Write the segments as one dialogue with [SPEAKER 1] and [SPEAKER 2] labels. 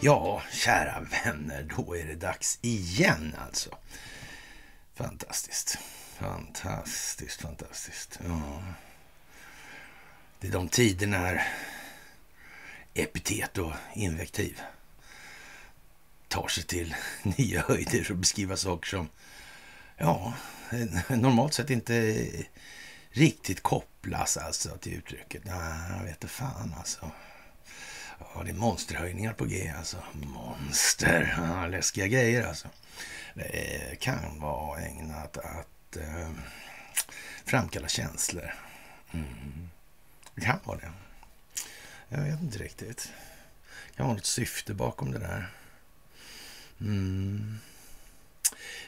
[SPEAKER 1] Ja, kära vänner, då är det dags igen alltså. Fantastiskt, fantastiskt, fantastiskt. Ja. Det är de tider när epitet och invektiv tar sig till nya höjder och beskriva saker som ja, normalt sett inte riktigt kopplas alltså till uttrycket. Nej, jag vet fan alltså. Ja, det är monsterhöjningar på G alltså. Monster. Ja, läskiga grejer alltså. Det kan vara ägnat att eh, framkalla känslor. Mm. Det kan vara det. Jag vet inte riktigt. Det kan vara något syfte bakom det där. Mm.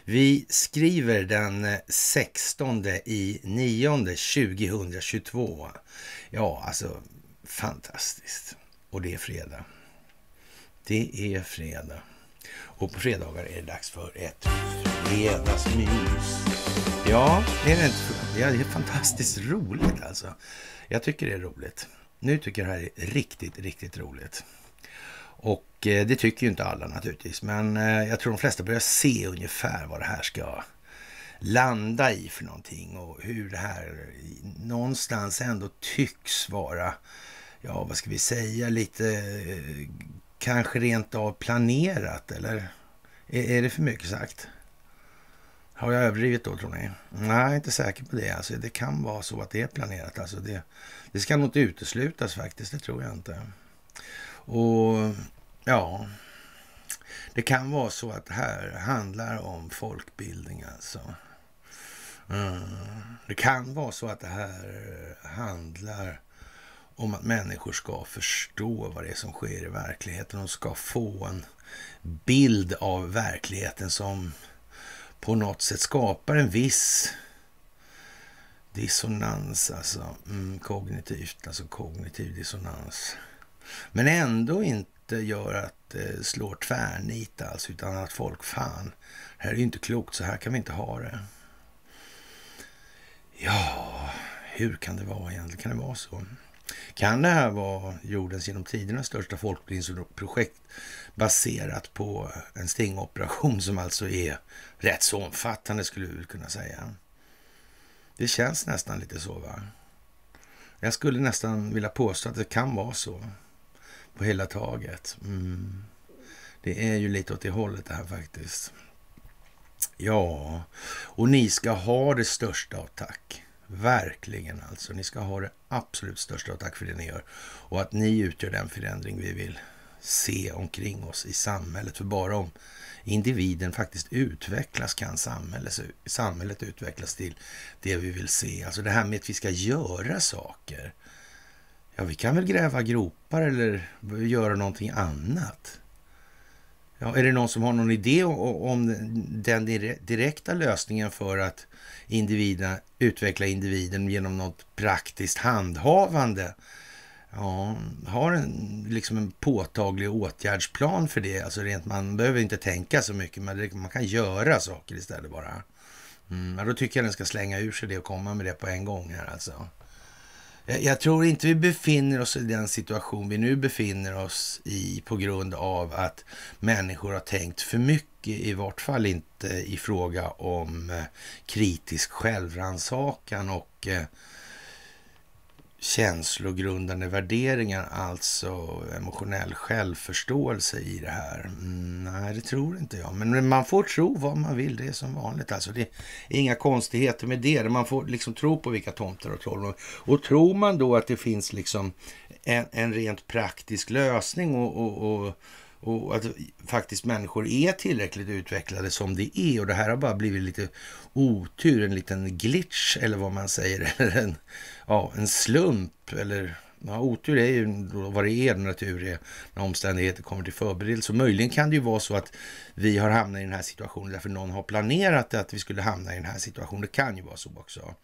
[SPEAKER 1] Vi skriver den 16 eh, i 9 2022. Ja, alltså fantastiskt. Och det är fredag. Det är fredag. Och på fredagar är det dags för ett fredagsmys. Ja, är det inte? Ja, det är fantastiskt roligt alltså. Jag tycker det är roligt. Nu tycker jag det här är riktigt, riktigt roligt. Och eh, det tycker ju inte alla naturligtvis, men eh, jag tror de flesta börjar se ungefär vad det här ska landa i för någonting och hur det här någonstans ändå tycks vara, ja vad ska vi säga, lite eh, kanske rent av planerat eller? Är, det för mycket sagt? Har jag överdrivit då tror ni? Nej, jag är inte säker på det. Alltså, det kan vara så att det är planerat. Alltså, det, det ska nog inte uteslutas faktiskt, det tror jag inte. Och Ja, det kan vara så att det här handlar om folkbildning alltså. Mm. Det kan vara så att det här handlar om att människor ska förstå vad det är som sker i verkligheten. De ska få en bild av verkligheten som på något sätt skapar en viss dissonans, alltså mm, kognitivt, alltså kognitiv dissonans. Men ändå inte inte gör att eh, slår tvärnit alltså, utan att folk fan, det här är ju inte klokt, så här kan vi inte ha det. Ja, hur kan det vara egentligen? Kan det vara så? Kan det här vara jordens genom tiderna största folkbildningsprojekt baserat på en stingoperation som alltså är rätt så omfattande skulle vi kunna säga. Det känns nästan lite så va? Jag skulle nästan vilja påstå att det kan vara så på hela taget. Mm. Det är ju lite åt det hållet det här faktiskt. Ja, och ni ska ha det största av tack. Verkligen alltså. Ni ska ha det absolut största av tack för det ni gör. Och att ni utgör den förändring vi vill se omkring oss i samhället. För bara om individen faktiskt utvecklas kan samhället, samhället utvecklas till det vi vill se. Alltså det här med att vi ska göra saker. Ja, vi kan väl gräva gropar eller göra någonting annat. Ja, är det någon som har någon idé om den direkta lösningen för att individen, utveckla individen genom något praktiskt handhavande? Ja, har en, liksom en påtaglig åtgärdsplan för det. Alltså rent, man behöver inte tänka så mycket, men man kan göra saker istället bara. Mm, då tycker jag den ska slänga ur sig det och komma med det på en gång här alltså. Jag tror inte vi befinner oss i den situation vi nu befinner oss i på grund av att människor har tänkt för mycket, i vart fall inte i fråga om eh, kritisk självrannsakan och eh, känslogrundande värderingar, alltså emotionell självförståelse i det här? Mm, nej, det tror inte jag. Men man får tro vad man vill, det är som vanligt. Alltså, det är inga konstigheter med det. Man får liksom tro på vilka tomter och troll. Och tror man då att det finns liksom en, en rent praktisk lösning och, och, och och att faktiskt människor är tillräckligt utvecklade som det är. Och det här har bara blivit lite otur, en liten glitch eller vad man säger. Eller en ja, en slump eller Ja, otur är ju vad det är när tur är, när omständigheter kommer till förberedelse. Och möjligen kan det ju vara så att vi har hamnat i den här situationen därför någon har planerat att vi skulle hamna i den här situationen. Det kan ju vara så också.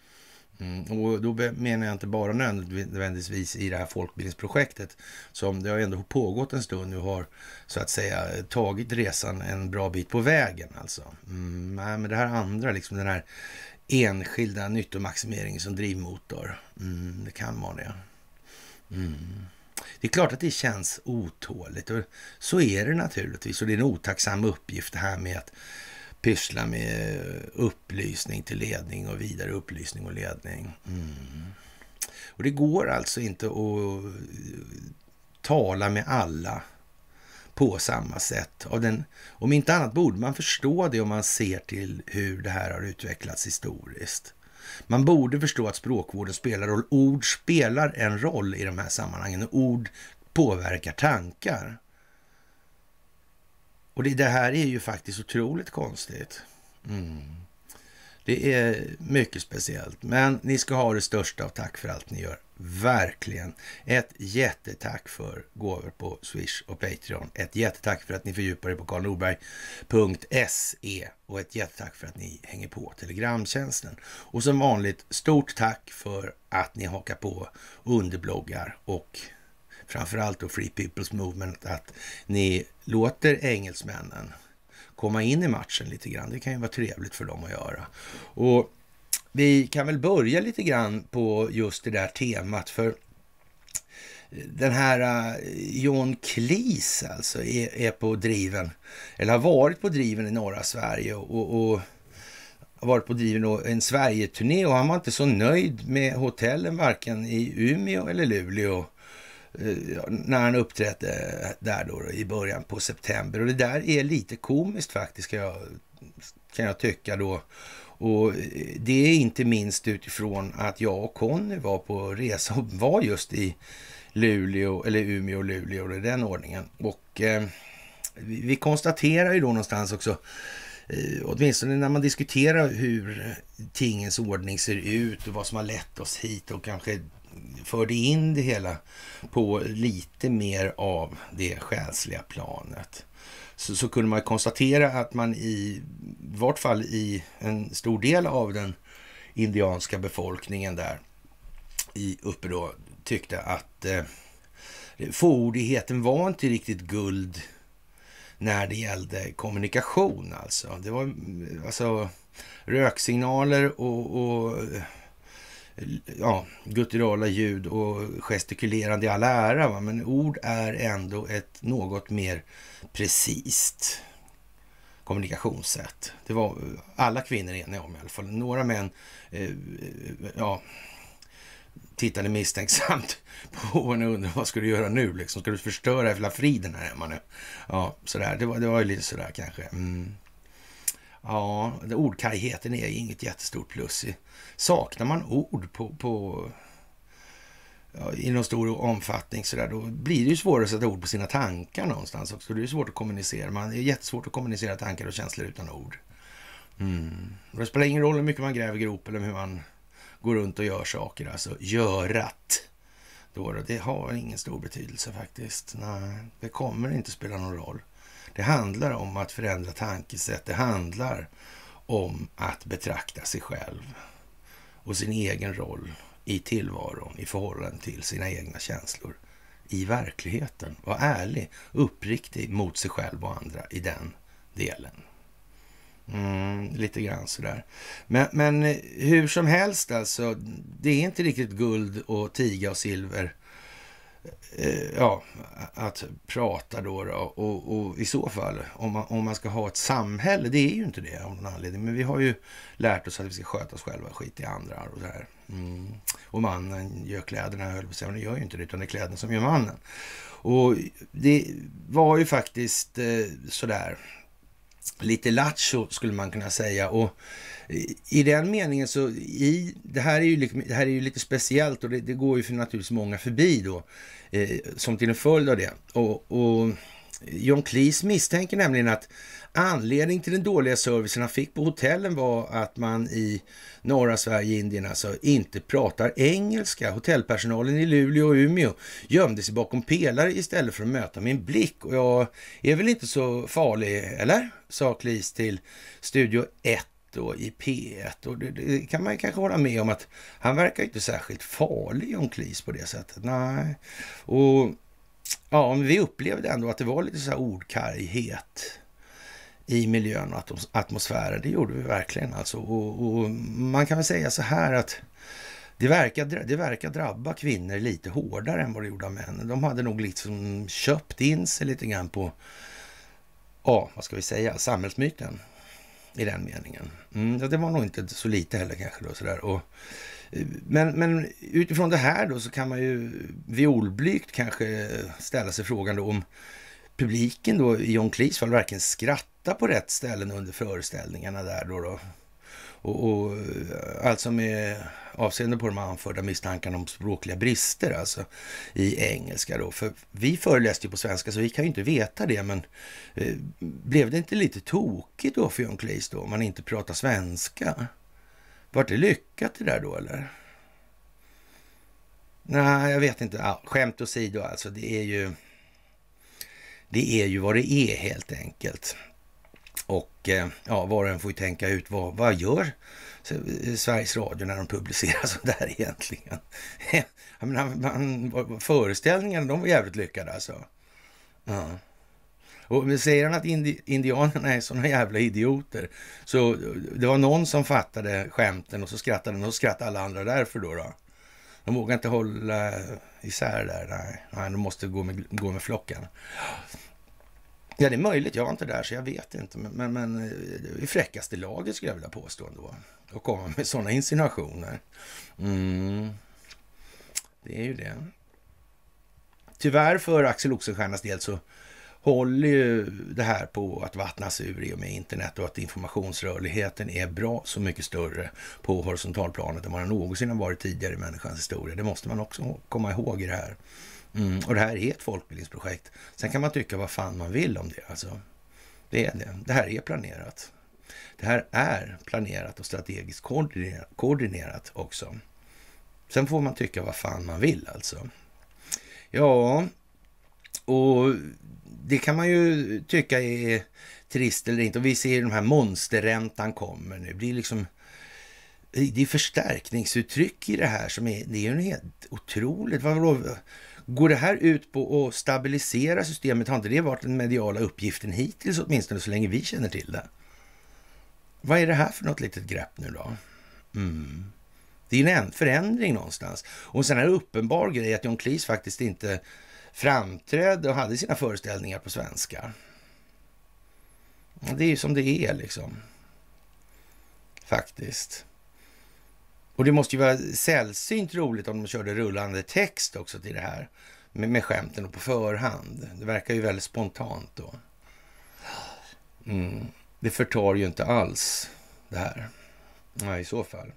[SPEAKER 1] Mm. Och då menar jag inte bara nödvändigtvis i det här folkbildningsprojektet som det har ändå pågått en stund nu har så att säga tagit resan en bra bit på vägen alltså. Mm. Nej, men det här andra, liksom den här enskilda nyttomaximering som drivmotor. Mm, det kan vara det. Mm. Det är klart att det känns otåligt och så är det naturligtvis. Och det är en otacksam uppgift det här med att pyssla med upplysning till ledning och vidare upplysning och ledning. Mm. Och det går alltså inte att tala med alla på samma sätt. Av den, om inte annat borde man förstå det om man ser till hur det här har utvecklats historiskt. Man borde förstå att språkvården spelar roll. Ord spelar en roll i de här sammanhangen ord påverkar tankar. Och det, det här är ju faktiskt otroligt konstigt. Mm. Det är mycket speciellt, men ni ska ha det största av tack för allt ni gör. Verkligen. Ett jättetack för gåvor på Swish och Patreon. Ett jättetack för att ni fördjupar er på karlnorberg.se och ett jättetack för att ni hänger på Telegramtjänsten. Och som vanligt, stort tack för att ni hakar på underbloggar och framförallt då Free People's Movement, att ni låter engelsmännen komma in i matchen lite grann. Det kan ju vara trevligt för dem att göra. Och vi kan väl börja lite grann på just det där temat. för eh, den här eh, John Cleese alltså är, är, på driven, eller har varit på driven i norra Sverige och, och har varit på driven en Sverige-turné och han var inte så nöjd med hotellen varken i Umeå eller Luleå. Eh, när han uppträdde där då, i början på september. Och det där är lite komiskt faktiskt kan jag, kan jag tycka då. Och eh, det är inte minst utifrån att jag och Conny var på resa och var just i Luleå, eller Umeå och Luleå i den ordningen. Och eh, vi konstaterar ju då någonstans också eh, åtminstone när man diskuterar hur tingens ordning ser ut och vad som har lett oss hit och kanske förde in det hela på lite mer av det själsliga planet. Så, så, kunde man konstatera att man i vart fall i en stor del av den indianska befolkningen där i, uppe då tyckte att eh, fåordigheten var inte riktigt guld när det gällde kommunikation alltså. Det var mm, alltså röksignaler och, och ja, gutturala ljud och gestikulerande i all ära, va? men ord är ändå ett något mer precist kommunikationssätt. Det var alla kvinnor eniga om i alla fall. Några män eh, ja, tittade misstänksamt på henne och undrade vad ska du göra nu? Liksom? Ska du förstöra hela friden här hemma nu? Ja, sådär. Det var, det var ju lite sådär kanske. Mm. Ja, ordkajheten är inget jättestort plus. Saknar man ord på, på ja, i någon stor omfattning så där, då blir det ju svårare att sätta ord på sina tankar någonstans också. Det är svårt att kommunicera. Man, det är jättesvårt att kommunicera tankar och känslor utan ord. Mm. Det spelar ingen roll hur mycket man gräver grop eller hur man går runt och gör saker. Alltså görat. Då, det har ingen stor betydelse faktiskt. Nej, det kommer inte spela någon roll. Det handlar om att förändra tankesätt. Det handlar om att betrakta sig själv och sin egen roll i tillvaron i förhållande till sina egna känslor i verkligheten. Var ärlig, uppriktig mot sig själv och andra i den delen. Mm, lite grann sådär. Men, men eh, hur som helst alltså, det är inte riktigt guld och tiga och silver Eh, ja, att prata då. då. Och, och, i så fall, om man, om man ska ha ett samhälle, det är ju inte det av någon anledning. Men vi har ju lärt oss att vi ska sköta oss själva, skit i andra och så här. Mm. Och mannen gör kläderna, höll på sig, men det gör ju inte det, utan det är kläderna som gör mannen. Och det var ju faktiskt eh, sådär lite lattjo skulle man kunna säga. Och i den meningen så, i, det, här är ju, liksom, det här är ju lite speciellt och det, det, går ju för naturligtvis många förbi då, eh, som till en följd av det. Och, och John Cleese misstänker nämligen att Anledning till den dåliga servicen han fick på hotellen var att man i norra Sverige, Indien alltså, inte pratar engelska. Hotellpersonalen i Luleå och Umeå gömde sig bakom pelare istället för att möta min blick. Och jag är väl inte så farlig, eller? Sa Cleese till Studio 1 då, i P1. Och det, det, kan man kanske hålla med om att han verkar inte särskilt farlig om Klis på det sättet. Nej. Och ja, vi upplevde ändå att det var lite så här ordkarghet i miljön och atmosfären. Det gjorde vi verkligen alltså. Och, och man kan väl säga så här att det verkar, det verkar drabba kvinnor lite hårdare än vad det gjorde av De hade nog liksom köpt in sig lite grann på, ja, vad ska vi säga, samhällsmyten i den meningen. Mm, ja, det var nog inte så lite heller kanske då sådär. Och, men, men utifrån det här då så kan man ju violblygt kanske ställa sig frågan då om publiken då i John Cleese fall verkligen skratta på rätt ställen under föreställningarna där då. då. Och, och, eh, alltså med avseende på de anförda misstankarna om språkliga brister alltså i engelska då. För vi föreläste ju på svenska så vi kan ju inte veta det men eh, blev det inte lite tokigt då för John Cleese då om man inte pratar svenska? Vart det lyckat det där då eller? Nej, jag vet inte. Ja, skämt åsido alltså, det är ju det är ju vad det är helt enkelt. Och eh, ja, var och en får ju tänka ut vad, vad gör eh, Sveriges Radio när de publicerar sådär egentligen? Jag menar, man, föreställningarna de var jävligt lyckade alltså. Ja. Och säger han att indi indianerna är sådana jävla idioter, så eh, det var någon som fattade skämten och så skrattade och skrattade alla andra därför då. då. De vågar inte hålla isär där. Nej, nej de måste gå med, gå med flocken. Ja, det är möjligt. Jag var inte där, så jag vet inte. Men, men, men eh, i fräckaste laget skulle jag vilja påstå ändå. Att komma med sådana insinuationer. Mm. Det är ju det. Tyvärr för Axel Oxenstiernas del så håller ju det här på att vattnas ur i och med internet och att informationsrörligheten är bra så mycket större på horisontalplanet än vad den någonsin har varit tidigare i människans historia. Det måste man också komma ihåg i det här. Mm. Och det här är ett folkbildningsprojekt. Sen kan man tycka vad fan man vill om det. Alltså, det är det. Det här är planerat. Det här är planerat och strategiskt koordinerat också. Sen får man tycka vad fan man vill alltså. Ja, och det kan man ju tycka är trist eller inte. Och vi ser ju den här monsterräntan kommer nu. Det blir liksom det är förstärkningsuttryck i det här som är, det är ju helt otroligt. Vadå? Går det här ut på att stabilisera systemet? Har inte det varit den mediala uppgiften hittills åtminstone så länge vi känner till det? Vad är det här för något litet grepp nu då? Mm. Det är ju en förändring någonstans. Och sen är det uppenbar grej att John Cleese faktiskt inte framträdde och hade sina föreställningar på svenska. Det är ju som det är liksom. Faktiskt. Och det måste ju vara sällsynt roligt om de körde rullande text också till det här. Med, med skämten och på förhand. Det verkar ju väldigt spontant då. Mm. Det förtar ju inte alls det här. Nej, i så fall.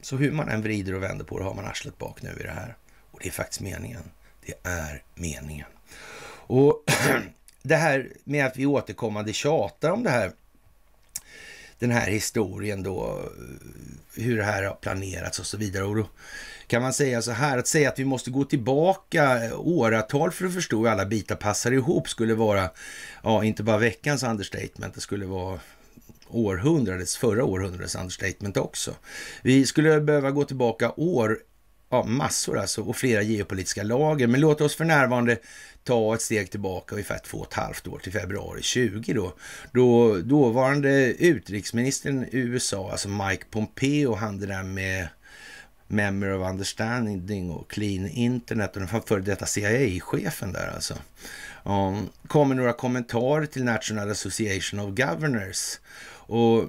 [SPEAKER 1] Så hur man än vrider och vänder på det har man arslet bak nu i det här. Och det är faktiskt meningen. Det är meningen. Och det här med att vi återkommande tjatar om det här den här historien då, hur det här har planerats och så vidare. Och då kan man säga så här, att säga att vi måste gå tillbaka åratal för att förstå hur alla bitar passar ihop skulle vara, ja, inte bara veckans understatement, det skulle vara århundradets, förra århundradets understatement också. Vi skulle behöva gå tillbaka år Ja, massor alltså och flera geopolitiska lager. Men låt oss för närvarande ta ett steg tillbaka ungefär två och ett halvt år till februari 20 då. Då dåvarande utrikesministern i USA, alltså Mike Pompeo, han det där med Memory of Understanding och Clean Internet och den före detta CIA-chefen där alltså. Um, kommer några kommentarer till National Association of Governors och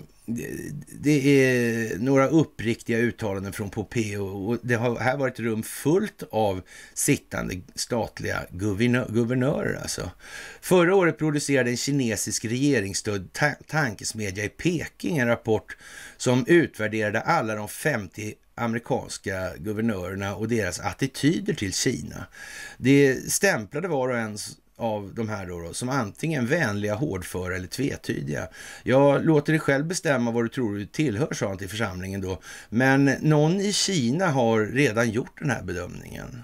[SPEAKER 1] det är några uppriktiga uttalanden från Pompeo och det har här varit rum fullt av sittande statliga guvernör, guvernörer. Alltså. Förra året producerade en kinesisk regeringsstödd tankesmedja i Peking en rapport som utvärderade alla de 50 amerikanska guvernörerna och deras attityder till Kina. Det stämplade var och en av de här då, då, som antingen vänliga, hårdföra eller tvetydiga. Jag låter dig själv bestämma vad du tror du tillhör, sa han till församlingen då. Men någon i Kina har redan gjort den här bedömningen.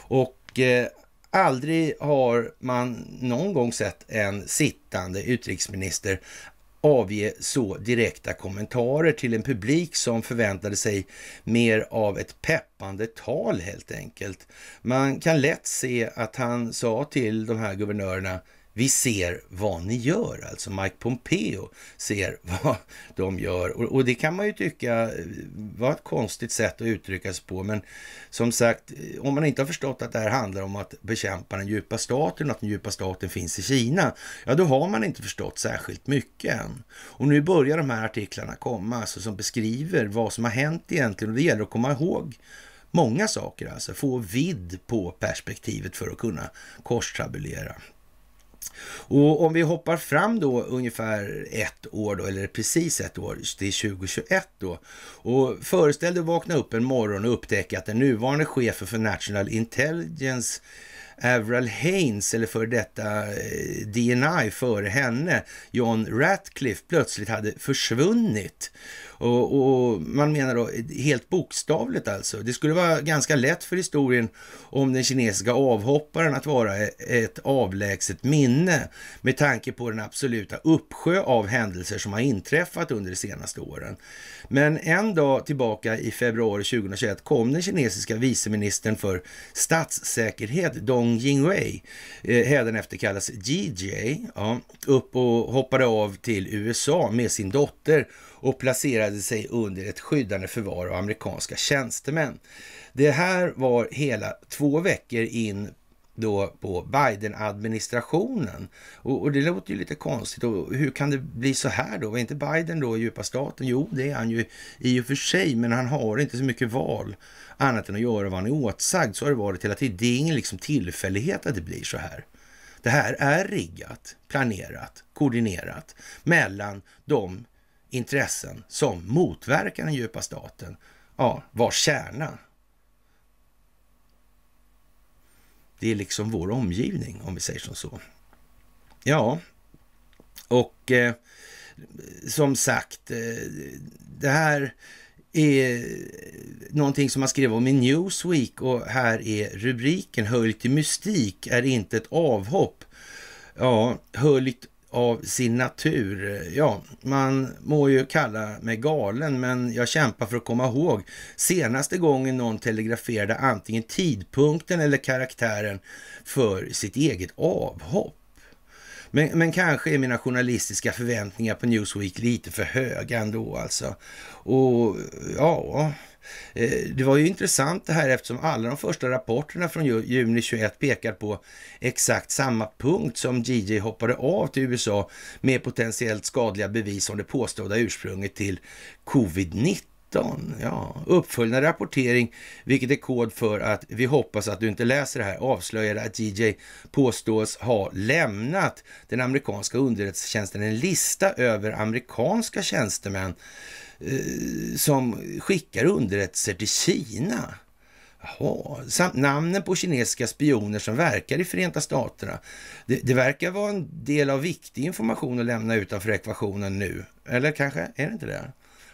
[SPEAKER 1] Och eh, aldrig har man någon gång sett en sittande utrikesminister avge så direkta kommentarer till en publik som förväntade sig mer av ett peppande tal helt enkelt. Man kan lätt se att han sa till de här guvernörerna vi ser vad ni gör, alltså Mike Pompeo ser vad de gör. Och, och det kan man ju tycka eh, var ett konstigt sätt att uttrycka sig på. Men som sagt, eh, om man inte har förstått att det här handlar om att bekämpa den djupa staten och att den djupa staten finns i Kina, ja då har man inte förstått särskilt mycket än. Och nu börjar de här artiklarna komma, alltså som beskriver vad som har hänt egentligen. Och det gäller att komma ihåg många saker, alltså få vidd på perspektivet för att kunna korstabulera. Och om vi hoppar fram då ungefär ett år då, eller precis ett år, det är 2021 då. Och föreställ dig att vakna upp en morgon och upptäcka att den nuvarande chefen för National Intelligence Avril Haines, eller för detta eh, DNI före henne, John Ratcliffe, plötsligt hade försvunnit. Och, och, man menar då helt bokstavligt alltså. Det skulle vara ganska lätt för historien om den kinesiska avhopparen att vara e-, ett avlägset minne med tanke på den absoluta uppsjö av händelser som har inträffat under de senaste åren. Men en dag tillbaka i februari 2021 kom den kinesiska viceministern för statssäkerhet Dong Jingwei, e, hädanefter kallas GJ, ja, upp och hoppade av till USA med sin dotter och placerade sig under ett skyddande förvar av amerikanska tjänstemän. Det här var hela två veckor in då på Biden-administrationen. Och, och, det låter ju lite konstigt. Och hur kan det bli så här då? Var inte Biden då i djupa staten? Jo, det är han ju i och för sig, men han har inte så mycket val annat än att göra vad han är åtsagd. Så har det varit hela tiden. Det är ingen liksom tillfällighet att det blir så här. Det här är riggat, planerat, koordinerat mellan de intressen som motverkar den djupa staten, ja, var kärnan. Det är liksom vår omgivning, om vi säger som så. Ja, och eh, som sagt, eh, det här är någonting som man skrev om i Newsweek och här är rubriken Höljt i mystik är inte ett avhopp. Ja, höljt av sin natur. Ja, man må ju kalla mig galen, men jag kämpar för att komma ihåg senaste gången någon telegraferade antingen tidpunkten eller karaktären för sitt eget avhopp. Men, men kanske är mina journalistiska förväntningar på Newsweek lite för höga ändå alltså. Och ja, Eh, det var ju intressant det här eftersom alla de första rapporterna från juni 21 pekar på exakt samma punkt som JJ hoppade av till USA med potentiellt skadliga bevis om det påstådda ursprunget till covid-19. Ja, uppföljande rapportering, vilket är kod för att vi hoppas att du inte läser det här, avslöjade att JJ påstås ha lämnat den amerikanska underrättelsetjänsten en lista över amerikanska tjänstemän Eh, som skickar underrättelser till Kina. Jaha. Samt namnen på kinesiska spioner som verkar i Förenta Staterna. Det, det, verkar vara en del av viktig information att lämna utanför ekvationen nu. Eller kanske är det inte det?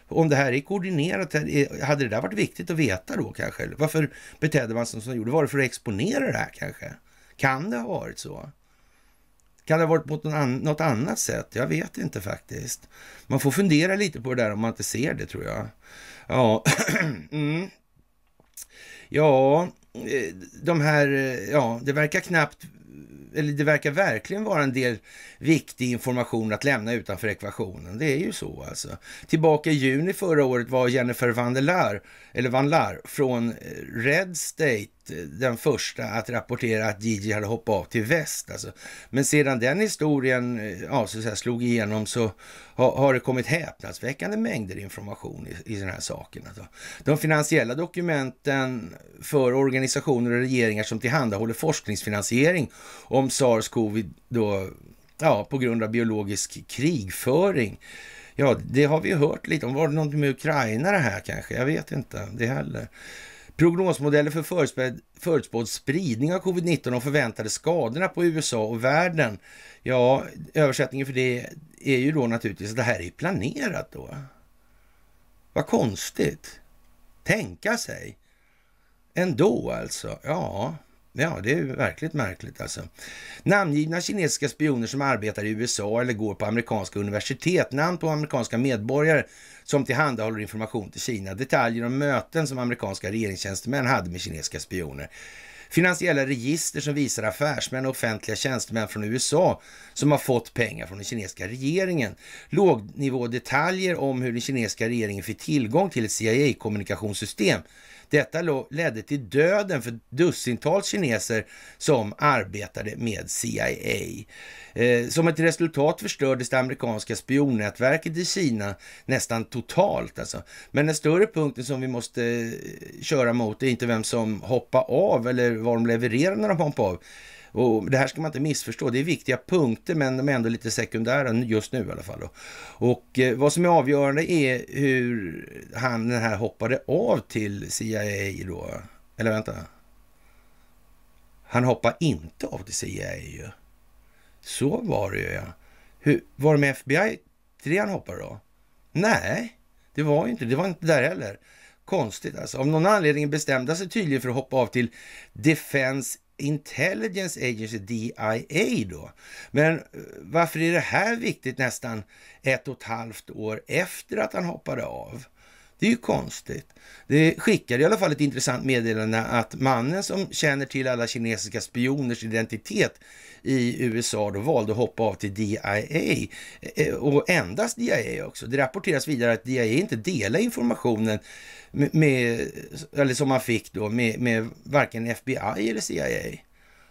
[SPEAKER 1] Om det här är koordinerat, hade det där varit viktigt att veta då kanske? Varför betedde man sig som man gjorde? Var det för att exponera det här kanske? Kan det ha varit så? Kan det ha varit på något annat sätt? Jag vet inte faktiskt. Man får fundera lite på det där om man inte ser det tror jag. Ja, mm. ja eh, de här, eh, ja, det verkar knappt eller det verkar verkligen vara en del viktig information att lämna utanför ekvationen. Det är ju så alltså. Tillbaka i juni förra året var Jennifer Van der Laar, eller Van Laar från eh, Red State Eh, den första att rapportera att Gigi hade hoppat av till väst. Alltså. Men sedan den historien eh, ja, så säga, slog igenom så har, det kommit häpnadsväckande mängder information i, i den här saken. Alltså. De finansiella dokumenten för organisationer och regeringar som tillhandahåller forskningsfinansiering om sars-covid då, ja, på grund av biologisk krigföring. Ja, det har vi hört lite om. Var det något med Ukraina det här kanske? Jag vet inte det heller. Prognosmodeller för förutspådd, förutspådd spridning av covid-19 och förväntade skadorna på USA och världen. Ja, översättningen för det är ju då naturligtvis att det här är planerat då. Vad konstigt. Tänka sig. Ändå alltså. Ja, Ja, det är verkligt märkligt alltså. Namngivna kinesiska spioner som arbetar i USA eller går på amerikanska universitet. Namn på amerikanska medborgare som tillhandahåller information till Kina. Detaljer om möten som amerikanska regeringstjänstemän hade med kinesiska spioner. Finansiella register som visar affärsmän och offentliga tjänstemän från USA som har fått pengar från den kinesiska regeringen. Lågnivådetaljer om hur den kinesiska regeringen fick tillgång till ett CIA-kommunikationssystem detta ledde till döden för dussintals kineser som arbetade med CIA. Eh, som ett resultat förstördes det amerikanska spionnätverket i Kina nästan totalt. Alltså. Men den större punkten som vi måste eh, köra mot är inte vem som hoppade av eller vad de levererar när de hoppade av och det här ska man inte missförstå. Det är viktiga punkter, men de är ändå lite sekundära just nu i alla fall. Då. Och eh, vad som är avgörande är hur han den här hoppade av till CIA då. Eller vänta. Han hoppade inte av till CIA ju. Så var det ju ja. Hur, var det med FBI 3 han hoppade då? Nej, det var ju inte. Det var inte där heller. Konstigt alltså. Av någon anledning bestämde sig tydligen för att hoppa av till Defense Intelligence Agency, DIA då. Men eh, varför är det här viktigt nästan ett och ett halvt år efter att han hoppade av? Det är ju konstigt. Det skickade i alla fall ett intressant meddelande att mannen som känner till alla kinesiska spioners identitet i USA då valde att hoppa av till DIA eh, och endast DIA också. Det rapporteras vidare att DIA inte delar informationen med, med eller som man fick då med, med varken FBI eller CIA.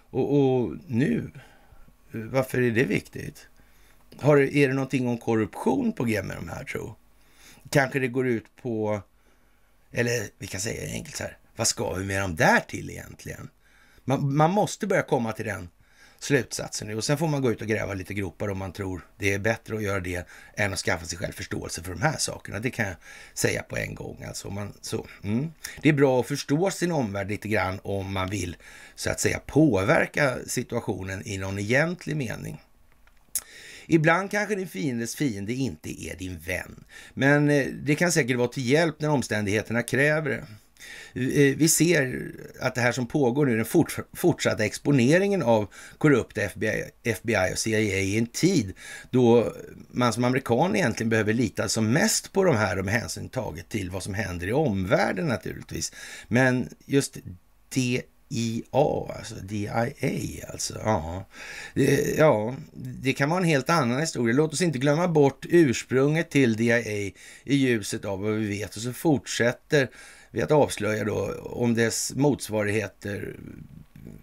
[SPEAKER 1] Och, och, nu, varför är det viktigt? Har, är det någonting om korruption på g med de här tro? kanske det går ut på, eller vi kan säga enkelt så här, vad ska vi med dem där till egentligen? Man, man måste börja komma till den slutsatsen. Och sen får man gå ut och gräva lite gropar om man tror det är bättre att göra det än att skaffa sig själv förståelse för de här sakerna. Det kan jag säga på en gång. Alltså man, så, mm. Det är bra att förstå sin omvärld lite grann om man vill så att säga påverka situationen i någon egentlig mening. Ibland kanske din fiendes fiende inte är din vän, men eh, det kan säkert vara till hjälp när omständigheterna kräver det. Vi eh, ser att det här som pågår nu, den fortsatta exponeringen av korrupta FBI, FBI och CIA i en tid då man som amerikan egentligen behöver lita som mest på de här och med hänsyn taget till vad som händer i omvärlden naturligtvis. Men just det DIA, alltså DIA alltså. Ja. Det, ja, det kan vara en helt annan historia. Låt oss inte glömma bort ursprunget till DIA i ljuset av vad vi vet och så fortsätter vi att avslöja då om dess motsvarigheter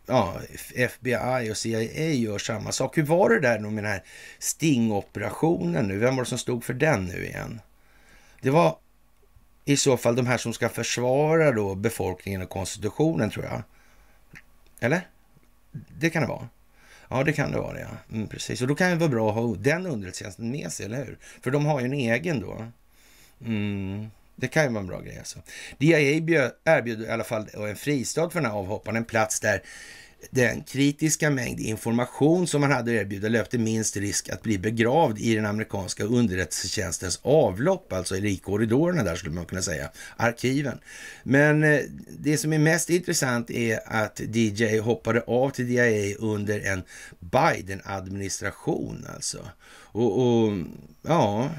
[SPEAKER 1] ja, FBI och CIA gör samma sak. Hur var det där med den här stingoperationen nu? Vem var det som stod för den nu igen? Det var i så fall de här som ska försvara då befolkningen och konstitutionen tror jag. Eller? Det kan det vara. Ja, det kan det vara. Ja. Mm, precis. Och då kan det vara bra att ha den underrättelsetjänsten med sig, eller hur? För de har ju en egen då. Mm, det kan ju vara en bra grej alltså. DIA erbjuder i alla fall en fristad för den här avhopparen, en plats där den kritiska mängd information som man hade att erbjuda löpte minst risk att bli begravd i den amerikanska underrättelsetjänstens avlopp, alltså i korridorerna där skulle man kunna säga, arkiven. Men eh, det som är mest intressant är att DJ hoppade av till DIA under en Biden-administration alltså. och, och ja,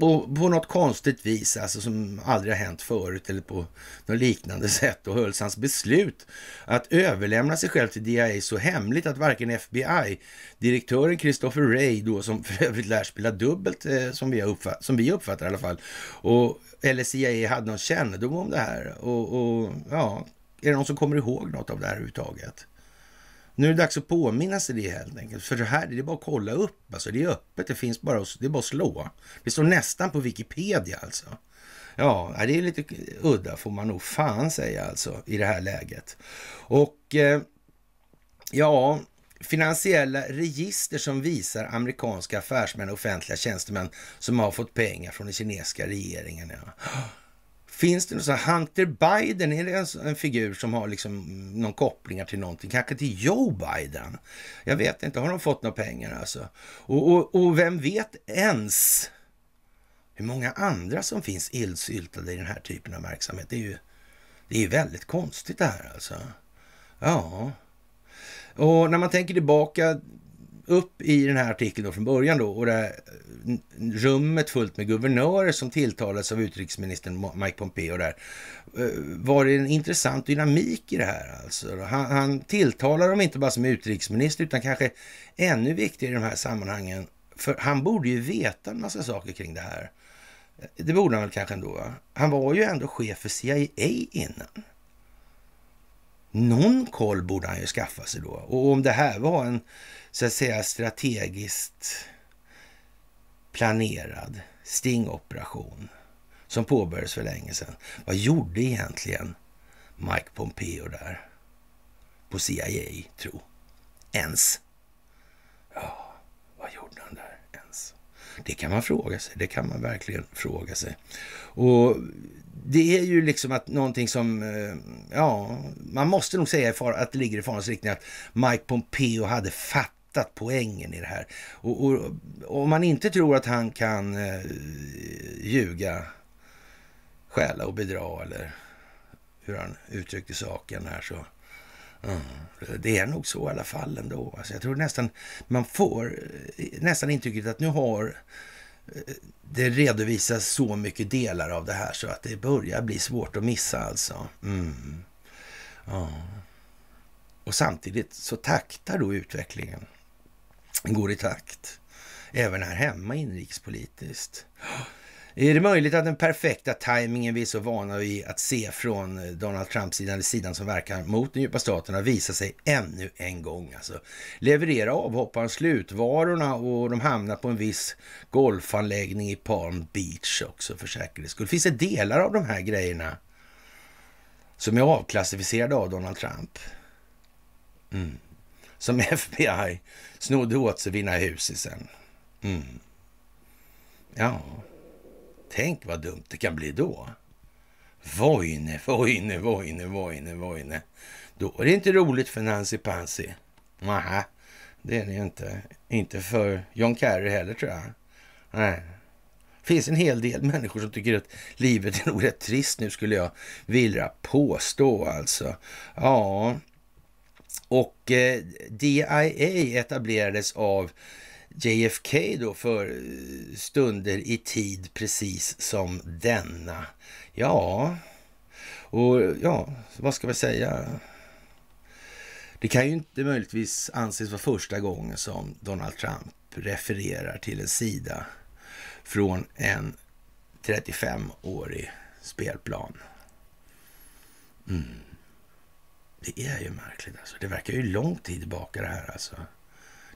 [SPEAKER 1] på, på något konstigt vis, alltså som aldrig har hänt förut eller på något liknande sätt, då hölls hans beslut att överlämna sig själv till DIA så hemligt att varken FBI-direktören Christopher Ray, då, som för övrigt lär spela dubbelt, eh, som vi, uppfatt, som vi uppfattar i alla fall, och, eller CIA hade någon kännedom om det här. Och, och ja, är det någon som kommer ihåg något av det här överhuvudtaget? Nu är det dags att påminna sig det helt enkelt. För det här det är bara att kolla upp. Alltså, det är öppet, det finns bara det är bara att slå. Det står nästan på Wikipedia alltså. Ja, det är lite udda får man nog fan säga alltså i det här läget. Och eh, ja, finansiella register som visar amerikanska affärsmän och offentliga tjänstemän som har fått pengar från den kinesiska regeringen. Ja. Finns det någon sån här Hunter Biden? Är det en, en, figur som har liksom någon kopplingar till någonting? Kanske till Joe Biden? Jag vet inte. Har de fått några pengar alltså? Och, och, och vem vet ens hur många andra som finns illsyltade i den här typen av verksamhet? Det är ju det är ju väldigt konstigt det här alltså. Ja. Och när man tänker tillbaka upp i den här artikeln då från början då och det här eh, rummet fullt med guvernörer som tilltalades av utrikesministern Mike Pompeo där. Eh, var det en intressant dynamik i det här alltså? Han, han tilltalar dem inte bara som utrikesminister utan kanske ännu viktigare i de här sammanhangen. För han borde ju veta en massa saker kring det här. Eh, det borde han väl kanske ändå. Va? Han var ju ändå chef för CIA innan. Någon koll borde han ju skaffa sig då. Och om det här var en så att säga strategiskt planerad stingoperation som påbörjades för länge sedan. Vad gjorde egentligen Mike Pompeo där på CIA, tro? Ens? Ja, vad gjorde han där ens? Det kan man fråga sig. Det kan man verkligen fråga sig. Och det är ju liksom att någonting som, eh, ja, man måste nog säga att det ligger i farans riktning att Mike Pompeo hade fatt fattat poängen i det här. Och, och om man inte tror att han kan eh, ljuga, stjäla och bedra eller hur han uttryckte saken här så Mm. Det är nog så i alla fall ändå. Alltså jag tror nästan man får eh, nästan intrycket att nu har eh, det redovisas så mycket delar av det här så att det börjar bli svårt att missa alltså. Mm. Ja. Och samtidigt så taktar då utvecklingen går i takt. Även här hemma inrikespolitiskt. Är det möjligt att den perfekta tajmingen vi är så vana vid att se från eh, Donald Trumps sida, eller sidan som verkar mot den djupa staten, har visat sig ännu en gång? Alltså, leverera avhopparen slutvarorna och de hamnar på en viss golfanläggning i Palm Beach också för säkerhets skull. Finns det delar av de här grejerna som är avklassificerade av Donald Trump? Mm som FBI snodde åt sig vid husisen. Mm. Ja, tänk vad dumt det kan bli då. Vojne, vojne, vojne, vojne, vojne. Då är det inte roligt för Nancy Pansy. Nej, det är det ju inte. Inte för John Kerry heller tror jag. Nej. Det finns en hel del människor som tycker att livet är nog rätt trist nu skulle jag vilja påstå alltså. Ja, och eh, DIA etablerades av JFK då för eh, stunder i tid precis som denna. Ja, och ja, vad ska man säga? Det kan ju inte möjligtvis anses vara första gången som Donald Trump refererar till en sida från en 35-årig spelplan. Mm. Det är ju märkligt alltså. Det verkar ju lång tid tillbaka det här alltså.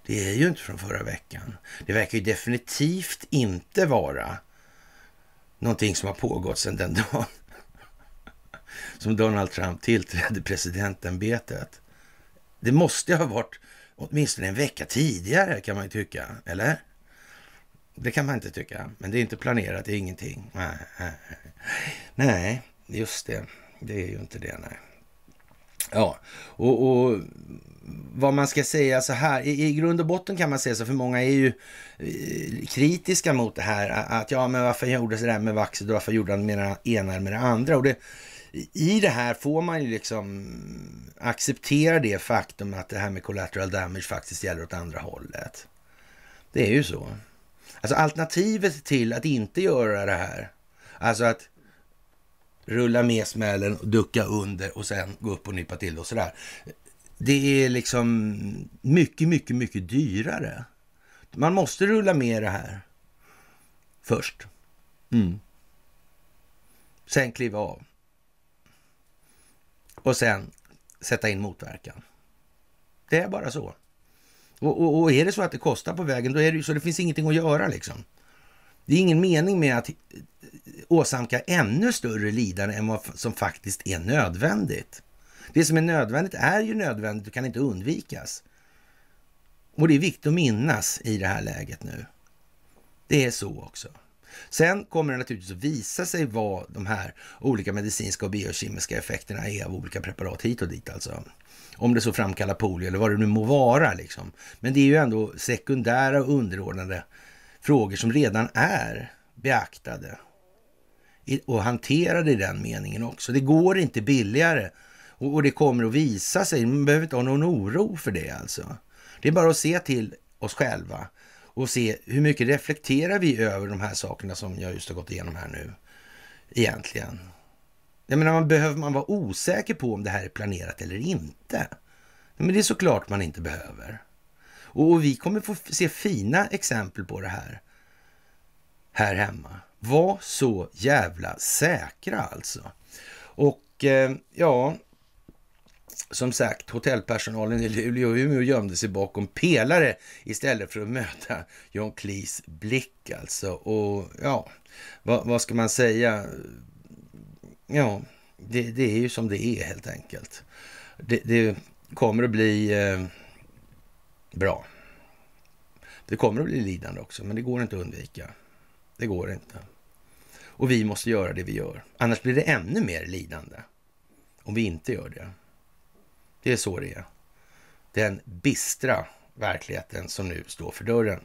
[SPEAKER 1] Det är ju inte från förra veckan. Det verkar ju definitivt inte vara någonting som har pågått sedan den dagen som Donald Trump tillträdde presidentämbetet. Det måste ha varit åtminstone en vecka tidigare kan man ju tycka, eller? Det kan man inte tycka, men det är inte planerat, det är ingenting. Nej, nej. nej just det. Det är ju inte det, nej. Ja, och, och vad man ska säga så här, i, i grund och botten kan man säga så, för många är ju eh, kritiska mot det här, att ja men varför gjordes det där med vaxet och varför gjorde han med det ena med det andra? Och det, i det här får man ju liksom acceptera det faktum att det här med collateral damage faktiskt gäller åt andra hållet. Det är ju så. Alltså alternativet till att inte göra det här, alltså att rulla med smällen, ducka under och sen gå upp och nypa till och sådär. Det är liksom mycket, mycket, mycket dyrare. Man måste rulla med det här först. Mm. Sen kliva av. Och sen sätta in motverkan. Det är bara så. Och, och, och, är det så att det kostar på vägen, då är det ju så. Det finns ingenting att göra liksom. Det är ingen mening med att eh, åsamka ännu större lidande än vad som faktiskt är nödvändigt. Det som är nödvändigt är ju nödvändigt och kan inte undvikas. Och det är viktigt att minnas i det här läget nu. Det är så också. Sen kommer det naturligtvis att visa sig vad de här olika medicinska och biokemiska effekterna är av olika preparat hit och dit alltså. Om det så framkallar polio eller vad det nu må vara liksom. Men det är ju ändå sekundära och underordnade frågor som redan är beaktade och hanterade i den meningen också. Det går inte billigare och, det kommer att visa sig. Man behöver inte ha någon oro för det alltså. Det är bara att se till oss själva och se hur mycket reflekterar vi över de här sakerna som jag just har gått igenom här nu egentligen. Jag menar, man behöver man vara osäker på om det här är planerat eller inte? Men det är såklart man inte behöver. Och vi kommer få se fina exempel på det här här hemma. Var så jävla säkra alltså. Och eh, ja, som sagt, hotellpersonalen i Luleå och Umeå gömde sig bakom pelare istället för att möta John Cleese blick alltså. Och ja, vad, vad ska man säga? Ja, det, det, är ju som det är helt enkelt. Det, det kommer att bli eh, Bra. Det kommer att bli lidande också, men det går inte att undvika. Det går inte. Och vi måste göra det vi gör. Annars blir det ännu mer lidande om vi inte gör det. Det är så det är. Den bistra verkligheten som nu står för dörren.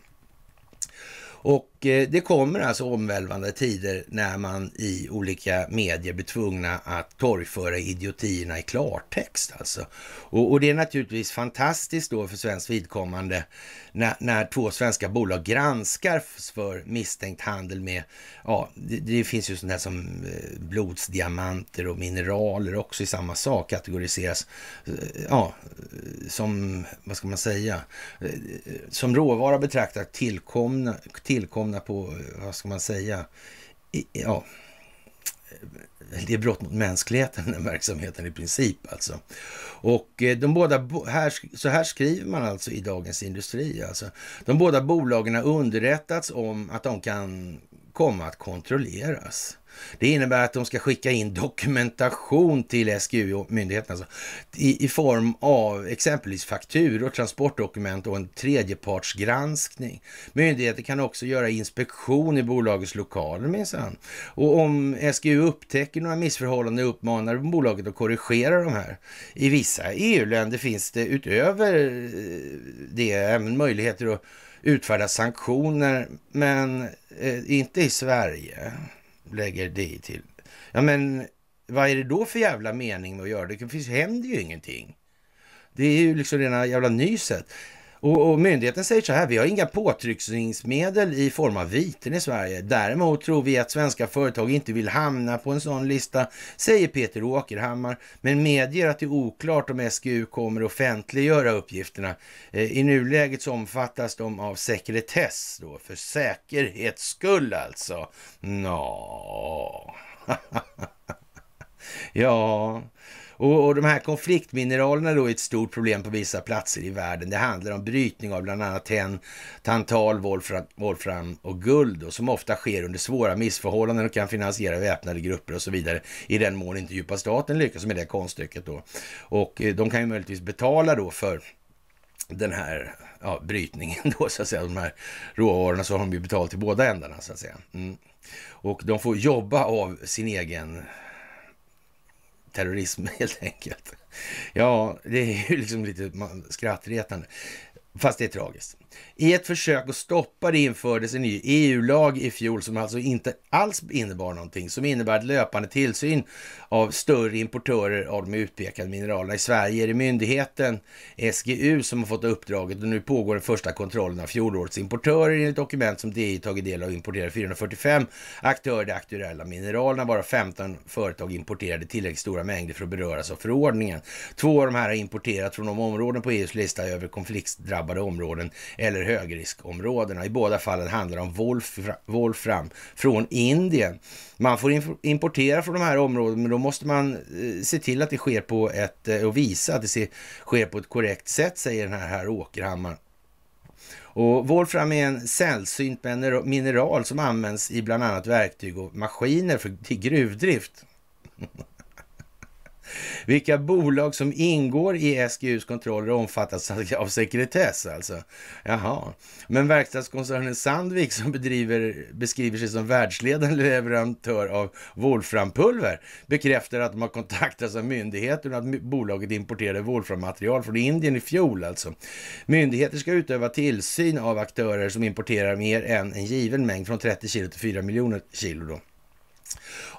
[SPEAKER 1] Och Eh, det kommer alltså omvälvande tider när man i olika medier blir tvungna att torgföra idiotierna i klartext. Alltså. Och, och det är naturligtvis fantastiskt då för svenskt vidkommande när, när, två svenska bolag granskar för misstänkt handel med, ja, det, det finns ju sånt här som eh, blodsdiamanter och mineraler också i samma sak kategoriseras, eh, ja, som, vad ska man säga, som råvara betraktat tillkomna, tillkomna hamnar på, vad ska man säga, i, ja, det är brott mot mänskligheten, den verksamheten i princip alltså. Och eh, de båda, här, så här skriver man alltså i Dagens Industri alltså. De båda bolagen har underrättats om att de kan komma att kontrolleras. Det innebär att de ska skicka in dokumentation till sgu myndigheterna alltså, i, i, form av exempelvis fakturor, transportdokument och en tredjepartsgranskning. Myndigheter kan också göra inspektion i bolagets lokaler minsann. Och om SGU upptäcker några missförhållanden uppmanar bolaget att korrigera de här. I vissa EU-länder finns det utöver eh, det även möjligheter att utfärda sanktioner, men eh, inte i Sverige, lägger DI till. Ja, men vad är det då för jävla mening med att göra det? Det händer ju ingenting. Det är ju liksom rena jävla nyset. Och, och, myndigheten säger så här, vi har inga påtryckningsmedel i form av viten i Sverige. Däremot tror vi att svenska företag inte vill hamna på en sån lista, säger Peter Åkerhammar, men medger att det är oklart om SGU kommer offentliggöra uppgifterna. Eh, I nuläget så omfattas de av sekretess då, för säkerhets skull alltså. Nå. ja. Och, och de här konfliktmineralerna då är ett stort problem på vissa platser i världen. Det handlar om brytning av bland annat tenn, tantal, wolfram, wolfram och guld och som ofta sker under svåra missförhållanden och kan finansiera väpnade grupper och så vidare i den mån inte djupa staten lyckas med det konststycket då. Och eh, de kan ju möjligtvis betala då för den här ja, brytningen då så att säga, de här råvarorna så har de ju betalt till båda ändarna så att säga. Mm. Och de får jobba av sin egen terrorism helt enkelt. Ja, det är ju liksom lite skrattretande. Fast det är tragiskt. I ett försök att stoppa det infördes en ny EU-lag i fjol som alltså inte alls innebar någonting, som innebär att löpande tillsyn av större importörer av de utpekade mineralerna. I Sverige är det myndigheten SGU som har fått uppdraget och nu pågår den första kontrollen av fjolårets importörer enligt dokument som DI tagit del av importerar 445 aktörer de aktuella mineralerna. Bara 15 företag importerade tillräckligt stora mängder för att beröras av förordningen. Två av de här har importerat från de områden på EUs lista över konfliktdrabbade områden eller högriskområdena. I båda fallen handlar det om volfram från Indien. Man får importera från de här områdena, men då måste man eh, se till att det sker på ett, eh, och visa att det sker på ett korrekt sätt, säger den här, här Åkerhammar. Och Wolfram är en sällsynt mineral som används i bland annat verktyg och maskiner för, till gruvdrift. Vilka bolag som ingår i SGUs kontroller omfattas av sekretess alltså. Jaha. Men verkstadskoncernen Sandvik som bedriver, beskriver sig som världsledande leverantör av volframpulver bekräftar att de har kontaktats av myndigheterna att bolaget importerade volframmaterial från Indien i fjol alltså. Myndigheter ska utöva tillsyn av aktörer som importerar mer än en given mängd från 30 kilo till 4 miljoner kilo då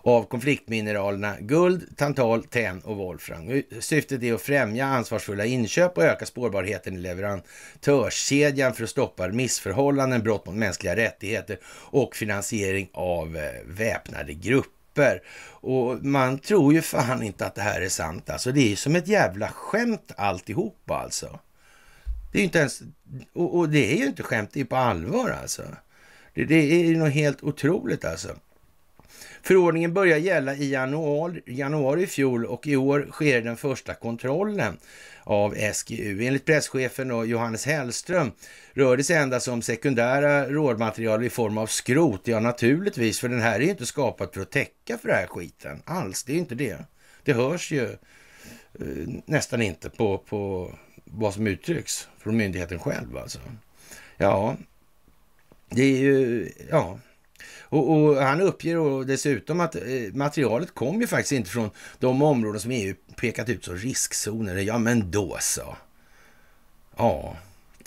[SPEAKER 1] av konfliktmineralerna guld, tantal, tenn och volfram. Syftet är att främja ansvarsfulla inköp och öka spårbarheten i leverantörskedjan för att stoppa missförhållanden, brott mot mänskliga rättigheter och finansiering av eh, väpnade grupper. Och man tror ju fan inte att det här är sant alltså. Det är ju som ett jävla skämt alltihop alltså. Det är ju inte ens, och, och det är ju inte skämt, det är på allvar alltså. Det, det är ju något helt otroligt alltså. Förordningen börjar gälla i januari, januari i fjol och i år sker den första kontrollen av SGU. Enligt presschefen och Johannes Hellström rör det sig endast om sekundära rådmaterial i form av skrot. Ja, naturligtvis, för den här är ju inte skapad för att täcka för den här skiten alls. Det är ju inte det. Det hörs ju eh, nästan inte på, på vad som uttrycks från myndigheten själv alltså. Ja, det är ju, ja, och, och han uppger och dessutom att eh, materialet kom ju faktiskt inte från de områden som EU pekat ut som riskzoner. Ja, men då så. Ja,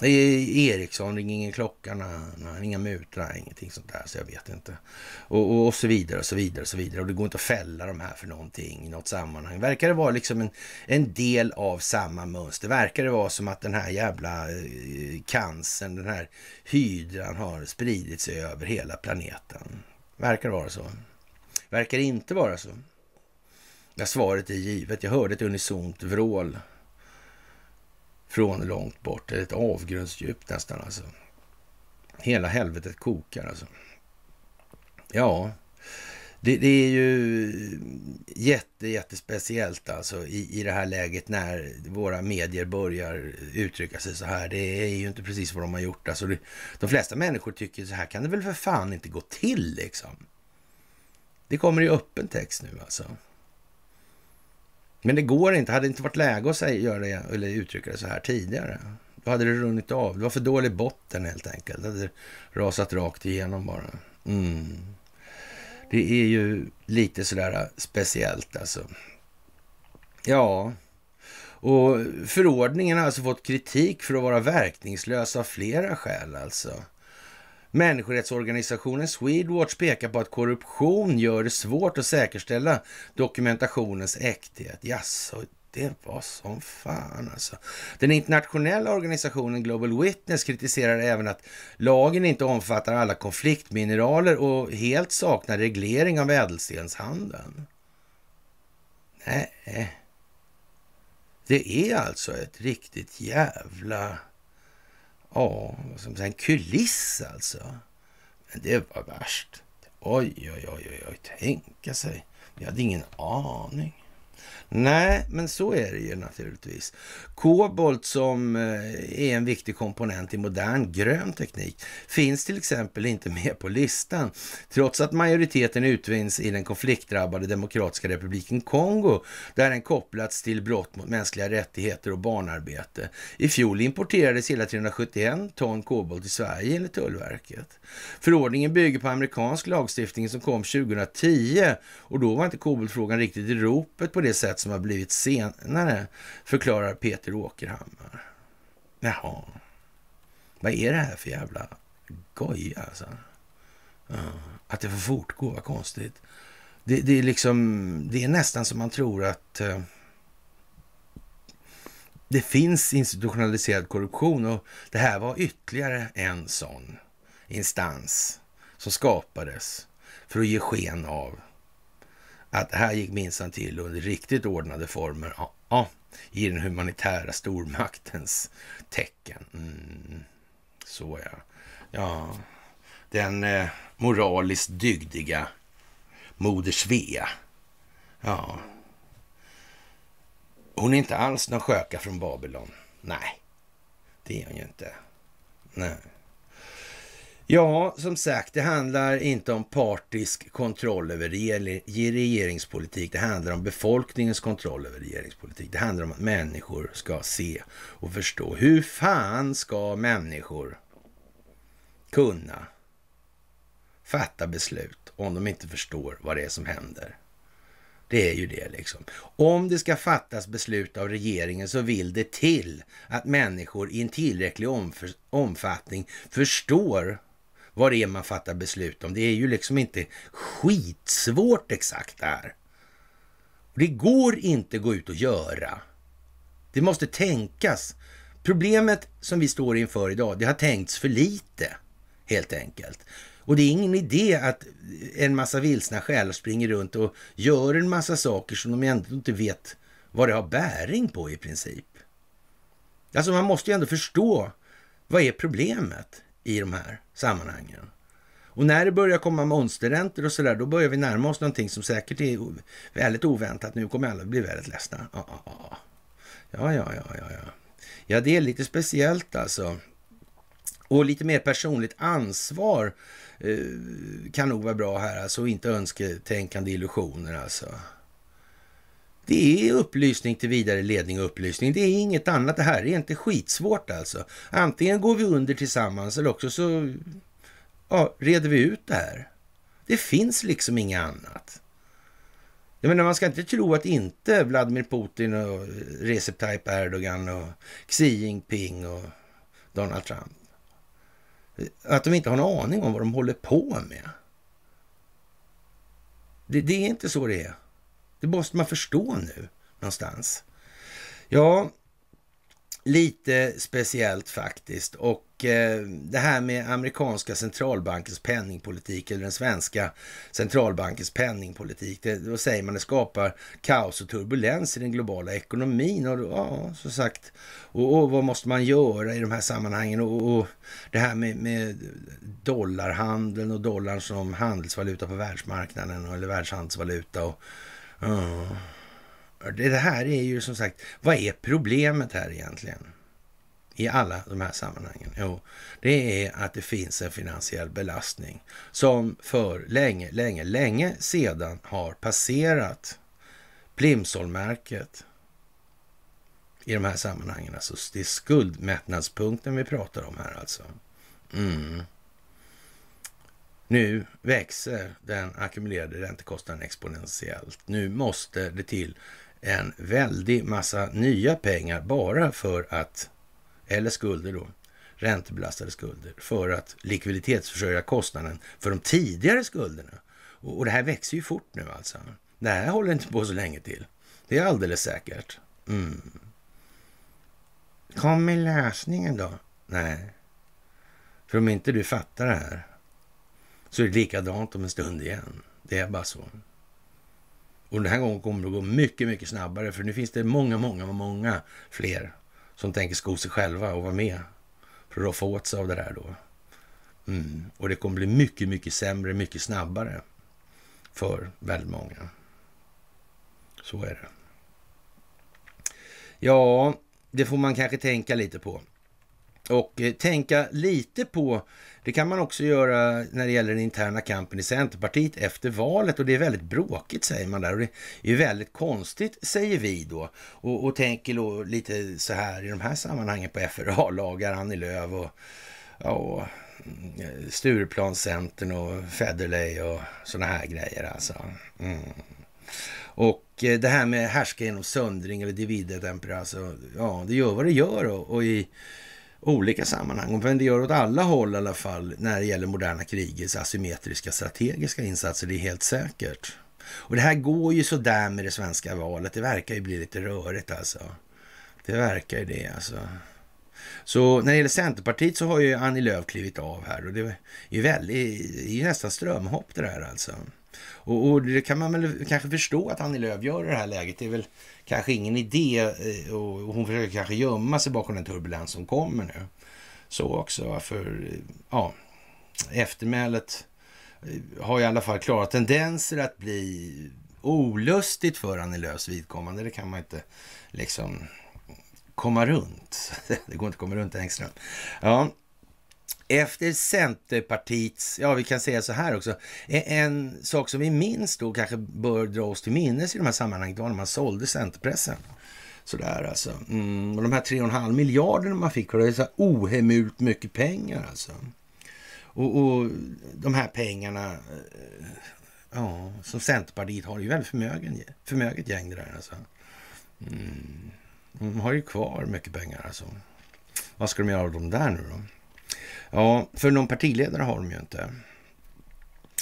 [SPEAKER 1] Ericsson ringer ingen klocka, nej, nej, inga mutor, ingenting sånt där, så jag vet inte. Och, och, och, så vidare, och så vidare, och så vidare. Och det går inte att fälla de här för någonting i något sammanhang. Verkar det vara liksom en, en del av samma mönster? Verkar det vara som att den här jävla eh, cancern, den här hydran har spridit sig över hela planeten? Verkar det vara så? Verkar det inte vara så? Ja, svaret är givet. Jag hörde ett unisont vrål från långt bort, eller ett avgrundsdjup nästan alltså. Hela helvetet kokar alltså. Ja, det, det, är ju jätte, jättespeciellt alltså i, i det här läget när våra medier börjar uttrycka sig så här. Det är ju inte precis vad de har gjort. Alltså det, de flesta människor tycker så här kan det väl för fan inte gå till liksom. Det kommer i öppen text nu alltså. Men det går inte. Hade det inte varit läge att säga, göra det, eller uttrycka det så här tidigare? Då hade det runnit av. Det var för dålig botten helt enkelt. Det hade rasat rakt igenom bara. Mm. Det är ju lite sådär speciellt alltså. Ja, och förordningen har alltså fått kritik för att vara verkningslös av flera skäl alltså. Människorättsorganisationen Swedwatch pekar på att korruption gör det svårt att säkerställa dokumentationens äkthet. Jaså, det var som fan alltså. Den internationella organisationen Global Witness kritiserar även att lagen inte omfattar alla konfliktmineraler och helt saknar reglering av ädelstenshandeln. Nej. Det är alltså ett riktigt jävla Ja, som en kuliss alltså. Men det var värst. Oj, oj, oj, oj, oj tänka sig. Vi hade ingen aning. Nej, men så är det ju naturligtvis. Kobolt som eh, är en viktig komponent i modern grön teknik finns till exempel inte med på listan. Trots att majoriteten utvinns i den konfliktdrabbade Demokratiska republiken Kongo där den kopplats till brott mot mänskliga rättigheter och barnarbete. I fjol importerades hela 371 ton kobolt till Sverige enligt Tullverket. Förordningen bygger på amerikansk lagstiftning som kom 2010 och då var inte koboltfrågan riktigt i ropet på det sätt som har blivit senare, förklarar Peter Åkerhammar. Jaha, vad är det här för jävla goja alltså? Ja, att det får fortgå, vad konstigt. Det, det, är liksom, det är nästan som man tror att eh, det finns institutionaliserad korruption och det här var ytterligare en sån instans som skapades för att ge sken av att det här gick minsann till under riktigt ordnade former ja, ja, i den humanitära stormaktens tecken. Mm, så ja. ja. Den eh, moraliskt dygdiga Moder Svea. Ja. Hon är inte alls någon sköka från Babylon. Nej, det är hon ju inte. Nej. Ja, som sagt, det handlar inte om partisk kontroll över regeringspolitik. Det handlar om befolkningens kontroll över regeringspolitik. Det handlar om att människor ska se och förstå. Hur fan ska människor kunna fatta beslut om de inte förstår vad det är som händer? Det är ju det liksom. Om det ska fattas beslut av regeringen så vill det till att människor i en tillräcklig omfattning förstår vad det är man fattar beslut om. Det är ju liksom inte skitsvårt exakt det här. Det går inte att gå ut och göra. Det måste tänkas. Problemet som vi står inför idag, det har tänkts för lite helt enkelt. Och det är ingen idé att en massa vilsna själar springer runt och gör en massa saker som de ändå inte vet vad det har bäring på i princip. Alltså man måste ju ändå förstå vad är problemet i de här? sammanhangen. Och när det börjar komma monsterräntor och sådär, då börjar vi närma oss någonting som säkert är väldigt oväntat. Nu kommer alla bli väldigt ledsna. Ja, ja, ja, ja, ja. ja. Ja, det är lite speciellt alltså. Och lite mer personligt ansvar eh, kan nog vara bra här, alltså inte önsketänkande illusioner alltså. Det är upplysning till vidare ledning och upplysning. Det är inget annat. Det här är inte skitsvårt alltså. Antingen går vi under tillsammans eller också så ja, reder vi ut det här. Det finns liksom inget annat. Jag menar, man ska inte tro att inte Vladimir Putin och Recep Tayyip Erdogan och Xi Jinping och Donald Trump, att de inte har någon aning om vad de håller på med. Det, det är inte så det är. Det måste man förstå nu någonstans. Ja, lite speciellt faktiskt. Och eh, det här med amerikanska centralbankens penningpolitik eller den svenska centralbankens penningpolitik. Det, då säger man det skapar kaos och turbulens i den globala ekonomin. Och ja, som sagt, och, och vad måste man göra i de här sammanhangen? Och, och det här med, med, dollarhandeln och dollarn som handelsvaluta på världsmarknaden eller världshandelsvaluta. Och, det här är ju som sagt, vad är problemet här egentligen? I alla de här sammanhangen? Jo, det är att det finns en finansiell belastning som för länge, länge, länge sedan har passerat Plimsollmärket i de här sammanhangen. Alltså, det är skuldmättnadspunkten vi pratar om här alltså. Mm. Nu växer den ackumulerade räntekostnaden exponentiellt. Nu måste det till en väldig massa nya pengar bara för att, eller skulder då, räntebelastade skulder, för att likviditetsförsörja kostnaden för de tidigare skulderna. Och, och det här växer ju fort nu alltså. Det här håller inte på så länge till. Det är alldeles säkert. Mm. Kom med lösningen då. Nej. För om inte du fattar det här, så är det likadant om en stund igen. Det är bara så. Och den här gången kommer det att gå mycket, mycket snabbare. För nu finns det många, många, många fler som tänker sko sig själva och vara med för att roffa åt sig av det där då. Mm. Och det kommer bli mycket, mycket sämre, mycket snabbare för väldigt många. Så är det. Ja, det får man kanske tänka lite på och eh, tänka lite på, det kan man också göra när det gäller den interna kampen i Centerpartiet efter valet och det är väldigt bråkigt säger man där och det är väldigt konstigt säger vi då och, och tänker då lite så här i de här sammanhangen på FRA-lagar, Annie Lööf och, ja, mm, Stureplanscentern och Federley och sådana här grejer alltså. Mm. Och eh, det här med härska genom söndring eller dividendempera, alltså, ja, det gör vad det gör och, och i olika sammanhang. Men det gör åt alla håll i alla fall när det gäller moderna krigets asymmetriska strategiska insatser. Det är helt säkert. Och det här går ju sådär med det svenska valet. Det verkar ju bli lite rörigt alltså. Det verkar ju det alltså. Så när det gäller Centerpartiet så har ju Annie Lööf klivit av här och det är ju, väldigt, det är ju nästan strömhopp det där alltså. Och, och, det kan man väl kanske förstå att Annie Lööf gör i det här läget. Det är väl kanske ingen idé eh, och hon försöker kanske gömma sig bakom den turbulens som kommer nu. Så också, eh, för ja, eftermälet eh, har i alla fall klara tendenser att bli olustigt för Annie Lööfs vidkommande. Det kan man inte liksom komma runt. Det går inte att komma runt Engström. Ja, efter Centerpartiets, ja vi kan säga så här också, e, en sak som vi minns då kanske bör dra oss till minnes i de här sammanhangen var när man sålde Centerpressen. Sådär alltså. Mm, och de här 3,5 miljarderna man fick, det är så ohemult mycket pengar alltså. Och, och de här pengarna, eh, ja, som Centerpartiet har, det är ju väldigt förmögen, förmöget gäng det där alltså. Mm. De har ju kvar mycket pengar alltså. Vad ska de göra av dem där nu då? Ja, för någon partiledare har de ju inte.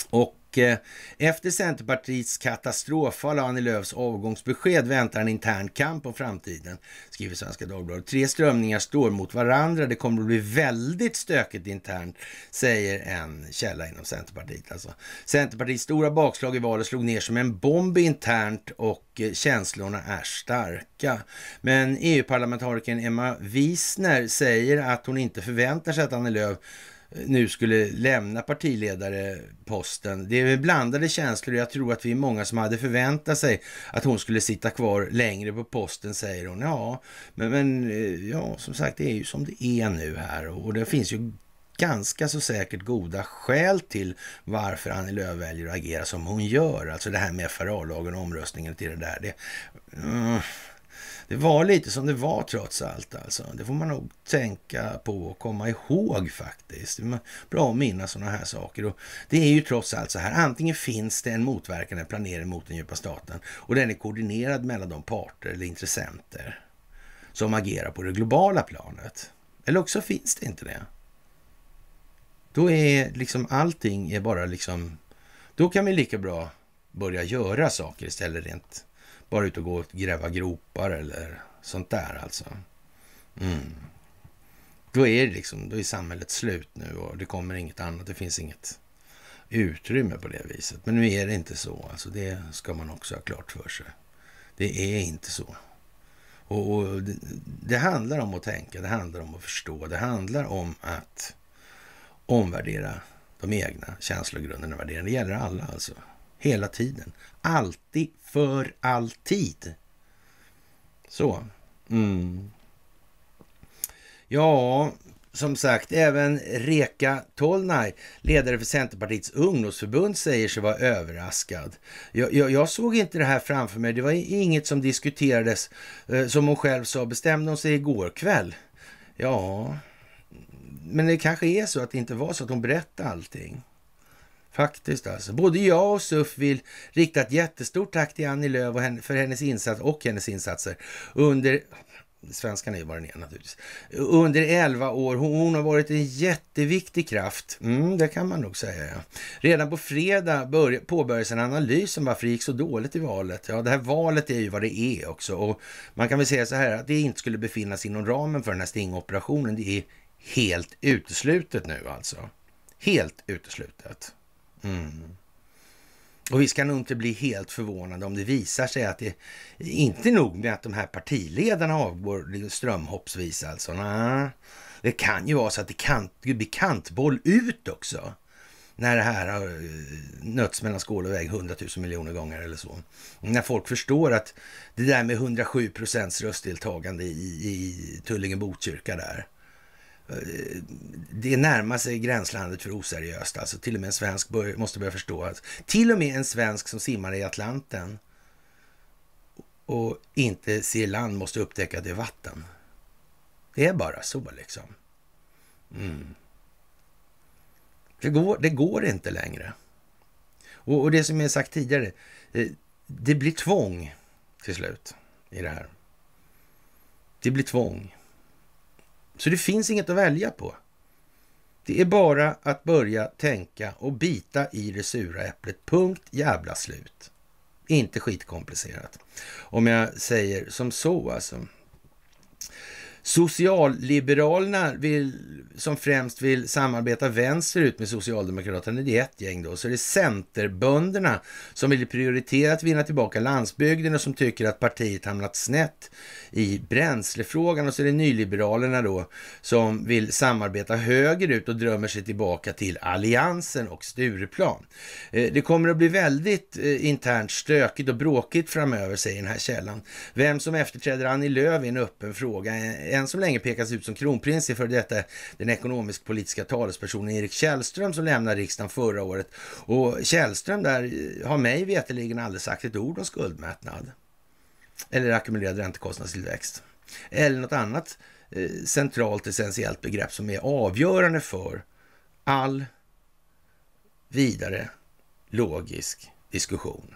[SPEAKER 1] Och och eh, efter Centerpartiets katastrofal och Annie Lööfs avgångsbesked väntar en intern kamp om framtiden, skriver Svenska Dagbladet. Tre strömningar står mot varandra. Det kommer att bli väldigt stökigt internt, säger en källa inom Centerpartiet. Alltså. Centerpartiets stora bakslag i valet slog ner som en bomb internt och eh, känslorna är starka. Men EU-parlamentarikern Emma Wiesner säger att hon inte förväntar sig att Annie Lööf nu skulle lämna partiledareposten. Det är blandade känslor och jag tror att vi är många som hade förväntat sig att hon skulle sitta kvar längre på posten, säger hon. Ja, men, men eh, ja, som sagt, det är ju som det är nu här och det finns ju ganska så säkert goda skäl till varför Annie Lööf väljer att agera som hon gör. Alltså det här med FRA-lagen och omröstningen till det där. Det, mm det var lite som det var trots allt alltså. Det får man nog tänka på och komma ihåg faktiskt. Det är bra att minnas sådana här saker. Och det är ju trots allt så här. Antingen finns det en motverkande planering mot den djupa staten och den är koordinerad mellan de parter eller intressenter som agerar på det globala planet. Eller också finns det inte det. Då är liksom allting är bara liksom... Då kan vi lika bra börja göra saker istället rent bara ute och gå och gräva gropar eller sånt där alltså. Mm. Då är det liksom, då är samhället slut nu och det kommer inget annat. Det finns inget utrymme på det viset. Men nu är det inte så. Alltså det ska man också ha klart för sig. Det är inte så. Och, och det, det, handlar om att tänka, det handlar om att förstå, det handlar om att omvärdera de egna känslogrunderna. Det gäller alla alltså hela tiden. Alltid, för alltid. Så. Mm. Ja, som sagt, även Reka Tolnai, ledare för Centerpartiets ungdomsförbund, säger sig vara överraskad. Jag, jag, jag, såg inte det här framför mig. Det var inget som diskuterades. Eh, som hon själv sa, bestämde hon sig igår kväll? Ja, men det kanske är så att det inte var så att hon berättade allting. Faktiskt alltså. Både jag och SUF vill rikta ett jättestort tack till Annie Lööf för hennes insats och hennes insatser under Svenskan är ju vad den är naturligtvis. Under 11 år. Hon har varit en jätteviktig kraft. Mm, det kan man nog säga. Ja. Redan på fredag börj påbörjades en analys om varför det gick så dåligt i valet. Ja, det här valet är ju vad det är också. Och man kan väl säga så här att det inte skulle befinnas inom ramen för den här stingoperationen. Det är helt uteslutet nu alltså. Helt uteslutet. Mm. Och vi ska nog inte bli helt förvånade om det visar sig att det inte är nog med att de här partiledarna avgår strömhoppsvis alltså. Nah. Det kan ju vara så att det kan bli kantboll ut också. När det här har eh, nötts mellan skål och vägg hundratusen miljoner gånger eller så. När folk förstår att det där med 107 procents röstdeltagande i, i Tullingen Botkyrka där. Eh, det närmar sig gränslandet för oseriöst. Alltså till och med en svensk bör, måste börja förstå att till och med en svensk som simmar i Atlanten och inte ser land måste upptäcka att det är vatten. Det är bara så liksom. Mm. Det, går, det går inte längre. Och, och det som jag sagt tidigare, eh, det blir tvång till slut i det här. Det blir tvång. Så det finns inget att välja på. Det är bara att börja tänka och bita i det sura äpplet. Punkt jävla slut. Inte skitkomplicerat. Om jag säger som så alltså. Socialliberalerna vill, som främst vill samarbeta vänsterut med Socialdemokraterna, det är ett gäng då. Så det Centerbönderna som vill prioritera att vinna tillbaka landsbygden och som tycker att partiet hamnat snett i bränslefrågan. Och så är det Nyliberalerna då som vill samarbeta högerut och drömmer sig tillbaka till Alliansen och Stureplan. Eh, det kommer att bli väldigt eh, internt stökigt och bråkigt framöver, säger den här källan. Vem som efterträder Annie Lööf är en öppen fråga än så länge pekas ut som kronprins är för detta den ekonomisk-politiska talespersonen Erik Källström som lämnade riksdagen förra året. Och Källström där eh, har mig veterligen aldrig sagt ett ord om skuldmättnad eller ackumulerad räntekostnadstillväxt eller något annat eh, centralt essentiellt begrepp som är avgörande för all vidare logisk diskussion.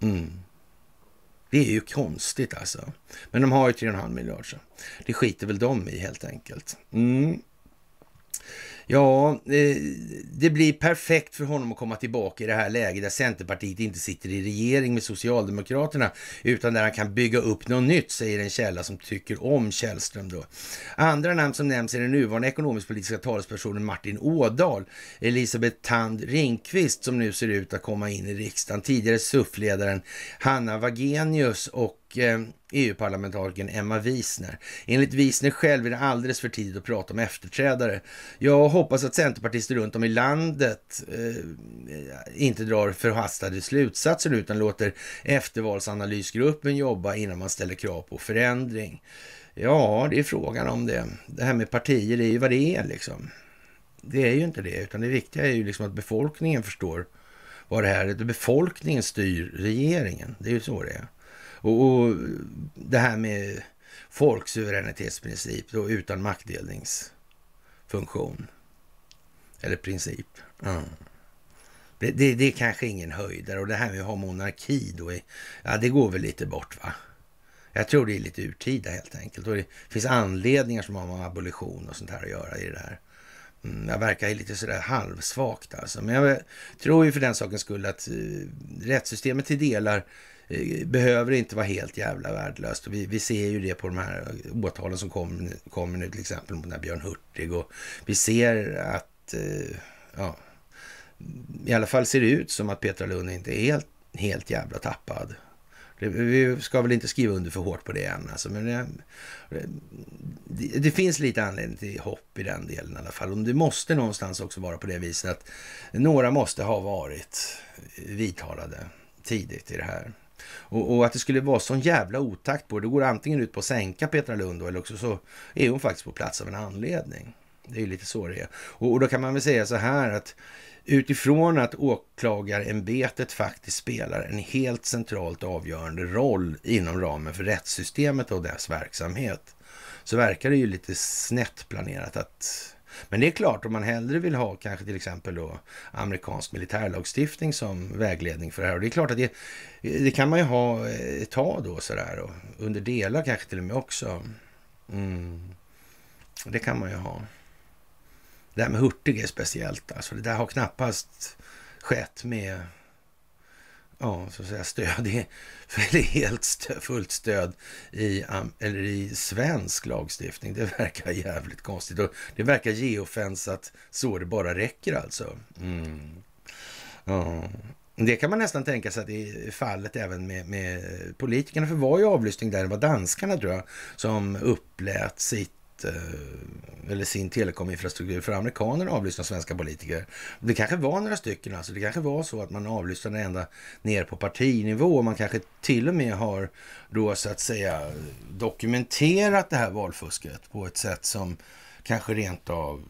[SPEAKER 1] Mm. Det är ju konstigt alltså. Men de har ju 3,5 miljarder det skiter väl de i helt enkelt. Mm. Ja, eh, det blir perfekt för honom att komma tillbaka i det här läget där Centerpartiet inte sitter i regering med Socialdemokraterna utan där han kan bygga upp något nytt, säger en källa som tycker om Källström. Då. Andra namn som nämns är den nuvarande ekonomisk-politiska talespersonen Martin Ådahl, Elisabeth Tand Ringqvist som nu ser ut att komma in i riksdagen, tidigare suffledaren Hanna Wagenius och och eh, EU-parlamentarikern Emma Wiesner. Enligt Wiesner själv är det alldeles för tidigt att prata om efterträdare. Jag hoppas att centerpartister runt om i landet eh, inte drar förhastade slutsatser utan låter eftervalsanalysgruppen jobba innan man ställer krav på förändring. Ja, det är frågan om det. Det här med partier det är ju vad det är liksom. Det är ju inte det, utan det viktiga är ju liksom att befolkningen förstår vad det här är. Befolkningen styr regeringen. Det är ju så det är. Och, och det här med folksuveränitetsprincip då, utan maktdelningsfunktion. Eller princip. Mm. Det, det, det, är kanske ingen höjdare och det här med att ha monarki då, är, ja det går väl lite bort va? Jag tror det är lite urtida helt enkelt. Och det finns anledningar som har med abolition och sånt här att göra i det här. Mm, jag verkar lite sådär halvsvagt alltså. Men jag tror ju för den sakens skull att uh, rättssystemet till delar Eh, behöver inte vara helt jävla värdelöst. Vi, vi ser ju det på de här åtalen som kom, kommer nu, till exempel mot Björn Hurtig. Och vi ser att, eh, ja, i alla fall ser det ut som att Petra Lund inte är helt, helt jävla tappad. Vi ska väl inte skriva under för hårt på det än, alltså, men det, det, det, finns lite anledning till hopp i den delen i alla fall. det måste någonstans också vara på det viset att några måste ha varit vidtalade tidigt i det här. Och, och, att det skulle vara sån jävla otakt på det, då går antingen ut på att sänka Petra Lund då, eller också så är hon faktiskt på plats av en anledning. Det är ju lite så det är. Och, och då kan man väl säga så här att utifrån att åklagarämbetet faktiskt spelar en helt centralt avgörande roll inom ramen för rättssystemet och dess verksamhet, så verkar det ju lite snett planerat att men det är klart, om man hellre vill ha kanske till exempel då amerikansk militärlagstiftning som vägledning för det här. Och det är klart att det, det kan man ju ha, ett eh, tag då sådär och under delar kanske till och med också. Mm. Det kan man ju ha. Det här med Hurtig är speciellt alltså. Det där har knappast skett med ja, så att säga, stöd är helt stö, fullt stöd i, eller i svensk lagstiftning. Det verkar jävligt konstigt och det verkar geofensat så det bara räcker alltså. Mm. Ja. Det kan man nästan tänka sig att det är fallet även med, med politikerna. För var ju avlyssning där, det var danskarna tror jag, som upplät sitt Eh, eller sin telekominfrastruktur. För amerikaner avlyssnar svenska politiker. Det kanske var några stycken alltså. Det kanske var så att man avlyssnade ända ner på partinivå. Man kanske till och med har då så att säga dokumenterat det här valfusket på ett sätt som kanske rent av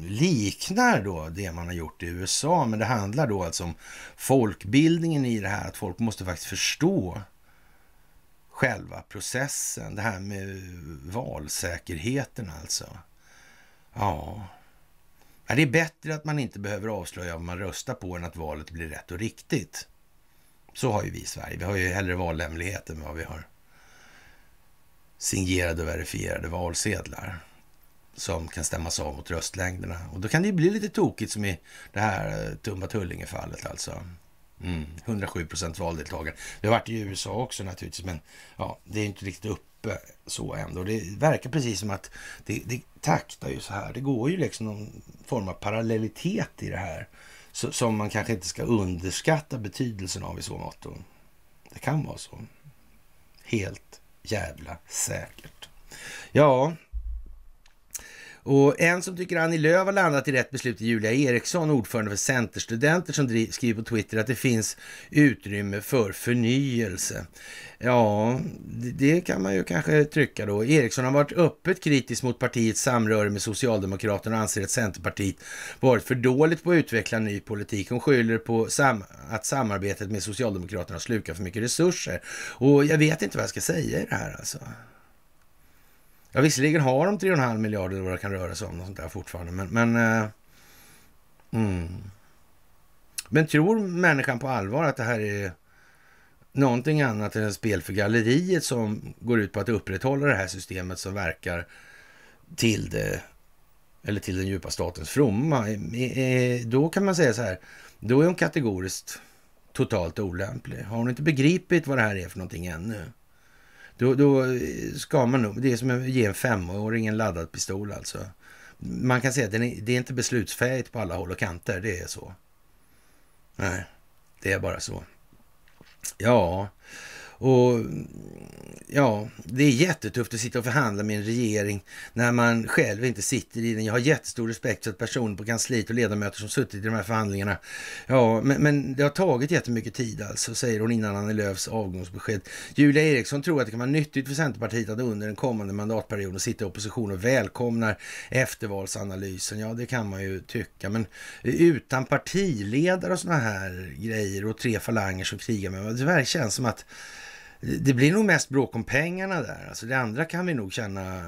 [SPEAKER 1] liknar då det man har gjort i USA. Men det handlar då alltså om folkbildningen i det här. Att folk måste faktiskt förstå själva processen. Det här med valsäkerheten alltså. Ja. Det är bättre att man inte behöver avslöja vad man röstar på än att valet blir rätt och riktigt. Så har ju vi i Sverige. Vi har ju hellre valhemlighet än vad vi har signerade och verifierade valsedlar som kan stämmas av mot röstlängderna. Och då kan det ju bli lite tokigt som i det här eh, Tumba Tullinge-fallet alltså. 107 mm. procent valdeltagande. Det har varit i USA också naturligtvis, men ja, det är inte riktigt uppe så ändå. Det verkar precis som att det, det taktar ju så här. Det går ju liksom någon form av parallellitet i det här så, som man kanske inte ska underskatta betydelsen av i så mått. Det kan vara så. Helt jävla säkert. Ja, och en som tycker Annie Lööf har landat i rätt beslut är Julia Eriksson, ordförande för Centerstudenter, som skriver på Twitter att det finns utrymme för förnyelse. Ja, det, det kan man ju kanske trycka då. Eriksson har varit öppet kritisk mot partiets samröre med Socialdemokraterna och anser att Centerpartiet varit för dåligt på att utveckla ny politik. Hon skyller på sam att samarbetet med Socialdemokraterna slukar för mycket resurser. Och jag vet inte vad jag ska säga i det här alltså. Ja, visserligen har de 3,5 miljarder vad det kan röra sig om och sånt där fortfarande, men... Men, eh, mm. men tror människan på allvar att det här är någonting annat än ett spel för galleriet som går ut på att upprätthålla det här systemet som verkar till det eller till den djupa statens fromma. Eh, eh, då kan man säga så här, då är hon kategoriskt totalt olämplig. Har hon inte begripit vad det här är för någonting ännu? Då, då ska man nog, det är som att ge en femåring en laddad pistol alltså. Man kan säga att är, det är inte beslutsfähigt på alla håll och kanter, det är så. Nej, det är bara så. Ja, och ja, det är jättetufft att sitta och förhandla med en regering när man själv inte sitter i den. Jag har jättestor respekt för personer på kansliet och ledamöter som suttit i de här förhandlingarna. Ja, men, men det har tagit jättemycket tid alltså, säger hon innan Annie Lööfs avgångsbesked. Julia Eriksson tror att det kan vara nyttigt för Centerpartiet att under den kommande mandatperioden sitta i opposition och välkomnar eftervalsanalysen. Ja, det kan man ju tycka, men utan partiledare och sådana här grejer och tre falanger som krigar med varandra. Det känns som att det blir nog mest bråk om pengarna där. Alltså det andra kan vi nog känna,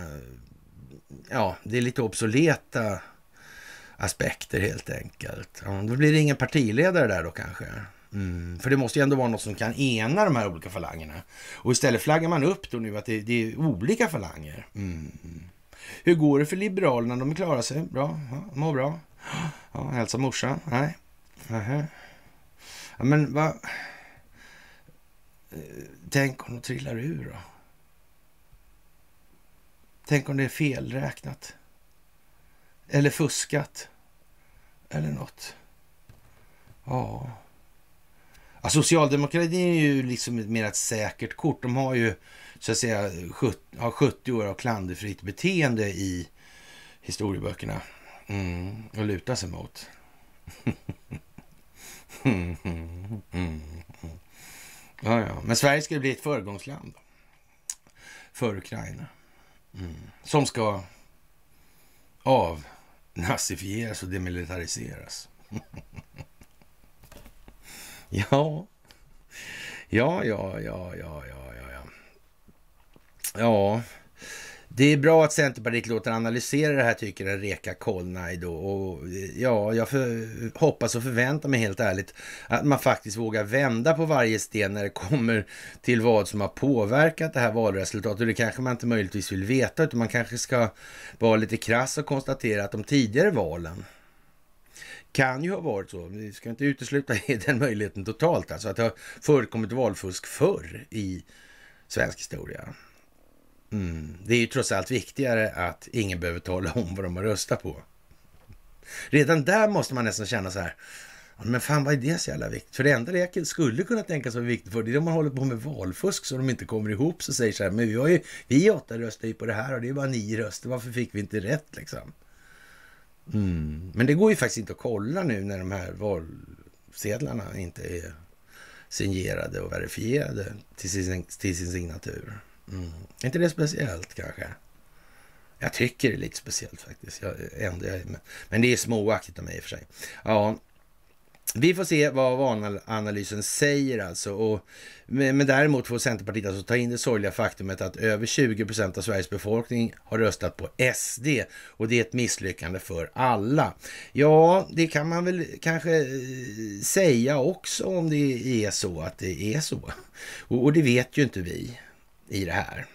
[SPEAKER 1] ja, det är lite obsoleta aspekter helt enkelt. Ja, då blir det ingen partiledare där då kanske. Mm. För det måste ju ändå vara något som kan ena de här olika falangerna. Och istället flaggar man upp då nu att det, det är olika falanger. Mm. Hur går det för Liberalerna? De klarar sig bra, ja, mår bra. Ja, hälsa morsan? Nej. Aha. Ja, men vad... Tänk om de trillar ur då? Tänk om det är felräknat? Eller fuskat? Eller nåt? Ja. ja alltså, socialdemokratin är ju liksom mer ett säkert kort. De har ju så att säga 70, har 70 år av klanderfritt beteende i historieböckerna mm, att luta sig mot. Mm. Mm. Mm. Ja, ja. Men Sverige ska bli ett föregångsland för Ukraina. Mm. Som ska avnazifieras och demilitariseras. ja. Ja, ja, ja, ja, ja, ja. Ja, det är bra att Centerpartiet låter analysera det här tycker en Reka Kolnaj då. Och ja, jag för, hoppas och förväntar mig helt ärligt att man faktiskt vågar vända på varje sten när det kommer till vad som har påverkat det här valresultatet. Och det kanske man inte möjligtvis vill veta, utan man kanske ska vara lite krass och konstatera att de tidigare valen kan ju ha varit så, vi ska inte utesluta den möjligheten totalt, alltså att det har förekommit valfusk förr i svensk historia. Mm. Det är ju trots allt viktigare att ingen behöver tala om vad de har röstat på. Redan där måste man nästan känna så här, men fan vad är det så jävla viktigt? För det enda det skulle kunna tänkas vara viktigt för det är om man håller på med valfusk så de inte kommer ihop så säger så här, men vi, har ju, vi åtta röstar ju på det här och det är bara nio röster, varför fick vi inte rätt liksom? Mm. Men det går ju faktiskt inte att kolla nu när de här valsedlarna inte är signerade och verifierade till sin, till sin signatur. Mm. Är inte det speciellt kanske? Jag tycker det är lite speciellt faktiskt. Jag, ändå, jag, men det är småaktigt av mig i och för sig. Ja, vi får se vad valanalysen säger alltså. Och, men däremot får Centerpartiet alltså ta in det sorgliga faktumet att över 20 procent av Sveriges befolkning har röstat på SD och det är ett misslyckande för alla. Ja, det kan man väl kanske eh, säga också om det är så att det är så. Och, och det vet ju inte vi i det här.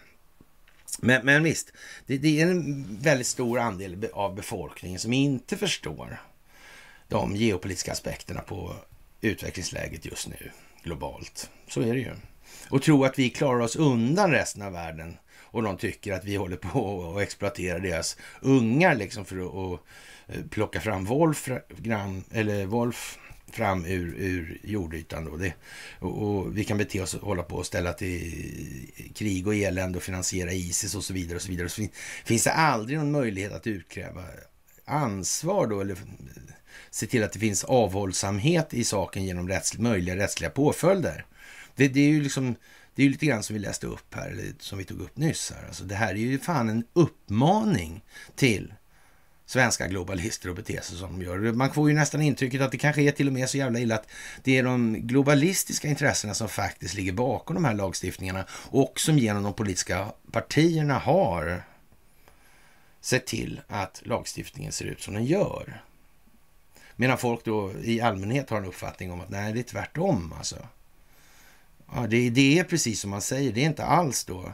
[SPEAKER 1] Men, men visst, det, det, är en väldigt stor andel av befolkningen som inte förstår de geopolitiska aspekterna på utvecklingsläget just nu globalt. Så är det ju. Och tro att vi klarar oss undan resten av världen och de tycker att vi håller på att exploatera deras ungar liksom för att eh, plocka fram Wolfram, eller Wolf, fram ur, ur jordytan. Då. Det, och, och, vi kan bete oss hålla på och ställa till krig och elände och finansiera Isis och så vidare. och så vidare. Så finns, finns det aldrig någon möjlighet att utkräva ansvar då? Eller se till att det finns avhållsamhet i saken genom rätts, möjliga rättsliga påföljder? Det, det är ju liksom det är ju lite grann som vi läste upp här, eller som vi tog upp nyss. Här. Alltså, det här är ju fan en uppmaning till svenska globalister att bete sig som de gör. Man får ju nästan intrycket att det kanske är till och med så jävla illa att det är de globalistiska intressena som faktiskt ligger bakom de här lagstiftningarna och som genom de politiska partierna har sett till att lagstiftningen ser ut som den gör. Medan folk då i allmänhet har en uppfattning om att nej, det är tvärtom alltså. Ja, det, det är precis som man säger, det är inte alls då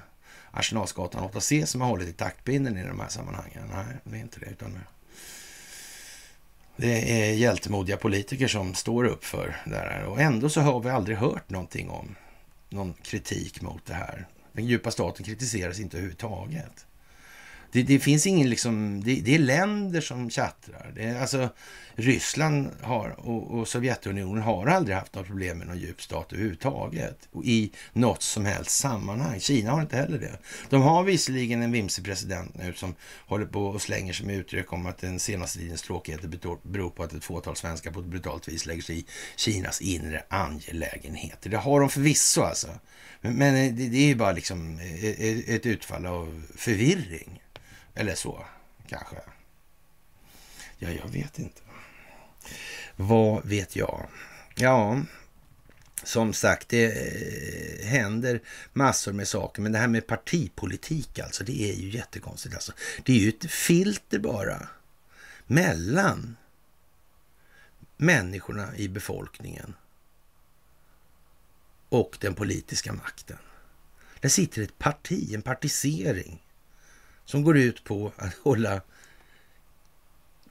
[SPEAKER 1] Arsenalsgatan 8C som har hållit i taktpinnen i de här sammanhangen. Nej, det är inte det. Utan det är hjältemodiga politiker som står upp för det här. Och ändå så har vi aldrig hört någonting om någon kritik mot det här. Den djupa staten kritiseras inte överhuvudtaget. Det, det finns ingen liksom, det, det, är länder som tjattrar. Det alltså, Ryssland har, och, och, Sovjetunionen har aldrig haft några problem med någon djup stat överhuvudtaget. I något som helst sammanhang. Kina har inte heller det. De har visserligen en vimsig president nu som håller på och slänger sig med uttryck om att den senaste tidens tråkigheter beror på att ett fåtal svenskar på ett brutalt vis lägger sig i Kinas inre angelägenheter. Det har de förvisso alltså. Men, men det, det, är ju bara liksom ett, eh, eh, ett utfall av förvirring. Eller så, kanske. Ja, jag vet inte. Vad vet jag? Ja, som sagt, det eh, händer massor med saker. Men det här med partipolitik alltså, det är ju jättekonstigt. Alltså. Det är ju ett filter bara mellan människorna i befolkningen och den politiska makten. Där sitter ett parti, en partisering som går ut på att hålla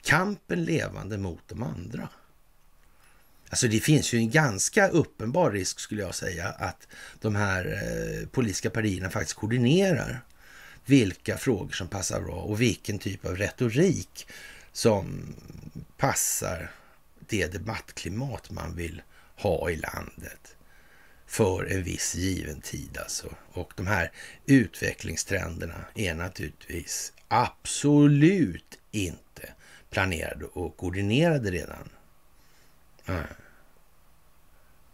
[SPEAKER 1] kampen levande mot de andra. Alltså det finns ju en ganska uppenbar risk skulle jag säga att de här eh, politiska partierna faktiskt koordinerar vilka frågor som passar bra och vilken typ av retorik som passar det debattklimat man vill ha i landet för en viss given tid alltså. Och de här utvecklingstrenderna är naturligtvis absolut inte planerade och koordinerade redan. Mm.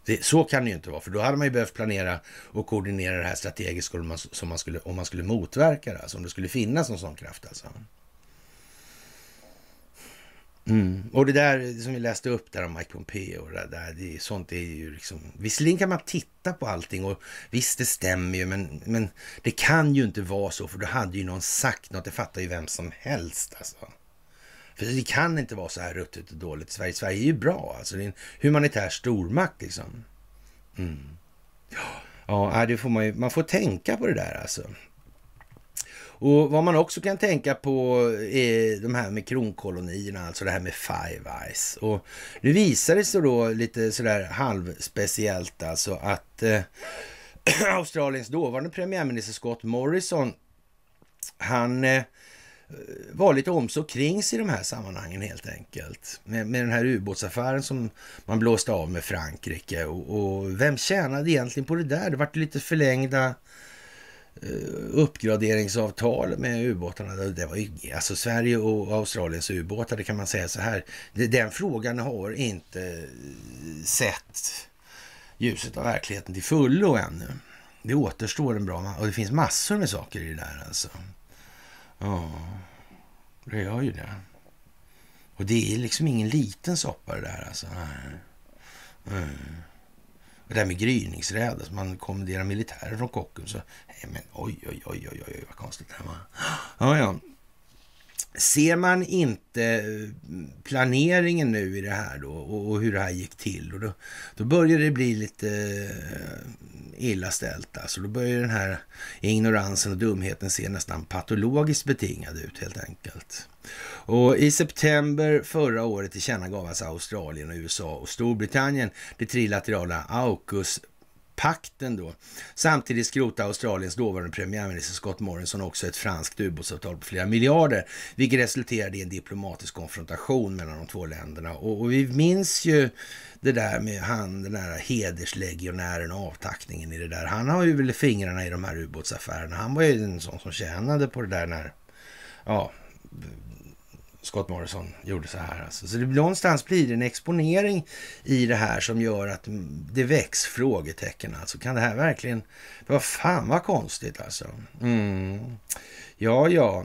[SPEAKER 1] Det, så kan det ju inte vara, för då hade man ju behövt planera och koordinera det här strategiskt om man, som man skulle, om man skulle motverka det, alltså om det skulle finnas någon sån kraft alltså. Mm. Och det där som vi läste upp där om Mike Pompeo, och det där, det, sånt är ju liksom... Visserligen kan man titta på allting och visst det stämmer ju, men, men det kan ju inte vara så för då hade ju någon sagt något, det fattar ju vem som helst alltså. För det kan inte vara så här ruttet och dåligt. Sverige, Sverige är ju bra alltså, det är en humanitär stormakt liksom. Mm. Ja, det får man ju, man får tänka på det där alltså. Och vad man också kan tänka på är de här med kronkolonierna, alltså det här med Five Eyes. Och nu visar det sig då lite sådär halvspeciellt alltså att eh, Australiens dåvarande premiärminister Scott Morrison, han eh, var lite om så kring sig i de här sammanhangen helt enkelt. Med, med den här ubåtsaffären som man blåste av med Frankrike. Och, och vem tjänade egentligen på det där? Det vart lite förlängda Eh, uppgraderingsavtal med ubåtarna. Det var ju, alltså Sverige och Australiens ubåtar, det kan man säga så här. Den frågan har inte sett ljuset av verkligheten till fullo ännu. Det återstår en bra och det finns massor med saker i det där alltså. Ja, det gör ju det. Och det är liksom ingen liten soppa det där alltså. Nej. Mm. Det där med gryningsräd, att man kommenderar militärer från Kockums. Så, nej, men oj, oj, oj, oj, oj, vad konstigt det här var. Ja, ja ser man inte eh, planeringen nu i det här då och, hur det här gick till och då, då börjar det bli lite eh, illa ställt. Alltså då börjar den här ignoransen och dumheten se nästan patologiskt betingad ut helt enkelt. Och I september förra året tillkännagavs Australien och USA och Storbritannien det trilaterala AUKUS pakten då. Samtidigt skrotade Australiens dåvarande premiärminister Scott Morrison också ett franskt ubåtsavtal på flera miljarder, vilket resulterade i en diplomatisk konfrontation mellan de två länderna. Och, och vi minns ju det där med han, den där hederslegionären och avtackningen i det där. Han har ju väl fingrarna i de här ubåtsaffärerna. Han var ju en sån som tjänade på det där när, ja, Scott Morrison gjorde så här. Alltså. Så det, någonstans blir det en exponering i det här som gör att det väcks frågetecken. Alltså. Kan det här verkligen... Vad fan vad konstigt alltså. Mm. Ja, ja.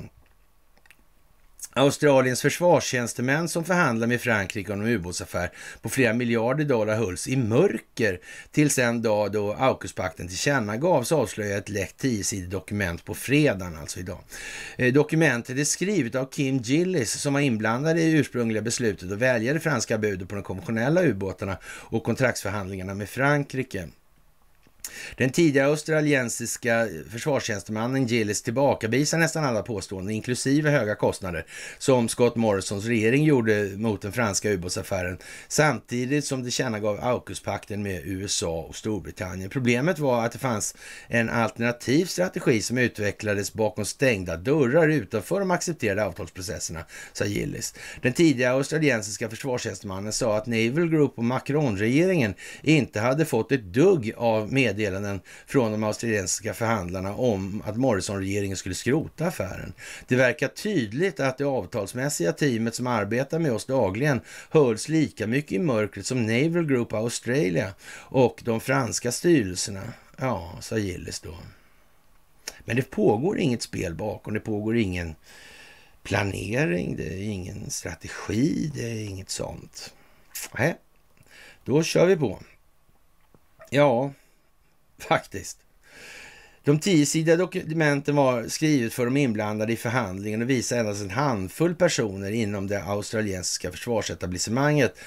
[SPEAKER 1] Australiens försvarstjänstemän som förhandlar med Frankrike om en ubåtsaffär på flera miljarder dollar hölls i mörker tills en dag då Aukuspakten tillkännagavs avslöja ett läckt tiosidigt dokument på fredagen, alltså idag. Eh, dokumentet är skrivet av Kim Gillis som var inblandad i ursprungliga beslutet och väljade franska budet på de konventionella ubåtarna och kontraktsförhandlingarna med Frankrike. Den tidigare australiensiska försvarstjänstemannen Gillis tillbakavisar nästan alla påståenden, inklusive höga kostnader, som Scott Morrisons regering gjorde mot den franska ubåtsaffären, samtidigt som tillkännagav AUKUS-pakten med USA och Storbritannien. Problemet var att det fanns en alternativ strategi som utvecklades bakom stängda dörrar utanför de accepterade avtalsprocesserna, sa Gillis. Den tidigare australiensiska försvarstjänstemannen sa att Naval Group och Macron-regeringen inte hade fått ett dugg av med meddelanden från de australiensiska förhandlarna om att Morrison-regeringen skulle skrota affären. Det verkar tydligt att det avtalsmässiga teamet som arbetar med oss dagligen hölls lika mycket i mörkret som Naval Group Australia och de franska styrelserna. Ja, sa Gillis då. Men det pågår inget spel bakom, det pågår ingen planering, det är ingen strategi, det är inget sånt. Nej, äh, då kör vi på. Ja, faktiskt. De tiosidiga dokumenten var skrivet för de inblandade i förhandlingen och visade endast en handfull personer inom det australiensiska försvarsetablissemanget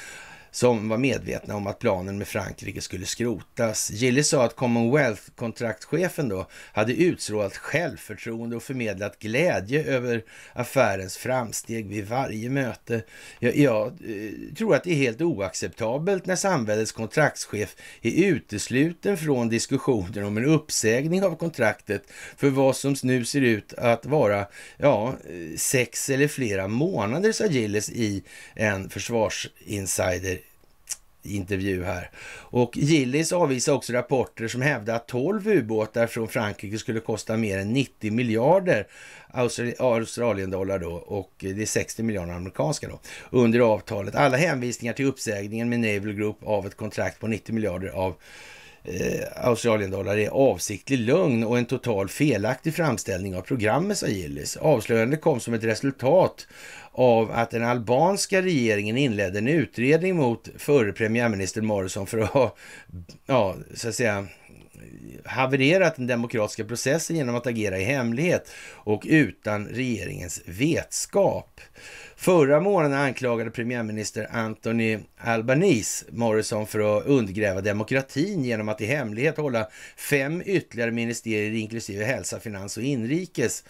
[SPEAKER 1] som var medvetna om att planen med Frankrike skulle skrotas. Gillis sa att Commonwealth-kontraktschefen då hade utstrålat självförtroende och förmedlat glädje över affärens framsteg vid varje möte. Jag, jag eh, tror att det är helt oacceptabelt när samhällets kontraktschef är utesluten från diskussioner om en uppsägning av kontraktet för vad som nu ser ut att vara ja, eh, sex eller flera månader, sa Gilles, i en försvarsinsider intervju här. Och Gillis avvisar också rapporter som hävdar att 12 ubåtar från Frankrike skulle kosta mer än 90 miljarder Austral Australiendollar då och det är 60 miljarder amerikanska då under avtalet. Alla hänvisningar till uppsägningen med Naval Group av ett kontrakt på 90 miljarder av eh, Australiendollar är avsiktlig lögn och en total felaktig framställning av programmet, sa Gillis. Avslöjandet kom som ett resultat av att den albanska regeringen inledde en utredning mot förre premiärminister Morrison för att ha, ja, så att säga, havererat den demokratiska processen genom att agera i hemlighet och utan regeringens vetskap. Förra månaden anklagade premiärminister Anthony Albanese Morrison för att undergräva demokratin genom att i hemlighet hålla fem ytterligare ministerier inklusive hälsa, finans och inrikes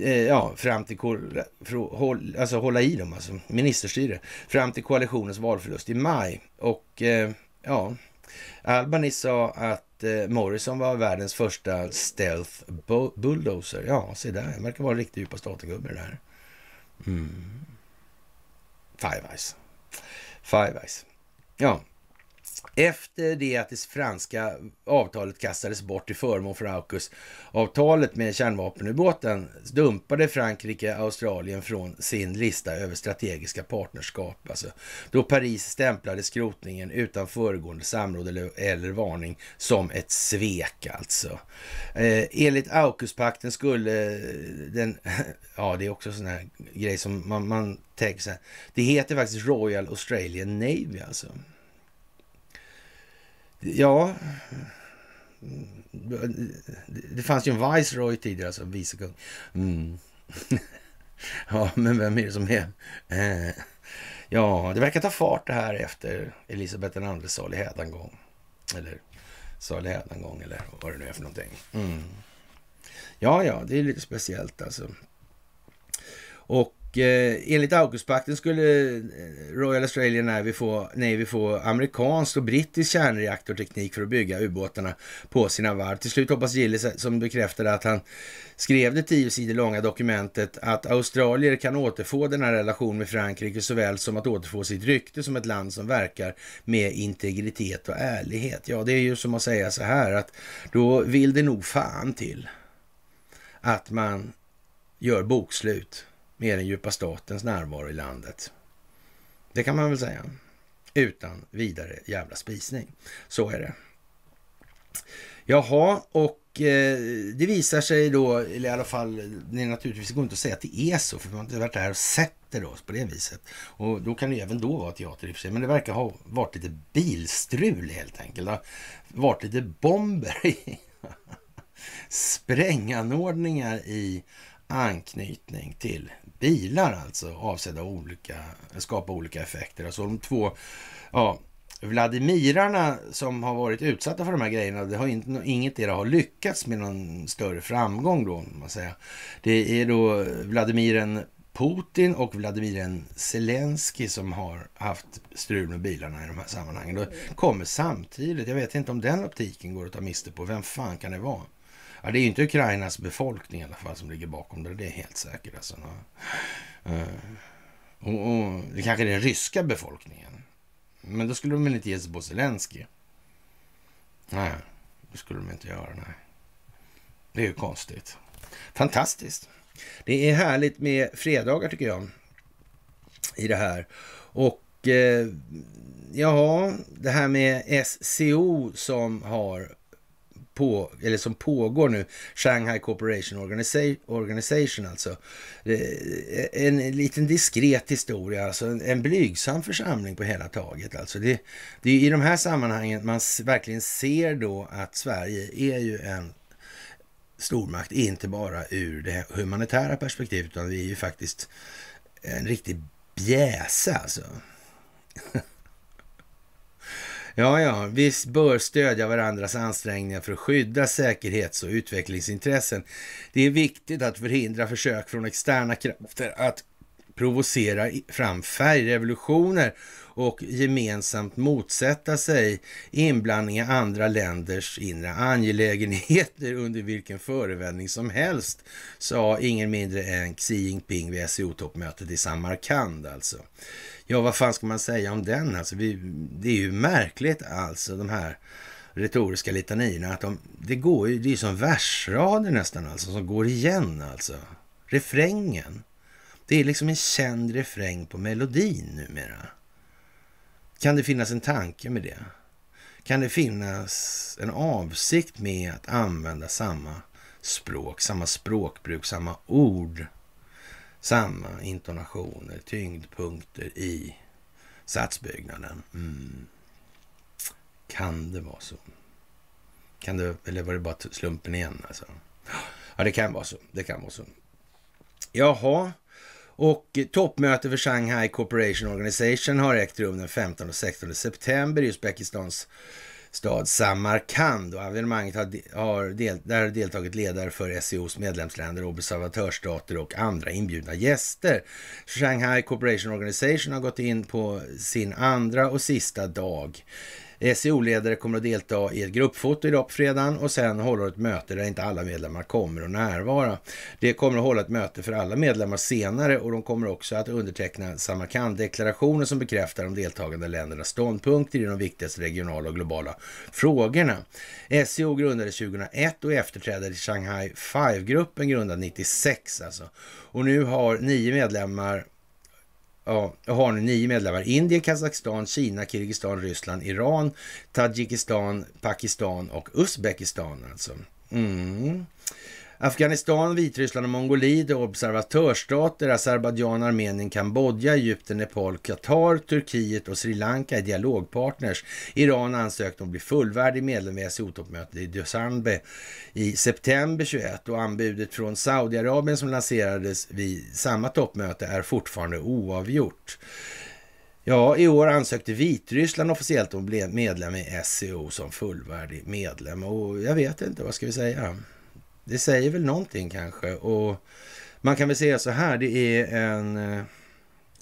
[SPEAKER 1] Eh, ja, fram till, alltså hålla i dem, alltså ministerstyre, fram till koalitionens valförlust i maj. Och eh, ja, Albany sa att eh, Morrison var världens första stealth bulldozer. Ja, se där, han verkar vara en riktig djupa statengubbe det där. Mm. Five Eyes. Five Eyes. Ja, efter det att det franska avtalet kastades bort till förmån för AUKUS-avtalet med kärnvapenubåten dumpade Frankrike Australien från sin lista över strategiska partnerskap. Alltså, då Paris stämplade skrotningen utan föregående samråd eller, eller varning som ett svek alltså. Eh, enligt AUKUS-pakten skulle den, ja det är också sån här grej som man, man tänker så här, det heter faktiskt Royal Australian Navy alltså. Ja, det fanns ju en Viceroy tidigare, alltså en vicekung. Mm. ja, men vem är det som är... Eh. Ja, det verkar ta fart det här efter Elisabeth II salig hädangång. Eller salig hädangång, eller vad det nu är för någonting. Mm. Ja, ja, det är lite speciellt alltså. Och Eh, enligt Augustpakten skulle eh, Royal Australian Navy få, Navy få amerikansk och brittisk kärnreaktorteknik för att bygga ubåtarna på sina varv. Till slut hoppas Gillis, eh, som bekräftade att han skrev det tio sidor långa dokumentet, att australier kan återfå den här relationen med Frankrike såväl som att återfå sitt rykte som ett land som verkar med integritet och ärlighet. Ja, det är ju som att säga så här att då vill det nog fan till att man gör bokslut med den djupa statens närvaro i landet. Det kan man väl säga. Utan vidare jävla spisning. Så är det. Jaha, och eh, det visar sig då, eller i alla fall, det naturligtvis går inte att säga att det är så, för man har inte varit där och sett det då på det viset. Och då kan det även då vara teater i och för sig, men det verkar ha varit lite bilstrul helt enkelt. Det har varit lite bomber i spränganordningar i anknytning till bilar alltså avsedda att skapa olika effekter. Alltså de två ja, Vladimirarna som har varit utsatta för de här grejerna, det har inte, inget era har lyckats med någon större framgång då. Man säger. Det är då Vladimiren Putin och Vladimiren Zelensky som har haft strul med bilarna i de här sammanhangen. De kommer samtidigt. Jag vet inte om den optiken går att ta miste på. Vem fan kan det vara? Ja, det är ju inte Ukrainas befolkning i alla fall som ligger bakom det. Det är helt säkert. Alltså. Eh, och, och, det kanske är den ryska befolkningen. Men då skulle de väl inte ge sig på Zelenskyj? Nej, det skulle de inte göra. Nej. Det är ju konstigt. Fantastiskt. Det är härligt med fredagar tycker jag. I det här. Och eh, ja, det här med SCO som har på, eller som pågår nu, Shanghai Corporation Organization alltså. En liten diskret historia, alltså en, blygsam församling på hela taget. Alltså det, det är i de här sammanhangen man verkligen ser då att Sverige är ju en stormakt, inte bara ur det humanitära perspektivet, utan vi är ju faktiskt en riktig bjäse alltså. Ja, ja, vi bör stödja varandras ansträngningar för att skydda säkerhets och utvecklingsintressen. Det är viktigt att förhindra försök från externa krafter att provocera fram färgrevolutioner och gemensamt motsätta sig inblandning i andra länders inre angelägenheter under vilken förevändning som helst, sa ingen mindre än Xi Jinping vid SEO-toppmötet i Samarkand alltså. Ja, vad fan ska man säga om den? Alltså, vi, det är ju märkligt alltså, de här retoriska litanierna. Att de, det, går ju, det är ju som versrader nästan, alltså, som går igen. alltså. Refrängen. Det är liksom en känd refräng på melodin numera. Kan det finnas en tanke med det? Kan det finnas en avsikt med att använda samma språk, samma språkbruk, samma ord samma intonationer, tyngdpunkter i satsbyggnaden. Mm. Kan det vara så? Kan det, eller var det bara slumpen igen? Alltså? Ja, det kan vara så. Det kan vara så. Jaha. Och toppmöte för Shanghai Corporation Organization har ägt rum den 15 och 16 september i Uzbekistans stad Samarkand. Och evenemanget har, har del, har deltagit ledare för SEOs medlemsländer, observatörsstater och andra inbjudna gäster. Shanghai Corporation Organization har gått in på sin andra och sista dag SEO-ledare kommer att delta i ett gruppfoto idag på fredagen och sen håller ett möte där inte alla medlemmar kommer att närvara. Det kommer att hålla ett möte för alla medlemmar senare och de kommer också att underteckna Samarkand-deklarationen som bekräftar de deltagande ländernas ståndpunkter i de viktigaste regionala och globala frågorna. SEO grundades 2001 och efterträdare till Shanghai Five-gruppen grundad 96 alltså. Och nu har nio medlemmar ja, har nu nio medlemmar. Indien, Kazakstan, Kina, Kirgizistan, Ryssland, Iran, Tadzjikistan, Pakistan och Uzbekistan alltså. Mm. Afghanistan, Vitryssland och Mongoliet är observatörsstater. Azerbajdzjan, Armenien, Kambodja, Egypten, Nepal, Qatar, Turkiet och Sri Lanka är dialogpartners. Iran ansökte om att bli fullvärdig medlem vid SEO-toppmötet i Dusanbe i september 21 och anbudet från Saudiarabien som lanserades vid samma toppmöte är fortfarande oavgjort. Ja, i år ansökte Vitryssland officiellt om att bli medlem i SEO som fullvärdig medlem och jag vet inte, vad ska vi säga? Det säger väl någonting kanske. Och man kan väl säga så här, det är en eh,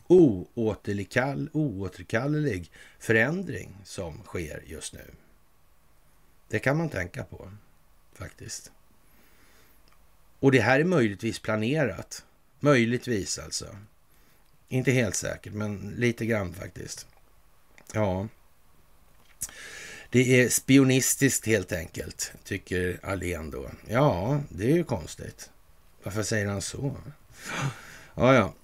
[SPEAKER 1] oåterkall, oåterkallelig förändring som sker just nu. Det kan man tänka på faktiskt. Och det här är möjligtvis planerat. Möjligtvis alltså. Inte helt säkert, men lite grann faktiskt. Ja. Det är spionistiskt helt enkelt, tycker Allén då. Ja, det är ju konstigt. Varför säger han så? Ja, ja.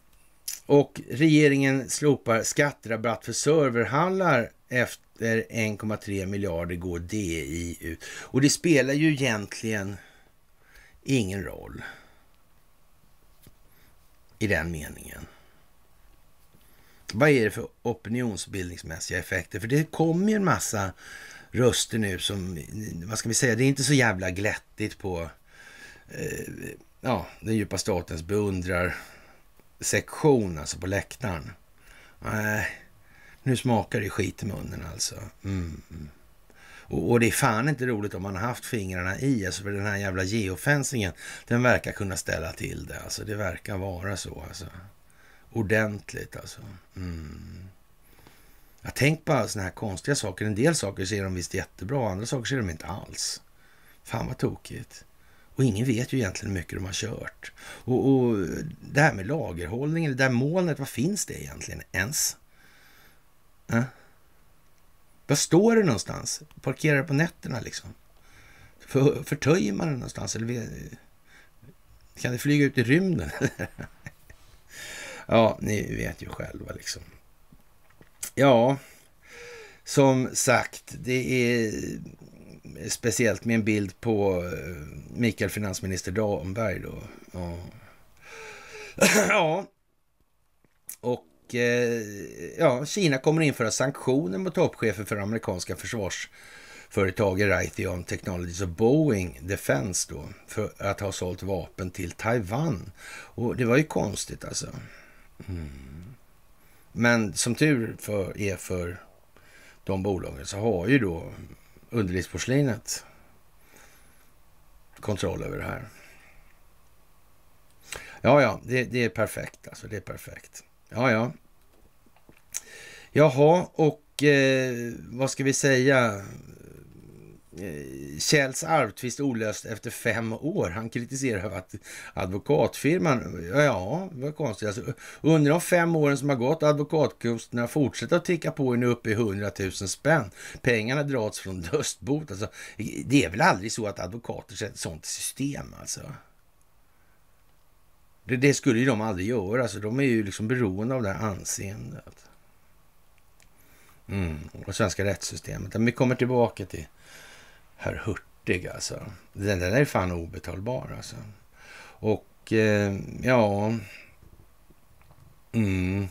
[SPEAKER 1] Och regeringen slopar skatterabatt för serverhallar efter 1,3 miljarder går DI ut. Och det spelar ju egentligen ingen roll i den meningen. Vad är det för opinionsbildningsmässiga effekter? För det kommer ju en massa röster nu som, vad ska vi säga, det är inte så jävla glättigt på eh, ja, den djupa statens beundrarsektion, alltså på läktaren. Nej, äh, nu smakar det skit i munnen alltså. Mm, mm. Och, och, det är fan inte roligt om man har haft fingrarna i, alltså för den här jävla geofencingen, den verkar kunna ställa till det. Alltså det verkar vara så alltså ordentligt alltså. Mm. Ja, tänk på sådana här konstiga saker. En del saker ser de visst jättebra, andra saker ser de inte alls. Fan vad tokigt. Och ingen vet ju egentligen hur mycket de har kört. Och, och det här med lagerhållningen, det där molnet, vad finns det egentligen ens? Äh? Vad står det någonstans? Parkerar det på nätterna liksom? För, förtöjer man det någonstans? Eller kan det flyga ut i rymden? Ja, ni vet ju själva liksom. Ja, som sagt, det är speciellt med en bild på eh, Mikael finansminister Damberg då. Ja. ja. Och eh, ja, Kina kommer införa sanktioner mot toppchefer för amerikanska försvarsföretag Raytheon Technologies och Boeing Defense då för att ha sålt vapen till Taiwan. Och det var ju konstigt alltså. Men som tur för, är för de bolagen så har ju då underlivsporslinet kontroll över det här. Ja, ja, det, det, är perfekt alltså. Det är perfekt. Ja, ja. Jaha, och eh, vad ska vi säga? Eh, Kjells arvtvist olöst efter fem år. Han kritiserar att advokatfirman... Ja, vad konstigt. Alltså, under de fem åren som har gått advokatkostnaderna fortsätter att ticka på och nu uppe i 100 000 spänn. Pengarna dras från dödsbot. Alltså, det är väl aldrig så att advokater sätter sånt i system alltså? Det, det, skulle ju de aldrig göra. Alltså, de är ju liksom beroende av det här anseendet. Mm. Och svenska rättssystemet. Men vi kommer tillbaka till herr Hurtig alltså. Den, den är fan obetalbar alltså. Och eh, ja... Mm,